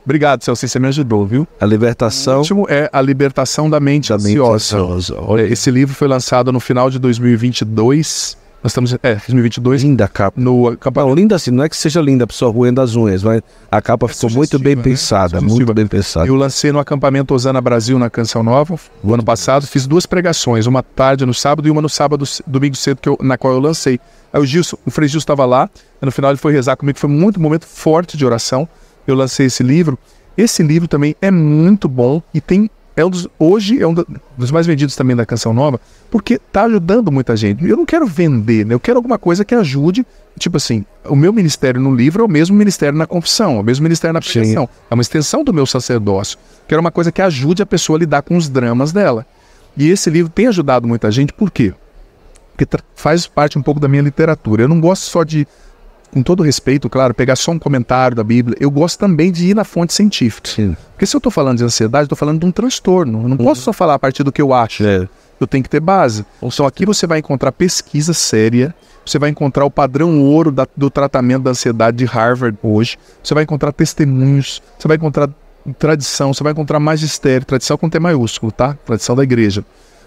Obrigado, Celso, você me ajudou, viu? A libertação. O último é A Libertação da Mente da Ansiosa. Mente ansiosa. É, esse livro foi lançado no final de 2022 nós estamos, é, 2022. Linda a capa. No, capa linda assim, não é que seja linda, a pessoa ruim das unhas, mas a capa é ficou muito bem né? pensada, muito bem pensada. Eu lancei no acampamento Osana Brasil, na Canção Nova, no ano passado. Fiz duas pregações, uma tarde no sábado e uma no sábado, domingo cedo, que eu, na qual eu lancei. Aí o Gilson, o Frei Gilson estava lá, no final ele foi rezar comigo, foi muito um momento forte de oração. Eu lancei esse livro. Esse livro também é muito bom e tem é um dos, hoje é um dos mais vendidos também da Canção Nova, porque está ajudando muita gente. Eu não quero vender, né? eu quero alguma coisa que ajude. Tipo assim, o meu ministério no livro é o mesmo ministério na confissão, é o mesmo ministério na pregação. É uma extensão do meu sacerdócio. Quero uma coisa que ajude a pessoa a lidar com os dramas dela. E esse livro tem ajudado muita gente, por quê? Porque faz parte um pouco da minha literatura. Eu não gosto só de com todo respeito, claro, pegar só um comentário da Bíblia, eu gosto também de ir na fonte científica. Sim. Porque se eu estou falando de ansiedade, estou falando de um transtorno. Eu não uhum. posso só falar a partir do que eu acho. É. Eu tenho que ter base. Só então, aqui você vai encontrar pesquisa séria, você vai encontrar o padrão ouro da, do tratamento da ansiedade de Harvard hoje, você vai encontrar testemunhos, você vai encontrar tradição, você vai encontrar magistério, tradição com T maiúsculo, tá? Tradição da igreja.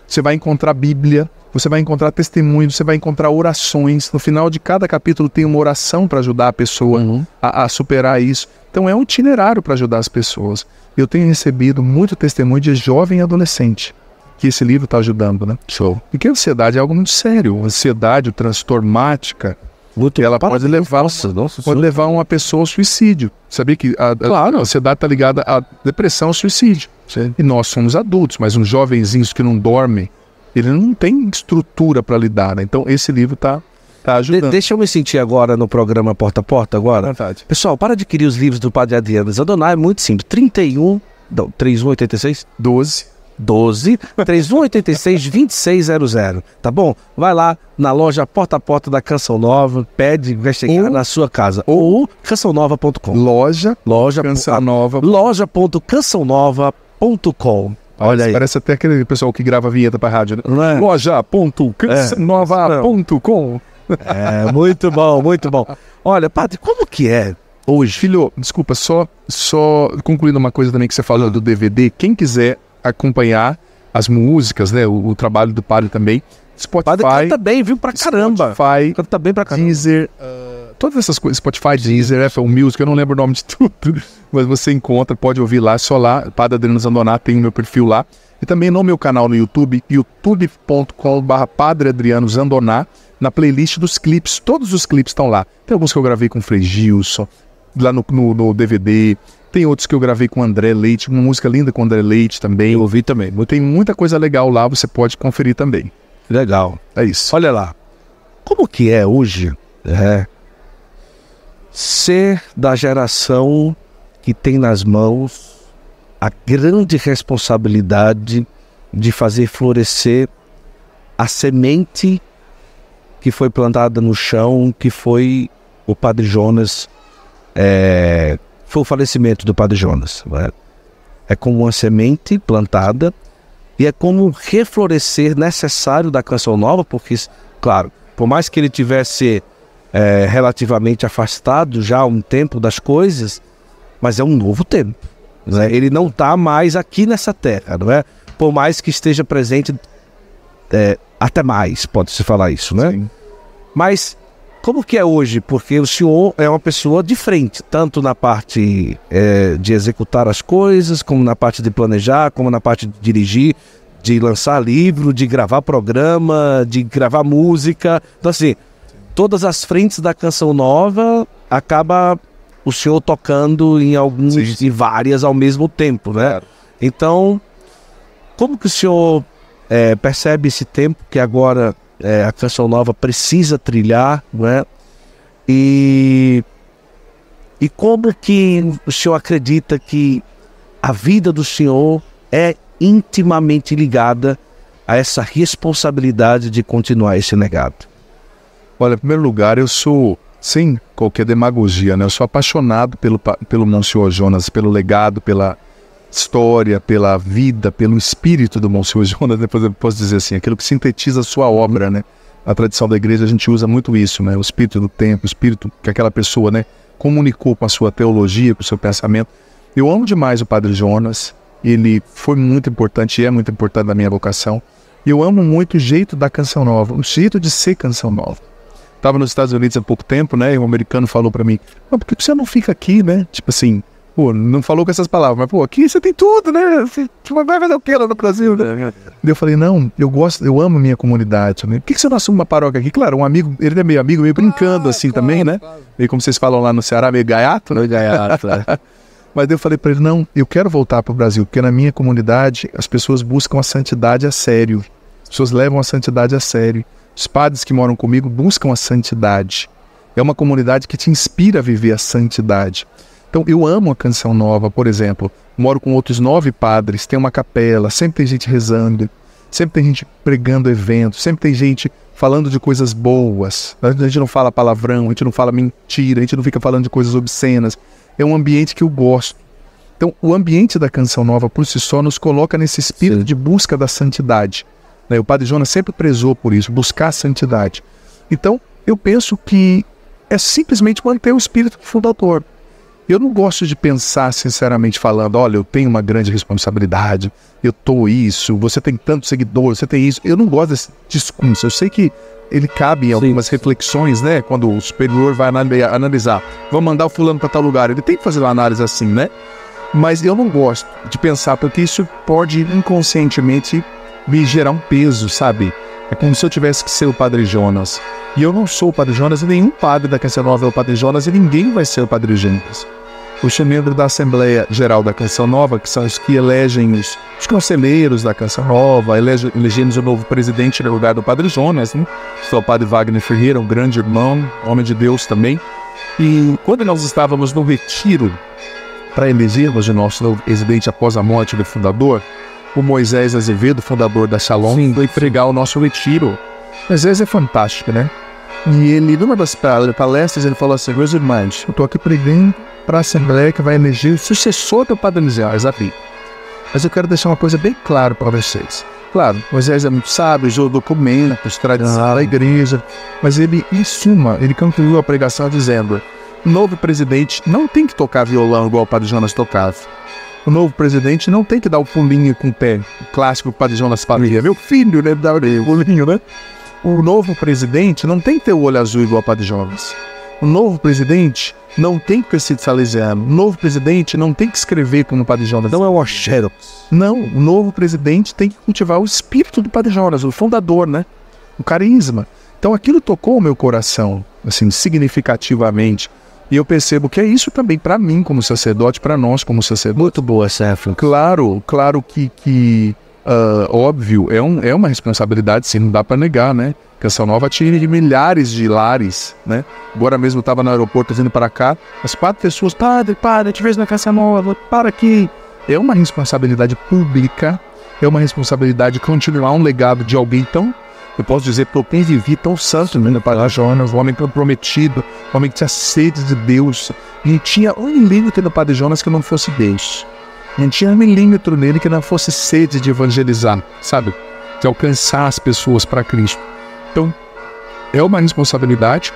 Você vai encontrar Bíblia, você vai encontrar testemunhos, você vai encontrar orações. No final de cada capítulo tem uma oração para ajudar a pessoa uhum. a, a superar isso. Então é um itinerário para ajudar as pessoas. Eu tenho recebido muito testemunho de jovem e adolescente que esse livro está ajudando, né? Show. Porque a ansiedade é algo muito sério. A ansiedade, o Luto ela pode levar, nossa, nossa, pode levar uma pessoa ao suicídio. Sabia que a, claro. a ansiedade está ligada à depressão, ao suicídio. Sim. E nós somos adultos, mas um jovenzinho que não dorme ele não tem estrutura para lidar. Né? Então esse livro está Tá de deixa eu me sentir agora no programa Porta a Porta agora. Verdade. Pessoal, para adquirir os livros do Padre Adriano Zadonai é muito simples. 31, não, 3186? 12. 12 3186 2600, tá bom? Vai lá na loja Porta a Porta da Canção Nova, pede, vai chegar ou, na sua casa. Ou cançãonova.com. Loja. Loja. Canção Nova. Loja.cançãonova.com. Olha parece, aí. Parece até aquele pessoal que grava vinheta pra rádio, né? É? Loja.cançãonova.com. É, é, muito bom, muito bom. Olha, padre, como que é hoje? Filho, desculpa, só, só concluindo uma coisa também que você falou do DVD. Quem quiser acompanhar as músicas, né? O, o trabalho do padre também. Spotify. O padre canta bem, viu? Pra caramba. Spotify. Canta bem pra caramba. Deezer. Uh, todas essas coisas. Spotify, Deezer, Apple Music, eu não lembro o nome de tudo. Mas você encontra, pode ouvir lá. É só lá. Padre Adriano Zandonato tem o meu perfil lá. E também no meu canal no YouTube, youtube.com.br Padre Adriano Zandoná, na playlist dos clipes. Todos os clipes estão lá. Tem alguns que eu gravei com o Frei Gilson, lá no, no, no DVD. Tem outros que eu gravei com André Leite, uma música linda com André Leite também. Eu ouvi também. Tem muita coisa legal lá, você pode conferir também. Legal. É isso. Olha lá. Como que é hoje é, ser da geração que tem nas mãos a grande responsabilidade de fazer florescer a semente que foi plantada no chão, que foi o Padre Jonas é, foi o falecimento do Padre Jonas. Né? É como uma semente plantada e é como um reflorescer necessário da canção nova, porque, claro, por mais que ele tivesse é, relativamente afastado já há um tempo das coisas, mas é um novo tempo. Né? Ele não está mais aqui nessa terra, não é? Por mais que esteja presente é, até mais, pode-se falar isso, né? Sim. Mas como que é hoje? Porque o senhor é uma pessoa de frente, tanto na parte é, de executar as coisas, como na parte de planejar, como na parte de dirigir, de lançar livro, de gravar programa, de gravar música. Então, assim, todas as frentes da canção nova acaba o senhor tocando em alguns e várias ao mesmo tempo, né? Então, como que o senhor é, percebe esse tempo que agora é, a canção nova precisa trilhar, não é? E, e como que o senhor acredita que a vida do senhor é intimamente ligada a essa responsabilidade de continuar esse legado? Olha, em primeiro lugar, eu sou, sem qualquer demagogia, né? Eu sou apaixonado pelo, pelo Monsenhor Jonas, pelo legado, pela, história, pela vida, pelo espírito do Monsenhor Jonas, né? posso dizer assim, aquilo que sintetiza a sua obra, né? A tradição da igreja, a gente usa muito isso, né? O espírito do tempo, o espírito que aquela pessoa, né? Comunicou com a sua teologia, com o seu pensamento. Eu amo demais o Padre Jonas, ele foi muito importante e é muito importante na minha vocação. E eu amo muito o jeito da canção nova, o jeito de ser canção nova. Estava nos Estados Unidos há pouco tempo, né? E um americano falou para mim: Mas por que você não fica aqui, né? Tipo assim, Pô, não falou com essas palavras, mas, pô, aqui você tem tudo, né? Você vai fazer o que lá no Brasil, né? É, é. Daí eu falei, não, eu gosto, eu amo minha comunidade. Né? Por que, você não assume uma paróquia aqui? Claro, um amigo, ele é meio amigo, meio brincando ah, assim claro, também, né? Claro. E como vocês falam lá no Ceará, meio gaiato, né? Gaiato, é. Mas eu falei para ele, não, eu quero voltar para o Brasil, porque na minha comunidade as pessoas buscam a santidade a sério. As pessoas levam a santidade a sério. Os padres que moram comigo buscam a santidade. É uma comunidade que te inspira a viver a santidade. Então eu amo a canção nova, por exemplo. Moro com outros nove padres, tem uma capela, sempre tem gente rezando, sempre tem gente pregando eventos, sempre tem gente falando de coisas boas. A gente não fala palavrão, a gente não fala mentira, a gente não fica falando de coisas obscenas. É um ambiente que eu gosto. Então, o ambiente da canção nova por si só nos coloca nesse espírito Sim. de busca da santidade. Né? O Padre Jonas sempre prezou por isso, buscar a santidade. Então, eu penso que é simplesmente manter o espírito fundador. Eu não gosto de pensar, sinceramente, falando: olha, eu tenho uma grande responsabilidade, eu tô isso, você tem tantos seguidores, você tem isso. Eu não gosto desse discurso. Eu sei que ele cabe em algumas sim, sim. reflexões, né? Quando o superior vai eh, analisar, vou mandar o fulano para tal lugar. Ele tem que fazer uma análise assim, né? Mas eu não gosto de pensar, porque isso pode inconscientemente me gerar um peso, sabe? É como se eu tivesse que ser o Padre Jonas. E eu não sou o Padre Jonas e nenhum padre da Canção Nova é o Padre Jonas e ninguém vai ser o Padre Jonas. O membros da Assembleia Geral da Canção Nova, que são os que elegem os, os conselheiros da Canção Nova, elegemos o novo presidente no lugar do Padre Jonas, né? Sou o Padre Wagner Ferreira, um grande irmão, homem de Deus também. E quando nós estávamos no retiro para elegermos o nosso novo presidente após a morte do fundador, o Moisés Azevedo, fundador da Shalom, Sim. foi pregar o nosso retiro. Moisés é fantástico, né? E ele, numa das palestras, ele falou assim: Meus irmãos, eu estou aqui pregando para a Assembleia que vai eleger o sucessor do Padre Eliseu, Davi. Mas eu quero deixar uma coisa bem clara para vocês. Claro, Moisés é muito sábio, usou documentos, tradição ah. da igreja, mas ele, em suma, ele concluiu a pregação dizendo: novo presidente não tem que tocar violão igual o Padre Jonas tocava o novo presidente não tem que dar o pulinho com o pé, o clássico padrão das famílias. Meu filho, né? Dá o pulinho, né? O novo presidente não tem que ter o olho azul igual a Padre Jonas. O novo presidente não tem que ser salesiano. O novo presidente não tem que escrever como o Padre Jonas. Não é o Oxero. Não, o novo presidente tem que cultivar o espírito do Padre Jonas, o fundador, né? O carisma. Então aquilo tocou o meu coração, assim, significativamente. E eu percebo que é isso também para mim como sacerdote, para nós como sacerdote. Muito boa Sérgio Claro, claro que, que uh, óbvio, é, um, é uma responsabilidade, sim, não dá para negar, né? Canção Nova atinge milhares de lares, né? Agora mesmo estava no aeroporto vindo para cá, as quatro pessoas, padre, padre, te vejo na Canção Nova, para aqui. É uma responsabilidade pública, é uma responsabilidade continuar um legado de alguém tão eu posso dizer que eu vivido tão santo né, para Jonas, um homem comprometido, um homem que tinha sede de Deus. Não tinha um milímetro no Padre Jonas que não fosse Deus. Não tinha um milímetro nele que não fosse sede de evangelizar, sabe? De alcançar as pessoas para Cristo. Então, é uma responsabilidade,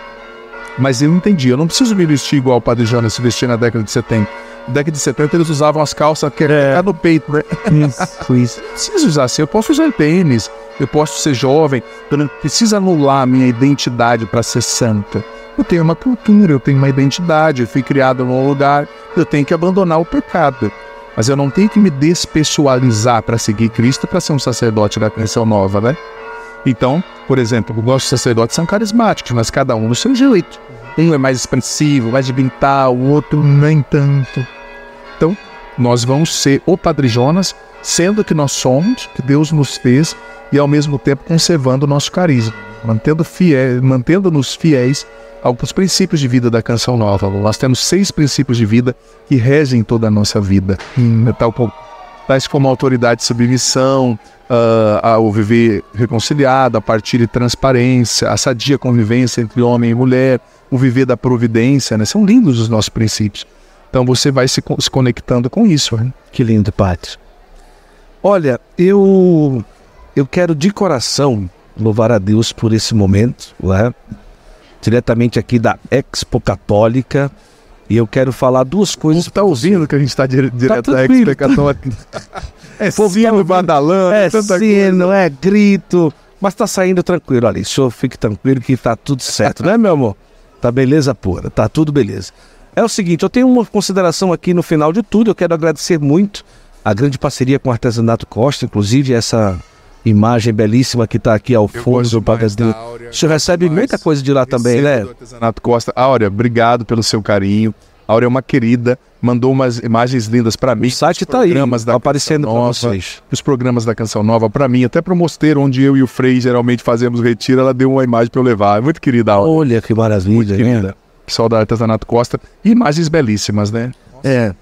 mas eu entendi. Eu não preciso me vestir igual o Padre Jonas se vestia na década de 70 década de 70 eles usavam as calças que é. é. no peito, né? Isso, isso. Preciso usar assim, eu posso usar tênis, eu posso ser jovem, eu não preciso anular a minha identidade para ser santa. Eu tenho uma cultura, eu tenho uma identidade, eu fui criado num lugar, eu tenho que abandonar o pecado. Mas eu não tenho que me despessoalizar para seguir Cristo para ser um sacerdote da canção nova, né? Então, por exemplo, eu gosto de sacerdotes são carismáticos, mas cada um no seu jeito. Um é mais expansivo, mais de o outro nem tanto. Então, nós vamos ser o Padre Jonas, sendo que nós somos, que Deus nos fez, e ao mesmo tempo conservando o nosso carisma, mantendo fiel, mantendo-nos fiéis aos princípios de vida da Canção Nova. Nós temos seis princípios de vida que regem toda a nossa vida, tal tais como a autoridade e submissão, uh, o viver reconciliado, a partir de transparência, a sadia convivência entre homem e mulher, o viver da providência. Né? São lindos os nossos princípios. Então você vai se, se conectando com isso. Né? Que lindo, Paty. Olha, eu eu quero de coração louvar a Deus por esse momento, né? diretamente aqui da Expo Católica. E eu quero falar duas coisas. Tá você está ouvindo que a gente está dire tá direto tá da Expo Católica? é sino badalando, é sino, coisa. é grito. Mas está saindo tranquilo Olha, O senhor fique tranquilo que está tudo certo, né, meu amor? Tá beleza pura, tá tudo beleza. É o seguinte, eu tenho uma consideração aqui no final de tudo. Eu quero agradecer muito a grande parceria com o Artesanato Costa, inclusive essa imagem belíssima que está aqui ao fundo do Pagadinho. O senhor recebe muita coisa de lá também, né? Artesanato Costa. Áurea, obrigado pelo seu carinho. Áurea é uma querida, mandou umas imagens lindas para mim. O site está aí, da aparecendo para vocês. Os programas da Canção Nova para mim, até para o mosteiro onde eu e o Frei geralmente fazemos retiro, ela deu uma imagem para eu levar. É muito querida, Áurea. Olha que maravilha, muito né? querida pessoal da Artesanato Costa. Imagens belíssimas, né? Nossa. É.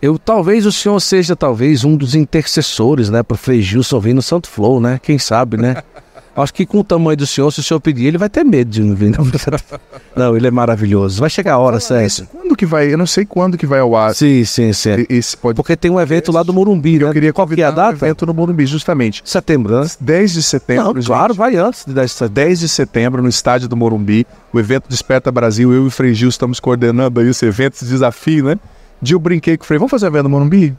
Eu, talvez o senhor seja talvez um dos intercessores, né, para Frei Gilson vir no Santo Flow, né? Quem sabe, né? Acho que com o tamanho do senhor, se o senhor pedir, ele vai ter medo de não vir. Não, não ele é maravilhoso. Vai chegar a hora, Sérgio quando que vai, eu não sei quando que vai ao ar. Sim, sim, sim. Esse pode... Porque tem um evento lá do Morumbi, né? Eu queria Qual que é a data? Um evento no Morumbi, justamente. Setembro, né? 10 de setembro. Não, claro, vai antes de 10 de setembro. 10 de setembro, no estádio do Morumbi, o evento Desperta Brasil, eu e o Frei Gil estamos coordenando aí esse evento, esse desafio, né? De eu brinquei com o Frei, vamos fazer o evento no Morumbi?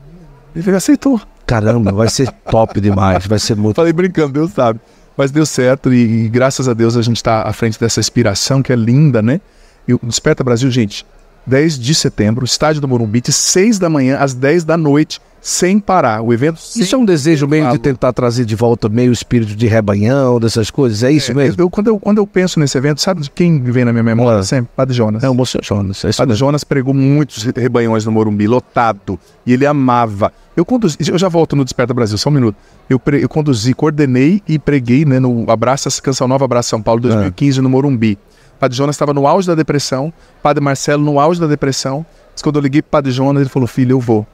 Ele aceitou. Caramba, vai ser top demais, vai ser muito... Falei brincando, Deus sabe. Mas deu certo e, e graças a Deus a gente está à frente dessa inspiração que é linda, né? E o Desperta Brasil, gente, 10 de setembro, estádio do Morumbi, de 6 da manhã às 10 da noite, sem parar. O evento. Isso é um desejo meio de tentar trazer de volta meio o espírito de rebanhão, dessas coisas, é isso é, mesmo? Eu, quando, eu, quando eu penso nesse evento, sabe quem vem na minha memória ah. sempre? Padre Jonas. É o Moço Jonas. É Padre Jonas pregou muitos rebanhões no Morumbi, lotado, e ele amava. Eu conduzi, eu já volto no Desperta Brasil, só um minuto. Eu, pre, eu conduzi, coordenei e preguei né, no Abraça Canção Nova Abraça São Paulo 2015 ah. no Morumbi. Padre Jonas estava no auge da depressão, Padre Marcelo no auge da depressão. Mas quando eu liguei para Padre Jonas, ele falou: Filho, eu vou.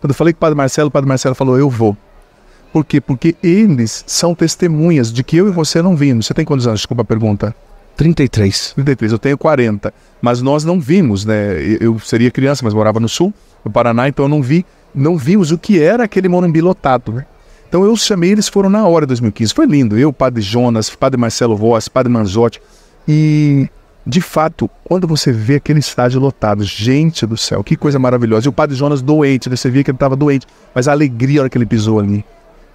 Quando eu falei com o Padre Marcelo, o Padre Marcelo falou: Eu vou. Por quê? Porque eles são testemunhas de que eu e você não vimos. Você tem quantos anos? Desculpa a pergunta. 33. 33, eu tenho 40. Mas nós não vimos, né? Eu seria criança, mas morava no sul, no Paraná, então eu não vi, não vimos o que era aquele Morumbi lotado, né? Então eu chamei, eles foram na hora, 2015. Foi lindo. Eu, Padre Jonas, Padre Marcelo Voss, Padre Manzotti, e, de fato, quando você vê aquele estádio lotado, gente do céu, que coisa maravilhosa. E o Padre Jonas doente, né? você via que ele estava doente, mas a alegria na hora que ele pisou ali,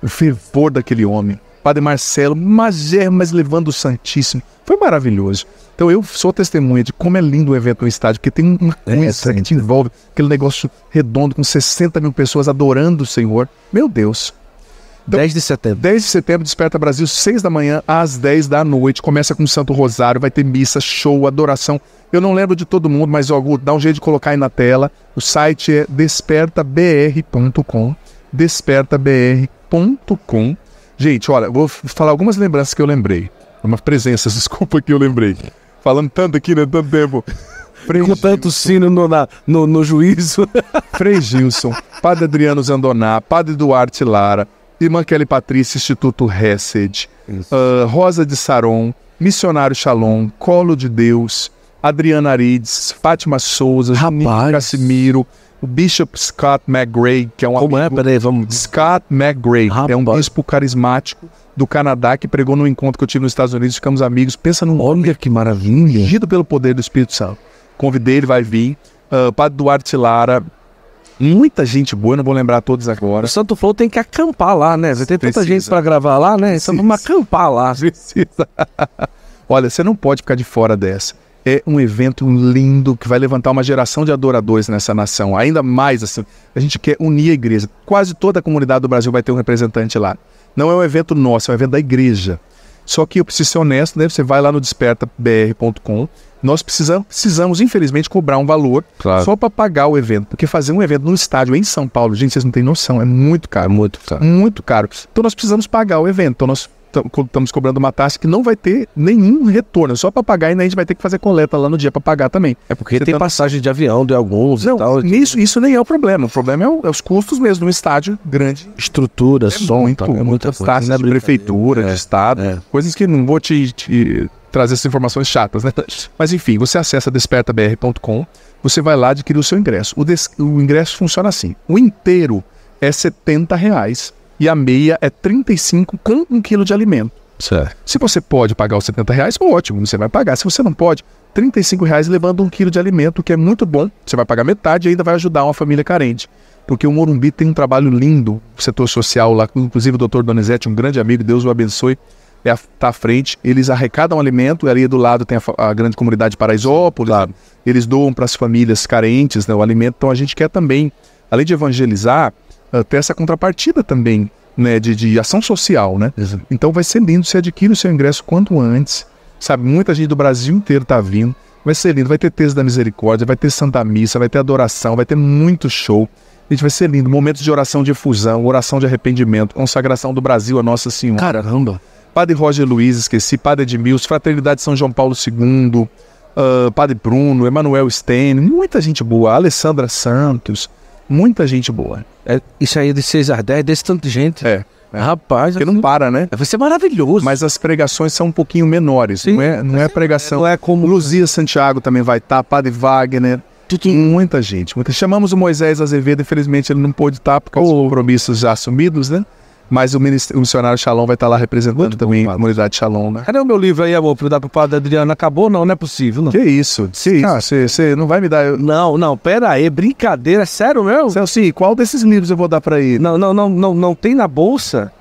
o fervor daquele homem. Padre Marcelo, mas é, mas levando o Santíssimo. Foi maravilhoso. Então eu sou testemunha de como é lindo o evento no estádio, porque tem uma é coisa é, que te envolve, aquele negócio redondo com 60 mil pessoas adorando o Senhor. Meu Deus, 10 então, de setembro. 10 de setembro, Desperta Brasil, 6 da manhã às 10 da noite. Começa com Santo Rosário, vai ter missa, show, adoração. Eu não lembro de todo mundo, mas vou dá um jeito de colocar aí na tela. O site é despertabr.com. Despertabr.com. Gente, olha, vou falar algumas lembranças que eu lembrei. Umas presenças desculpa que eu lembrei. Falando tanto aqui, né? Tanto tempo. Frei com tanto sino no, na, no, no, juízo. Frei Gilson, Padre Adriano Zandoná, Padre Duarte Lara, Irmã Kelly Patrícia, Instituto Hesed, uh, Rosa de Saron, Missionário Shalom, Colo de Deus, Adriana Arides, Fátima Souza, Janine Casimiro, o Bishop Scott McGray, que é um Como é? amigo... é? Peraí, vamos... Scott McGray, Rapaz. é um bispo carismático do Canadá que pregou num encontro que eu tive nos Estados Unidos, ficamos amigos, pensa num... Olha que maravilha! Ungido pelo poder do Espírito Santo. Convidei, ele vai vir. Uh, Padre Duarte Lara, muita gente boa, não né? vou lembrar todos agora. O Santo Flow tem que acampar lá, né? Vai ter Precisa. tanta gente para gravar lá, né? Precisa. Então vamos acampar lá. Precisa. Olha, você não pode ficar de fora dessa. É um evento lindo que vai levantar uma geração de adoradores nessa nação. Ainda mais assim, a gente quer unir a igreja. Quase toda a comunidade do Brasil vai ter um representante lá. Não é um evento nosso, é um evento da igreja. Só que eu preciso ser honesto, né? Você vai lá no despertabr.com nós precisamos, precisamos infelizmente, cobrar um valor claro. só para pagar o evento. Porque fazer um evento no estádio em São Paulo, gente, vocês não têm noção, é muito caro. É muito caro. Muito caro. Então nós precisamos pagar o evento. Então nós estamos cobrando uma taxa que não vai ter nenhum retorno, só para pagar e ainda a gente vai ter que fazer coleta lá no dia para pagar também. É porque Você tem tá- passagem de avião de alguns não, e tal. Nisso, isso nem é o problema. O problema é, o, é os custos mesmo de um estádio grande. Estrutura, é som, muito, tá, é, é muitas muita taxas de prefeitura, de é, estado, coisas que não vou te, te trazer essas informações chatas, né? Mas enfim, você acessa despertabr.com, você vai lá adquirir o seu ingresso. O, des... o ingresso funciona assim: o inteiro é R$ 70 reais, e a meia é 35 com um quilo de alimento. Certo. Se você pode pagar os 70 reais, ótimo, você vai pagar. Se você não pode, 35 reais levando um quilo de alimento, que é muito bom. Você vai pagar metade e ainda vai ajudar uma família carente. Porque o Morumbi tem um trabalho lindo, setor social lá, inclusive o doutor Donizete, um grande amigo, Deus o abençoe, está é, à frente, eles arrecadam alimento, e ali do lado tem a, a grande comunidade Paraisópolis, claro. eles doam para as famílias carentes né, o alimento, então a gente quer também, além de evangelizar, eh, ter essa contrapartida também né, de, de ação social. Né? Então vai ser lindo, você adquire o seu ingresso quanto antes, sabe? Muita gente do Brasil inteiro está vindo, vai ser lindo, vai ter texto da misericórdia, vai ter Santa Missa, vai ter adoração, vai ter muito show. Gente, vai ser lindo. Momentos de oração de efusão, oração de arrependimento, consagração do Brasil a Nossa Senhora. Caramba! Padre Roger Luiz, esqueci, Padre Edmilson, Fraternidade São João Paulo II, uh, ah, Padre Bruno, Emanuel Stein, muita gente boa, Alessandra Santos, muita gente boa. É, isso aí é de 6 às 10, desse tanto de gente. É. É. Rapaz, que assim, não para, né? É, vai ser é maravilhoso. Mas as pregações são um pouquinho menores, Sim, não é? Não é assim, pregação. Não é como Luzia Santiago também vai estar, tá, Padre Wagner, muita gente, muita. Chamamos o Moisés Azevedo, infelizmente ele não pôde estar tá por causa oh. dos compromissos já assumidos, né? Mas o, o missionário Shalom vai estar lá representando Muito também bom, a comunidade Shalom, né? Cadê o meu livro aí, amor, para dar pro padre Adriano? Acabou? Não, não é possível. Não. Que isso? Sim, você não vai me dar. Eu... Não, não, pera aí, brincadeira, é sério mesmo? Celso, qual desses livros eu vou dar para ele? Não, não, não, não, não tem na bolsa.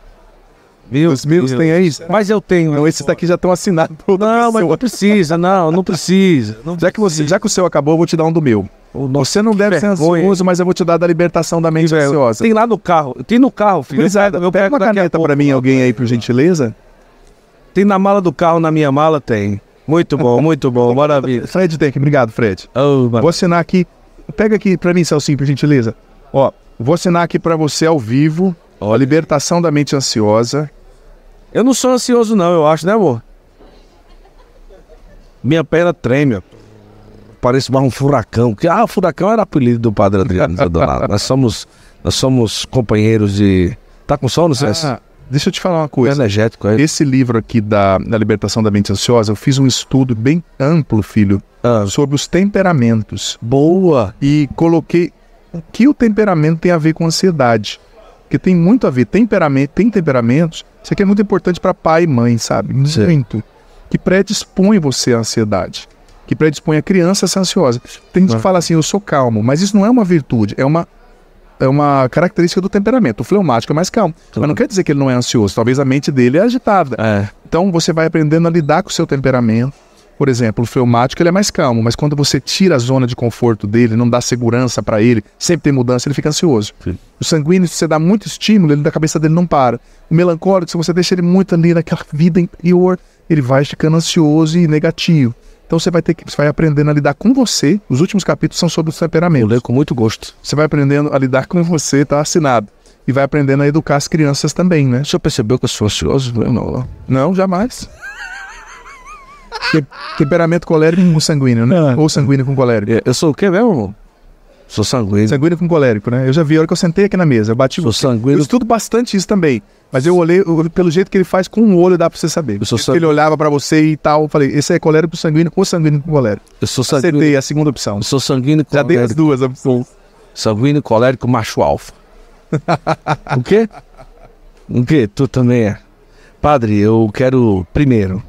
Viu? Os meus têm aí? É mas eu tenho. Não, esses daqui já estão assinados. Não, mas não precisa, não, não precisa. Não já, Que você, já que o seu acabou, eu vou te dar um do meu. Você não deve ser ansioso, mas eu vou te dar da libertação da mente ansiosa. Tem lá no carro. Tem no carro, filho. Exato. É, eu pego uma caneta para mim, alguém aí, por gentileza. Tem na mala do carro, na minha mala tem. Muito bom, muito bom, maravilha. Fred tem aqui, obrigado, Fred. Oh, vou assinar aqui. Pega aqui para mim, Celcinho, por gentileza. Ó, vou assinar aqui para você ao vivo. Ó, libertação da mente ansiosa. Eu não sou ansioso, não, eu acho, né, amor? Minha perna treme, ó. Parece mais um furacão. ah, furacão era apelido do padre Adriano Zadonado. nós, somos, nós somos companheiros de. Tá com sono, ah, César? Ah, deixa eu te falar uma coisa. É energético, é? Esse livro aqui da, da Libertação da Mente Ansiosa, eu fiz um estudo bem amplo, filho, ah. sobre os temperamentos. Boa! E coloquei o que o temperamento tem a ver com ansiedade. Porque tem muito a ver. Temperamento, tem temperamentos isso aqui é muito importante para pai e mãe, sabe? Muito. Sim. Que predispõe você à ansiedade. Que predispõe a criança a ser ansiosa. Tem gente que ah. fala assim, eu sou calmo, mas isso não é uma virtude, é uma é uma característica do temperamento. O fleumático é mais calmo. Mas não quer dizer que ele não é ansioso. Talvez a mente dele é agitada. É. Então você vai aprendendo a lidar com o seu temperamento por exemplo, o fleumático ele é mais calmo, mas quando você tira a zona de conforto dele, não dá segurança para ele, sempre tem mudança, ele fica ansioso. Sim. O sanguíneo, se você dá muito estímulo, ele da cabeça dele não para. O melancólico, se você deixa ele muito ali naquela vida interior, ele vai ficando ansioso e negativo. Então você vai ter que você vai aprendendo a lidar com você. Os últimos capítulos são sobre os temperamentos. Eu leio com muito gosto. Você vai aprendendo a lidar com você, tá assinado. E vai aprendendo a educar as crianças também, né? O senhor percebeu que eu sou ansioso? não. Não, jamais. Te, temperamento colérico com sanguíneo, né? Não. Ah. Ou sanguíneo com colérico. Eu sou o quê mesmo? Sou sanguíneo. Sanguíneo com colérico, né? Eu já vi a hora que eu sentei aqui na mesa. Eu bati. Sou sanguíneo. Eu estudo bastante isso também. Mas eu olhei, eu, pelo jeito que ele faz com o um olho, dá pra você saber. Eu sou sangu... Ele olhava pra você e tal. Eu falei, esse é colérico sanguíneo ou sanguíneo com colérico? Eu sou sanguíneo. Acertei a segunda opção. Eu sou sanguíneo colérico. Já dei as duas opções. Sanguíneo colérico macho alfa. o quê? O quê? Tu também é. Padre, eu quero primeiro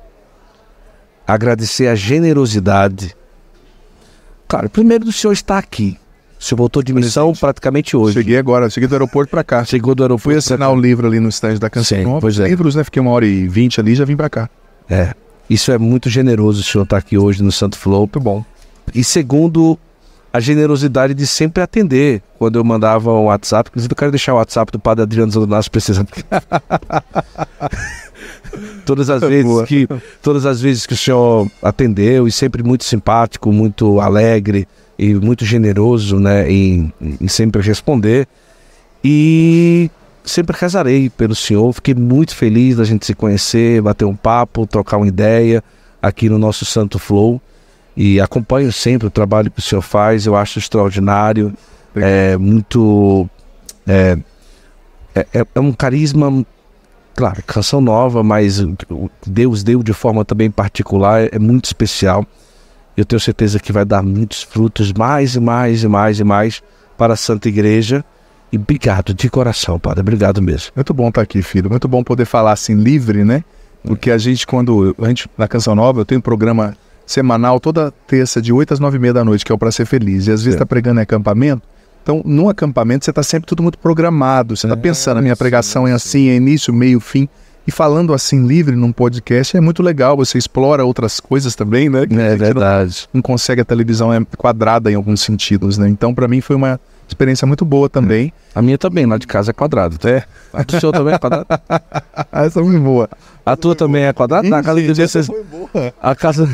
agradecer a generosidade. Cara, primeiro do senhor estar aqui. O senhor voltou de missão praticamente hoje. Cheguei agora, cheguei do aeroporto para cá. Chegou do aeroporto. Fui assinar o um livro ali no estande da Canção Sim, Nova. Pois é. Livros, né? Fiquei uma hora e vinte ali e já vim para cá. É. Isso é muito generoso o senhor estar tá aqui hoje no Santo Flow. Muito bom. E segundo, a generosidade de sempre atender quando eu mandava um WhatsApp. Inclusive, eu quero deixar o WhatsApp do padre Adriano Zandonasso precisando. todas as vezes Boa. que todas as vezes que o senhor atendeu e sempre muito simpático, muito alegre e muito generoso, né, em, em sempre responder. E sempre rezarei pelo senhor. Fiquei muito feliz da gente se conhecer, bater um papo, trocar uma ideia aqui no nosso Santo Flow e acompanho sempre o trabalho que o senhor faz, eu acho extraordinário, Obrigado. é muito. É, é, é, é um carisma, claro, canção nova, mas Deus deu de forma também particular, é muito especial. Eu tenho certeza que vai dar muitos frutos, mais e mais e mais e mais, para a Santa Igreja. E obrigado de coração, padre. Obrigado mesmo. Muito bom estar tá aqui, filho. Muito bom poder falar assim livre, né? É. Porque a gente, quando. A gente, na Canção Nova, eu tenho um programa semanal, toda terça, de 8 às 9 e meia da noite, que é o Pra Ser Feliz. E às vezes está pregando em acampamento. Então, num acampamento, você está sempre tudo muito programado. Você está é, pensando, a minha pregação é assim, é início, meio, fim. E falando assim livre num podcast é muito legal, você explora outras coisas também, né? Que é verdade. Não, não, consegue a televisão é quadrada em alguns sentidos, né? Então, para mim foi uma Experiência muito boa é. também. A minha também, lá de casa é quadrado. É. A do senhor também é quadrado? essa é muito boa. A tua também boa. é quadrada? Na casa de vocês. A casa.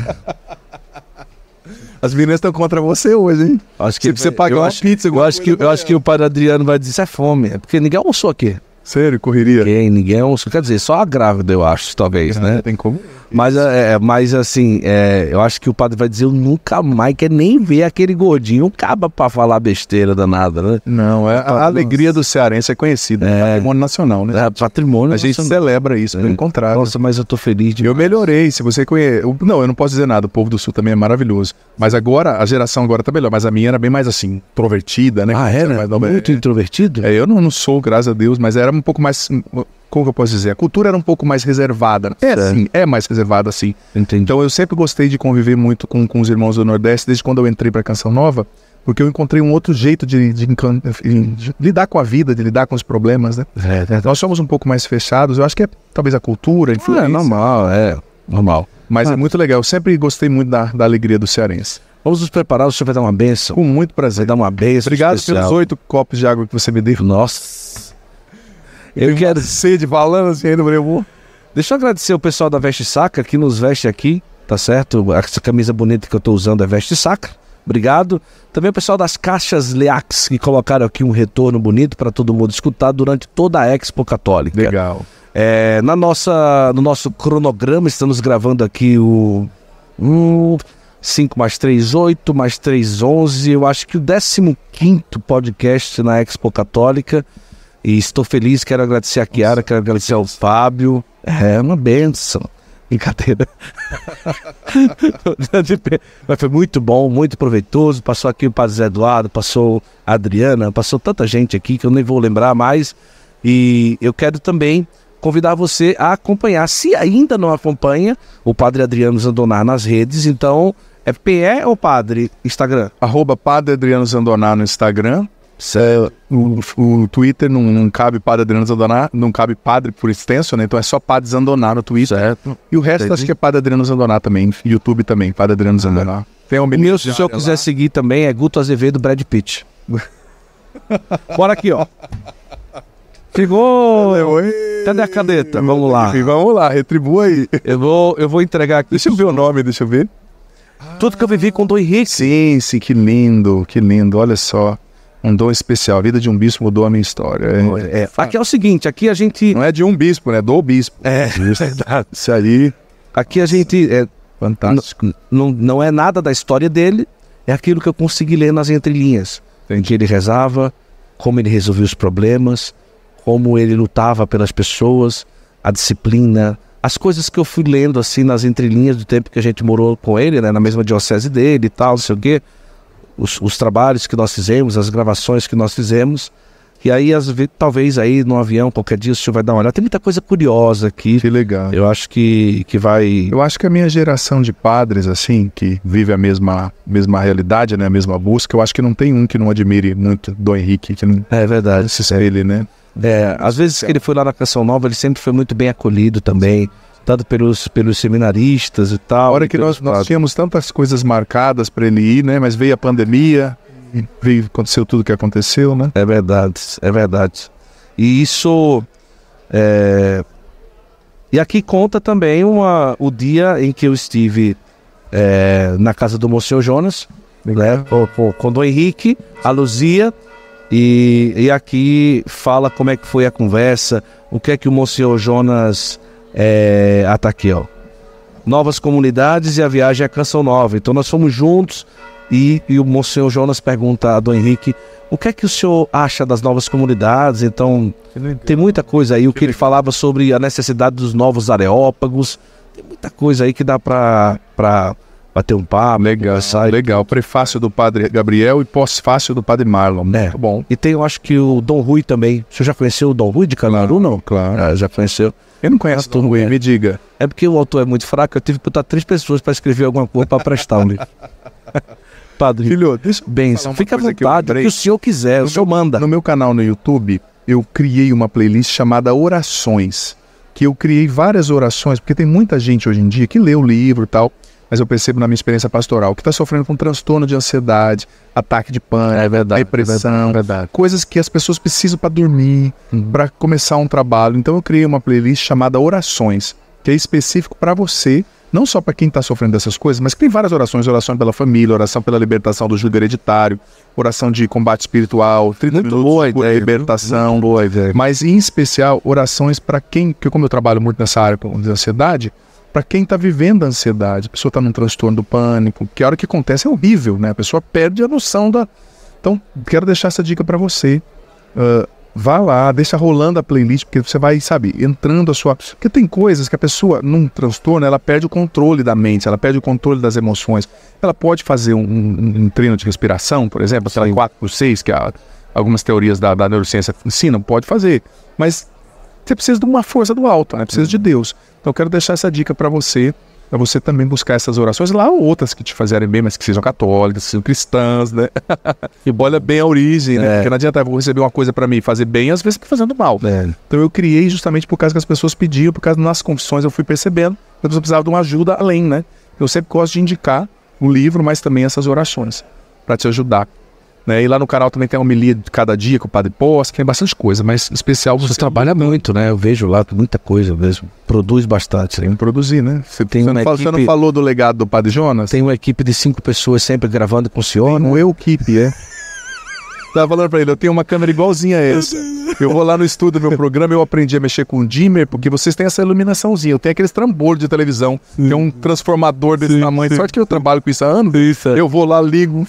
As meninas estão contra você hoje, hein? Acho que você pagou. uma acho, pizza, eu acho que, eu acho que o padre Adriano vai dizer: isso é fome, é porque ninguém almoçou aqui. Sério, correria? Ninguém, ninguém é um. Quer dizer, só a grávida, eu acho, talvez, né? Tem como. Mas, é, é, mas assim, é, eu acho que o padre vai dizer: eu nunca mais quero nem ver aquele gordinho caba pra falar besteira danada, né? Não, é, a, a alegria do cearense é conhecida, é, patrimônio nacional, né? É, patrimônio A gente celebra isso, pelo é. contrário. Nossa, mas eu tô feliz de. Eu melhorei, se você conhece. Não, eu não posso dizer nada, o povo do Sul também é maravilhoso. Mas agora, a geração agora tá melhor, mas a minha era bem mais assim, introvertida, né? Ah, era? Muito é. introvertido? É, eu não, não sou, graças a Deus, mas era um pouco mais. Hum, hum, como que eu posso dizer? A cultura era um pouco mais reservada. É, sim, é mais reservada, sim. Entendi. Então eu sempre gostei de conviver muito com, com os irmãos do Nordeste, desde quando eu entrei para Canção Nova, porque eu encontrei um outro jeito de, de, de, de, lidar com a vida, de lidar com os problemas, né? É, é. Nós somos um pouco mais fechados, eu acho que é talvez a cultura, a é, influência. É normal, é normal. Mas é ah, é muito legal, eu sempre gostei muito da, da alegria do cearense. Vamos nos preparar, o senhor vai dar uma benção. Com muito prazer. Vai dar uma benção. Obrigado especial. pelos oito copos de água que você me deu. Nossa. Eu, eu quero sede falando assim aí no Brebu. Deixa eu agradecer o pessoal da Veste Saca que nos veste aqui, tá certo? Essa camisa bonita que eu tô usando é Veste Saca. Obrigado. Também o pessoal das caixas Leax que colocaram aqui um retorno bonito para todo mundo escutar durante toda a Expo Católica. Legal. É, na nossa, no nosso cronograma, estamos gravando aqui o. Hum, 5 mais 3, 8, mais 3, 11. Eu acho que o 15 podcast na Expo Católica. E estou feliz, quero agradecer a Kiara, quero agradecer ao Fábio. É uma benção. Brincadeira. Mas foi muito bom, muito proveitoso. Passou aqui o Padre Zé Eduardo, passou a Adriana, passou tanta gente aqui que eu nem vou lembrar mais. E eu quero também convidar você a acompanhar. Se ainda não acompanha, o Padre Adriano Zandonar nas redes, então é PE ou Padre Instagram? Arroba Padre Adriano Zandonar no Instagram se, é o, o, Twitter não, não cabe padre Adriano Zandoná, não cabe padre por extenso, né? Então é só padre Zandoná no Twitter. Certo. E o resto Entendi. acho que é padre Adriano Zandoná também. YouTube também, padre Adriano Zandoná. Ah. Tem um meu, se o senhor quiser lá. seguir também, é Guto Azevedo Brad Pitt. Bora aqui, ó. Chegou! Cadê a caneta? Vamos lá. Vamos lá, retribua aí. Eu vou, eu vou entregar aqui. Deixa eu ver o nome, deixa eu ver. Tudo que eu vivi com Dom Henrique. Sim, sim, que lindo, que lindo, olha só um dom especial. A vida de um bispo mudou a minha história. É, é. Aqui é o seguinte, aqui a gente... Não é de um bispo, né? É do bispo. É, Isso, verdade. Isso aí... Aqui a gente... É, Fantástico. Não, não é nada da história dele, é aquilo que eu consegui ler nas entrelinhas. Em que ele rezava, como ele resolvia os problemas, como ele lutava pelas pessoas, a disciplina, as coisas que eu fui lendo assim nas entrelinhas do tempo que a gente morou com ele, né, na mesma diocese dele e tal, não sei o quê os, os trabalhos que nós fizemos, as gravações que nós fizemos. E aí, as talvez aí no avião, qualquer dia, o senhor vai dar uma olhada. Tem muita coisa curiosa aqui. Que legal. Eu acho que, que vai. Eu acho que a minha geração de padres, assim, que vive a mesma, mesma realidade, né? A mesma busca, eu acho que não tem um que não admire muito do Henrique. Que não... É verdade. Se espelhe, é. né? É, às vezes que ele foi lá na Canção Nova, ele sempre foi muito bem acolhido também. Sim pelos, pelos seminaristas e tal. hora que nós, nós tínhamos tantas coisas marcadas para ele ir, né? Mas veio a pandemia, veio, aconteceu tudo o que aconteceu, né? É verdade, é verdade. E isso. É... E aqui conta também uma, o dia em que eu estive é, na casa do Monsenhor Jonas, né? com, o Henrique, a Luzia, e, e aqui fala como é que foi a conversa, o que é que o Monsenhor Jonas é, ah, tá ó Novas comunidades e a viagem é a Canção Nova. Então nós fomos juntos e, e o Monsenhor Jonas pergunta a Dom Henrique o que é que o senhor acha das novas comunidades? Então, tem muita coisa aí. O que ele falava sobre a necessidade dos novos areópagos. Tem muita coisa aí que dá para bater um papo. Legal, sai. legal. Prefácio do Padre Gabriel e pós-fácio do Padre Marlon. É. Muito tá bom. E tem, eu acho que o Dom Rui também. O senhor já conheceu o Dom Rui de Canaru, claro, não? Claro. Ah, já conheceu. Quem não conhece Tom Wayne, me diga. É porque o autor é muito fraco, eu tive que botar três pessoas para escrever alguma coisa para prestar um livro. Padre. Filho, deixa eu Benção. Fica à vontade, que, que o senhor quiser, no o senhor meu, manda. No meu canal no YouTube, eu criei uma playlist chamada Orações, que eu criei várias orações, porque tem muita gente hoje em dia que lê o livro e tal, mas eu percebo na minha experiência pastoral que está sofrendo com transtorno de ansiedade, ataque de pânico, é verdade, depressão, é verdade. É coisas que as pessoas precisam para dormir, uhum. para começar um trabalho. Então eu criei uma playlist chamada Orações, que é específico para você, não só para quem está sofrendo dessas coisas, mas que tem várias orações: oração pela família, oração pela libertação do julgo hereditário, oração de combate espiritual, 30 muito boa ideia, libertação. Muito boa ideia. Mas, em especial, orações para quem, que como eu trabalho muito nessa área com ansiedade, para quem está vivendo a ansiedade. A pessoa está num transtorno do pânico, que a hora que acontece é horrível, né? A pessoa perde a noção da. Então, quero deixar essa dica para você. Uh, vá lá, deixa rolando a playlist, porque você vai, sabe, entrando a sua. Porque tem coisas que a pessoa, num transtorno, ela perde o controle da mente, ela perde o controle das emoções. Ela pode fazer um, um, um treino de respiração, por exemplo, sei lá, 4 por 6, que a, algumas teorias da, da neurociência ensinam, pode fazer. Mas você precisa de uma força do alto, né? Precisa de uhum. Deus. Então eu quero deixar essa dica para você, para você também buscar essas orações lá ou outras que te fizerem bem, mas que sejam católicas, que sejam cristãs, né? e olha bem a origem, né? É. Porque não adianta, eu vou receber uma coisa para mim fazer bem, às vezes tá fazendo mal. É. Então eu criei justamente por causa que as pessoas pediam, por causa das confissões eu fui percebendo, que pessoas precisava de uma ajuda além, né? Eu sempre gosto de indicar o livro, mas também essas orações para te ajudar né? E lá no canal também tem a homilia de cada dia com o Padre Posse, tem bastante coisa, mas em especial... Você, você trabalha muito, né? Eu vejo lá muita coisa mesmo. Produz bastante. Né? Tem que produzir, né? Você, tem você, não, equipe... você não falou do legado do Padre Jonas? Tem uma equipe de cinco pessoas sempre gravando com o senhor. Tem né? um né? equipe é. Tava falando pra ele, eu tenho uma câmera igualzinha a essa. Eu vou lá no estúdio do meu programa, eu aprendi a mexer com dimmer, porque vocês têm essa iluminaçãozinha. Eu tenho aqueles trambolhos de televisão, tem é um transformador desse sim, tamanho. Sim. Sorte que eu trabalho com isso há anos. Isso. É. Eu vou lá, ligo,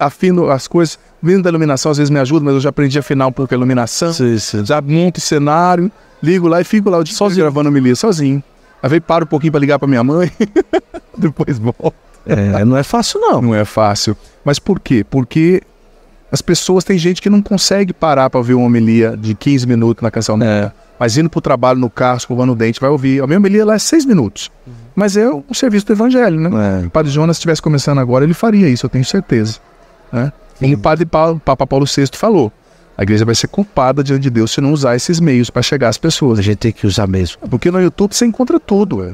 afino as coisas. Vindo da iluminação, às vezes me ajuda, mas eu já aprendi a afinar um pouco a iluminação. Sim, sim. Já monto o cenário, ligo lá e fico lá sozinho dia sozinho gravando Melia, sozinho. Aí vem, paro um pouquinho pra ligar pra minha mãe, depois volto. É, não é fácil não. Não é fácil. Mas por quê? Porque as pessoas, tem gente que não consegue parar para ouvir uma homilia de 15 minutos na canção. É. Mas indo para o trabalho no carro, escovando o dente, vai ouvir. A minha homilia lá é 6 minutos. Uhum. Mas é um serviço do evangelho, né? É. O padre Jonas, se estivesse começando agora, ele faria isso, eu tenho certeza. Né? E o padre Paulo, Papa Paulo VI falou, a igreja vai ser culpada diante de Deus se não usar esses meios para chegar às pessoas. A gente tem que usar mesmo. Porque no YouTube você encontra tudo. Ué.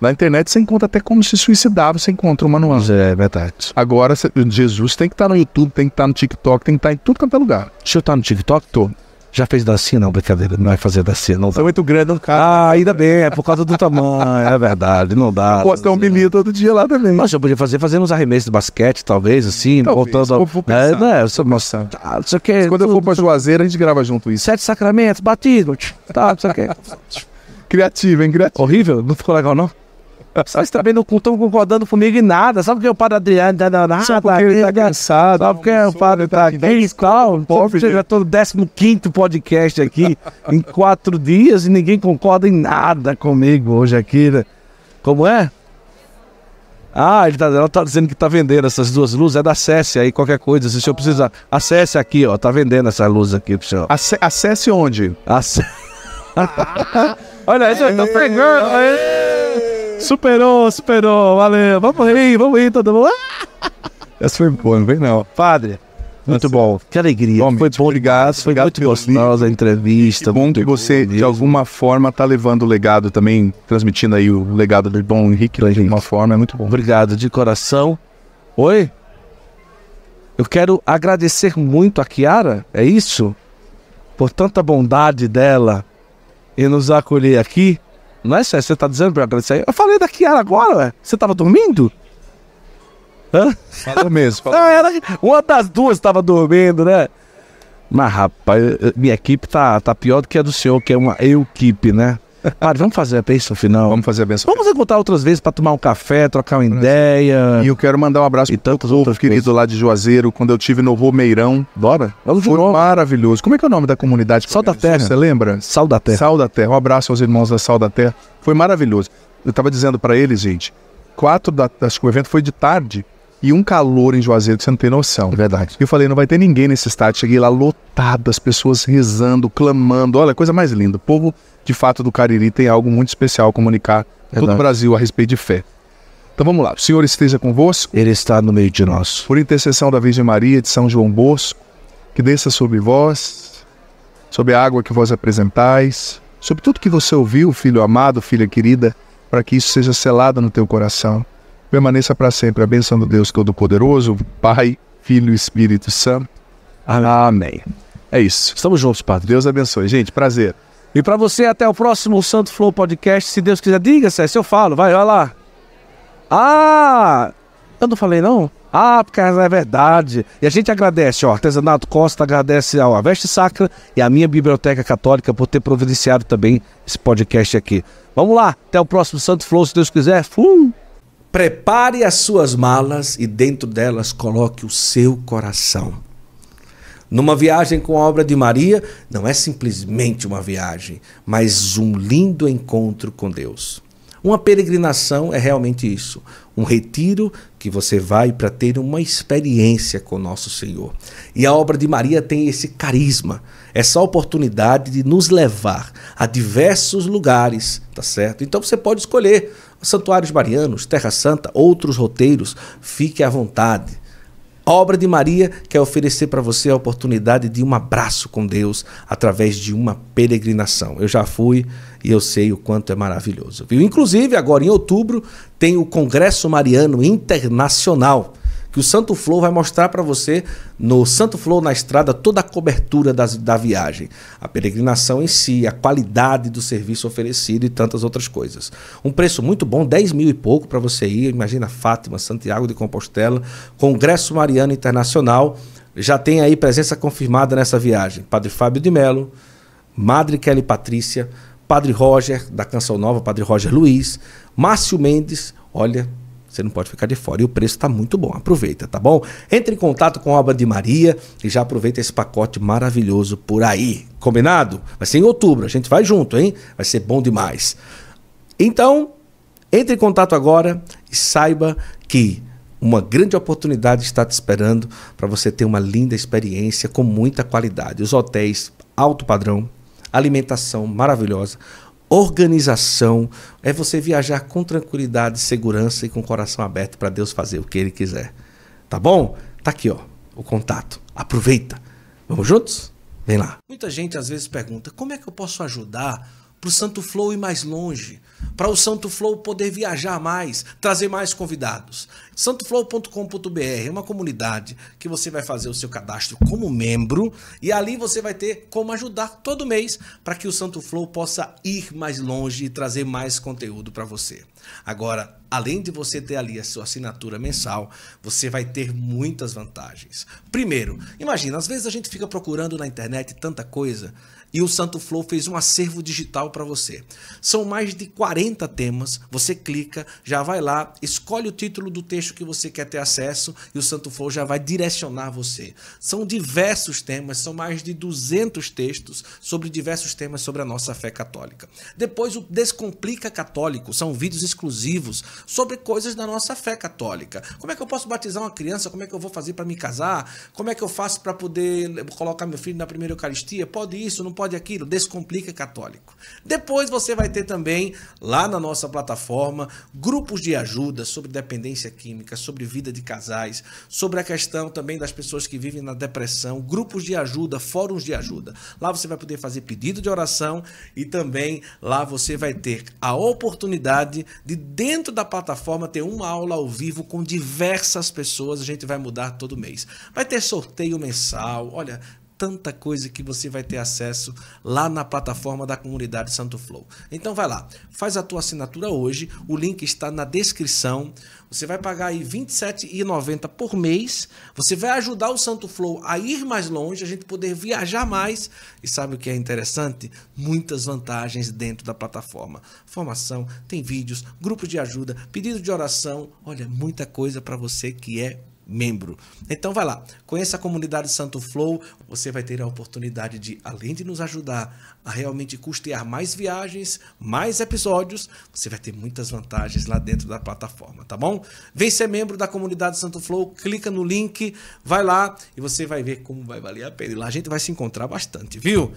Na internet você encontra até como se suicidar, você encontra um manual. É verdade. Agora, Jesus tem que estar tá no YouTube, tem que estar tá no TikTok, tem que estar tá em tudo quanto é lugar. Deixa eu estar no TikTok? Tô. Já fez dancinha? Não, brincadeira, não vai é fazer dancinha, não dá. Você é muito grande, não cara. Ah, ainda bem, é por causa do tamanho, é verdade, não dá. Pode ter um milímetro todo dia lá também. Mas eu podia fazer, fazendo uns arremessos de basquete, talvez, assim, talvez, voltando ao... É, não é, eu nossa, tá, que... Mas quando eu for pra Juazeiro, a gente grava junto isso. Sete sacramentos, batismo, tá, não sei o que... Criativo, hein, criativo. Horrível? Não ficou legal, não? Só está também não estão concordando comigo em nada. Sabe que o padre Adriano tá nada? Só porque ele tá é cansado. Só porque o padre tá, tá aqui. Tal, eu já tô no 15 podcast aqui em quatro dias e ninguém concorda em nada comigo hoje aqui, né? Como é? Ah, tá, ela tá dizendo que tá vendendo essas duas luzes, é da Acesse aí, qualquer coisa, se o senhor precisar. Acesse aqui, ó, tá vendendo essa luz aqui pro senhor. Acesse onde? Acesse... Olha, aí, é, tá pegando. Superou, superou, valeu. Vamos aí, vamos aí, todo mundo. Essa foi boa, não vem não. Padre, muito bom. Que alegria. Bom, foi bom, obrigado. Foi obrigado muito gostosa a entrevista. Que bom que você, de alguma forma, está levando o legado também, transmitindo aí o legado do irmão Henrique de alguma forma. É muito bom. Obrigado de coração. Oi? Eu quero agradecer muito a Kiara, é isso? Por tanta bondade dela em nos acolher aqui. Não é sério, você tá dizendo pra eu agradecer? Eu falei da Kiara agora, ué. Você tava dormindo? Hã? Fala mesmo. uma das duas tava dormindo, né? Mas, rapaz, minha equipe tá, tá pior do que a do senhor, que é uma equipe, né? Padre, vamos fazer a bênção final. Vamos fazer a bênção. Vamos encontrar outras vezes para tomar um café, trocar uma ideia. E eu quero mandar um abraço e o povo querido coisas. lá de Juazeiro, quando eu tive no Romeirão. Bora? Foi maravilhoso. Como é que é o nome da comunidade? Sal da Terra. Você lembra? Sal da Terra. Sal da Terra. Um abraço aos irmãos da Sal da Terra. Foi maravilhoso. Eu estava dizendo para eles, gente, quatro da, acho que o evento foi de tarde e um calor em Juazeiro que você não tem noção. É verdade. Eu falei, não vai ter ninguém nesse estádio. Cheguei lá lotado, as pessoas rezando, clamando. Olha, coisa mais linda. O povo de fato do Cariri tem algo muito especial a comunicar a é todo o Brasil a respeito de fé. Então vamos lá, o Senhor esteja convosco. Ele está no meio de nós. Por intercessão da Virgem Maria de São João Bosco, que desça sobre vós, sobre a água que vós apresentais, sobre tudo que você ouviu, filho amado, filha querida, para que isso seja selado no teu coração. Permaneça para sempre a bênção do Deus Todo-Poderoso, Pai, Filho e Espírito Santo. Amém. Amém. É isso. Estamos juntos, Padre. Deus abençoe. Gente, prazer. E para você, até o próximo Santo Flow Podcast. Se Deus quiser, diga, César, eu falo, vai, vai lá. Ah! Eu não falei, não? Ah, porque é verdade. E a gente agradece, ó, Artesanato Costa agradece ao Veste Sacra e à minha Biblioteca Católica por ter providenciado também esse podcast aqui. Vamos lá, até o próximo Santo Flow, se Deus quiser. Fum! Prepare as suas malas e dentro delas coloque o seu coração. Numa viagem com a obra de Maria, não é simplesmente uma viagem, mas um lindo encontro com Deus. Uma peregrinação é realmente isso, um retiro que você vai para ter uma experiência com nosso Senhor. E a obra de Maria tem esse carisma, essa oportunidade de nos levar a diversos lugares, tá certo? Então você pode escolher santuários marianos, Terra Santa, outros roteiros, fique à vontade. A obra de Maria quer oferecer para você a oportunidade de um abraço com Deus através de uma peregrinação. Eu já fui e eu sei o quanto é maravilhoso. Viu? Inclusive, agora em outubro tem o Congresso Mariano Internacional que o Santo Flow vai mostrar para você no Santo Flow na estrada toda a cobertura das, da viagem, a peregrinação em si, a qualidade do serviço oferecido e tantas outras coisas. Um preço muito bom, 10 mil e pouco para você ir. Imagina Fátima, Santiago de Compostela, Congresso Mariano Internacional. Já tem aí presença confirmada nessa viagem. Padre Fábio de Melo, Madre Kelly Patrícia, Padre Roger, da Canção Nova, Padre Roger Luiz, Márcio Mendes, olha, você não pode ficar de fora. E o preço está muito bom. Aproveita, tá bom? Entre em contato com a Obra de Maria e já aproveita esse pacote maravilhoso por aí. Combinado? Vai ser em outubro. A gente vai junto, hein? Vai ser bom demais. Então, entre em contato agora e saiba que uma grande oportunidade está te esperando para você ter uma linda experiência com muita qualidade. Os hotéis alto padrão, alimentação maravilhosa, organização, é você viajar com tranquilidade, segurança e com o coração aberto para Deus fazer o que Ele quiser. Tá bom? Tá aqui, ó, o contato. Aproveita. Vamos juntos? Vem lá. Muita gente às vezes pergunta: como é que eu posso ajudar para o Santo Flow ir mais longe? para o Santo Flow poder viajar mais, trazer mais convidados. santoflow.com.br é uma comunidade que você vai fazer o seu cadastro como membro e ali você vai ter como ajudar todo mês para que o Santo Flow possa ir mais longe e trazer mais conteúdo para você. Agora, além de você ter ali a sua assinatura mensal, você vai ter muitas vantagens. Primeiro, imagina, às vezes a gente fica procurando na internet tanta coisa e o Santo Flow fez um acervo digital para você. São mais de 40 temas, você clica, já vai lá, escolhe o título do texto que você quer ter acesso e o Santo Flow já vai direcionar você. São diversos temas, são mais de 200 textos sobre diversos temas sobre a nossa fé católica. Depois o Descomplica Católico, são vídeos exclusivos sobre coisas da nossa fé católica. Como é que eu posso batizar uma criança? Como é que eu vou fazer para me casar? Como é que eu faço para poder colocar meu filho na primeira Eucaristia? Pode isso, não pode pode aquilo, descomplica católico. Depois você vai ter também lá na nossa plataforma grupos de ajuda sobre dependência química, sobre vida de casais, sobre a questão também das pessoas que vivem na depressão, grupos de ajuda, fóruns de ajuda. Lá você vai poder fazer pedido de oração e também lá você vai ter a oportunidade de dentro da plataforma ter uma aula ao vivo com diversas pessoas, a gente vai mudar todo mês. Vai ter sorteio mensal. Olha, tanta coisa que você vai ter acesso lá na plataforma da comunidade Santo Flow. Então vai lá, faz a tua assinatura hoje, o link está na descrição. Você vai pagar aí R$ 27,90 por mês. Você vai ajudar o Santo Flow a ir mais longe, a gente poder viajar mais. E sabe o que é interessante? Muitas vantagens dentro da plataforma. Formação, tem vídeos, grupos de ajuda, pedido de oração. Olha, muita coisa para você que é membro. Então vai lá, conheça a comunidade Santo Flow, você vai ter a oportunidade de, além de nos ajudar a realmente custear mais viagens, mais episódios, você vai ter muitas vantagens lá dentro da plataforma, tá bom? Vem ser membro da comunidade Santo Flow, clica no link, vai lá e você vai ver como vai valer a pena. E lá a gente vai se encontrar bastante, viu?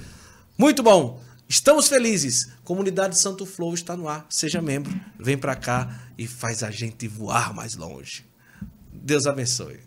Muito bom! Estamos felizes. Comunidade Santo Flow está no ar. Seja membro, vem para cá e faz a gente voar mais longe. Deus abençoe.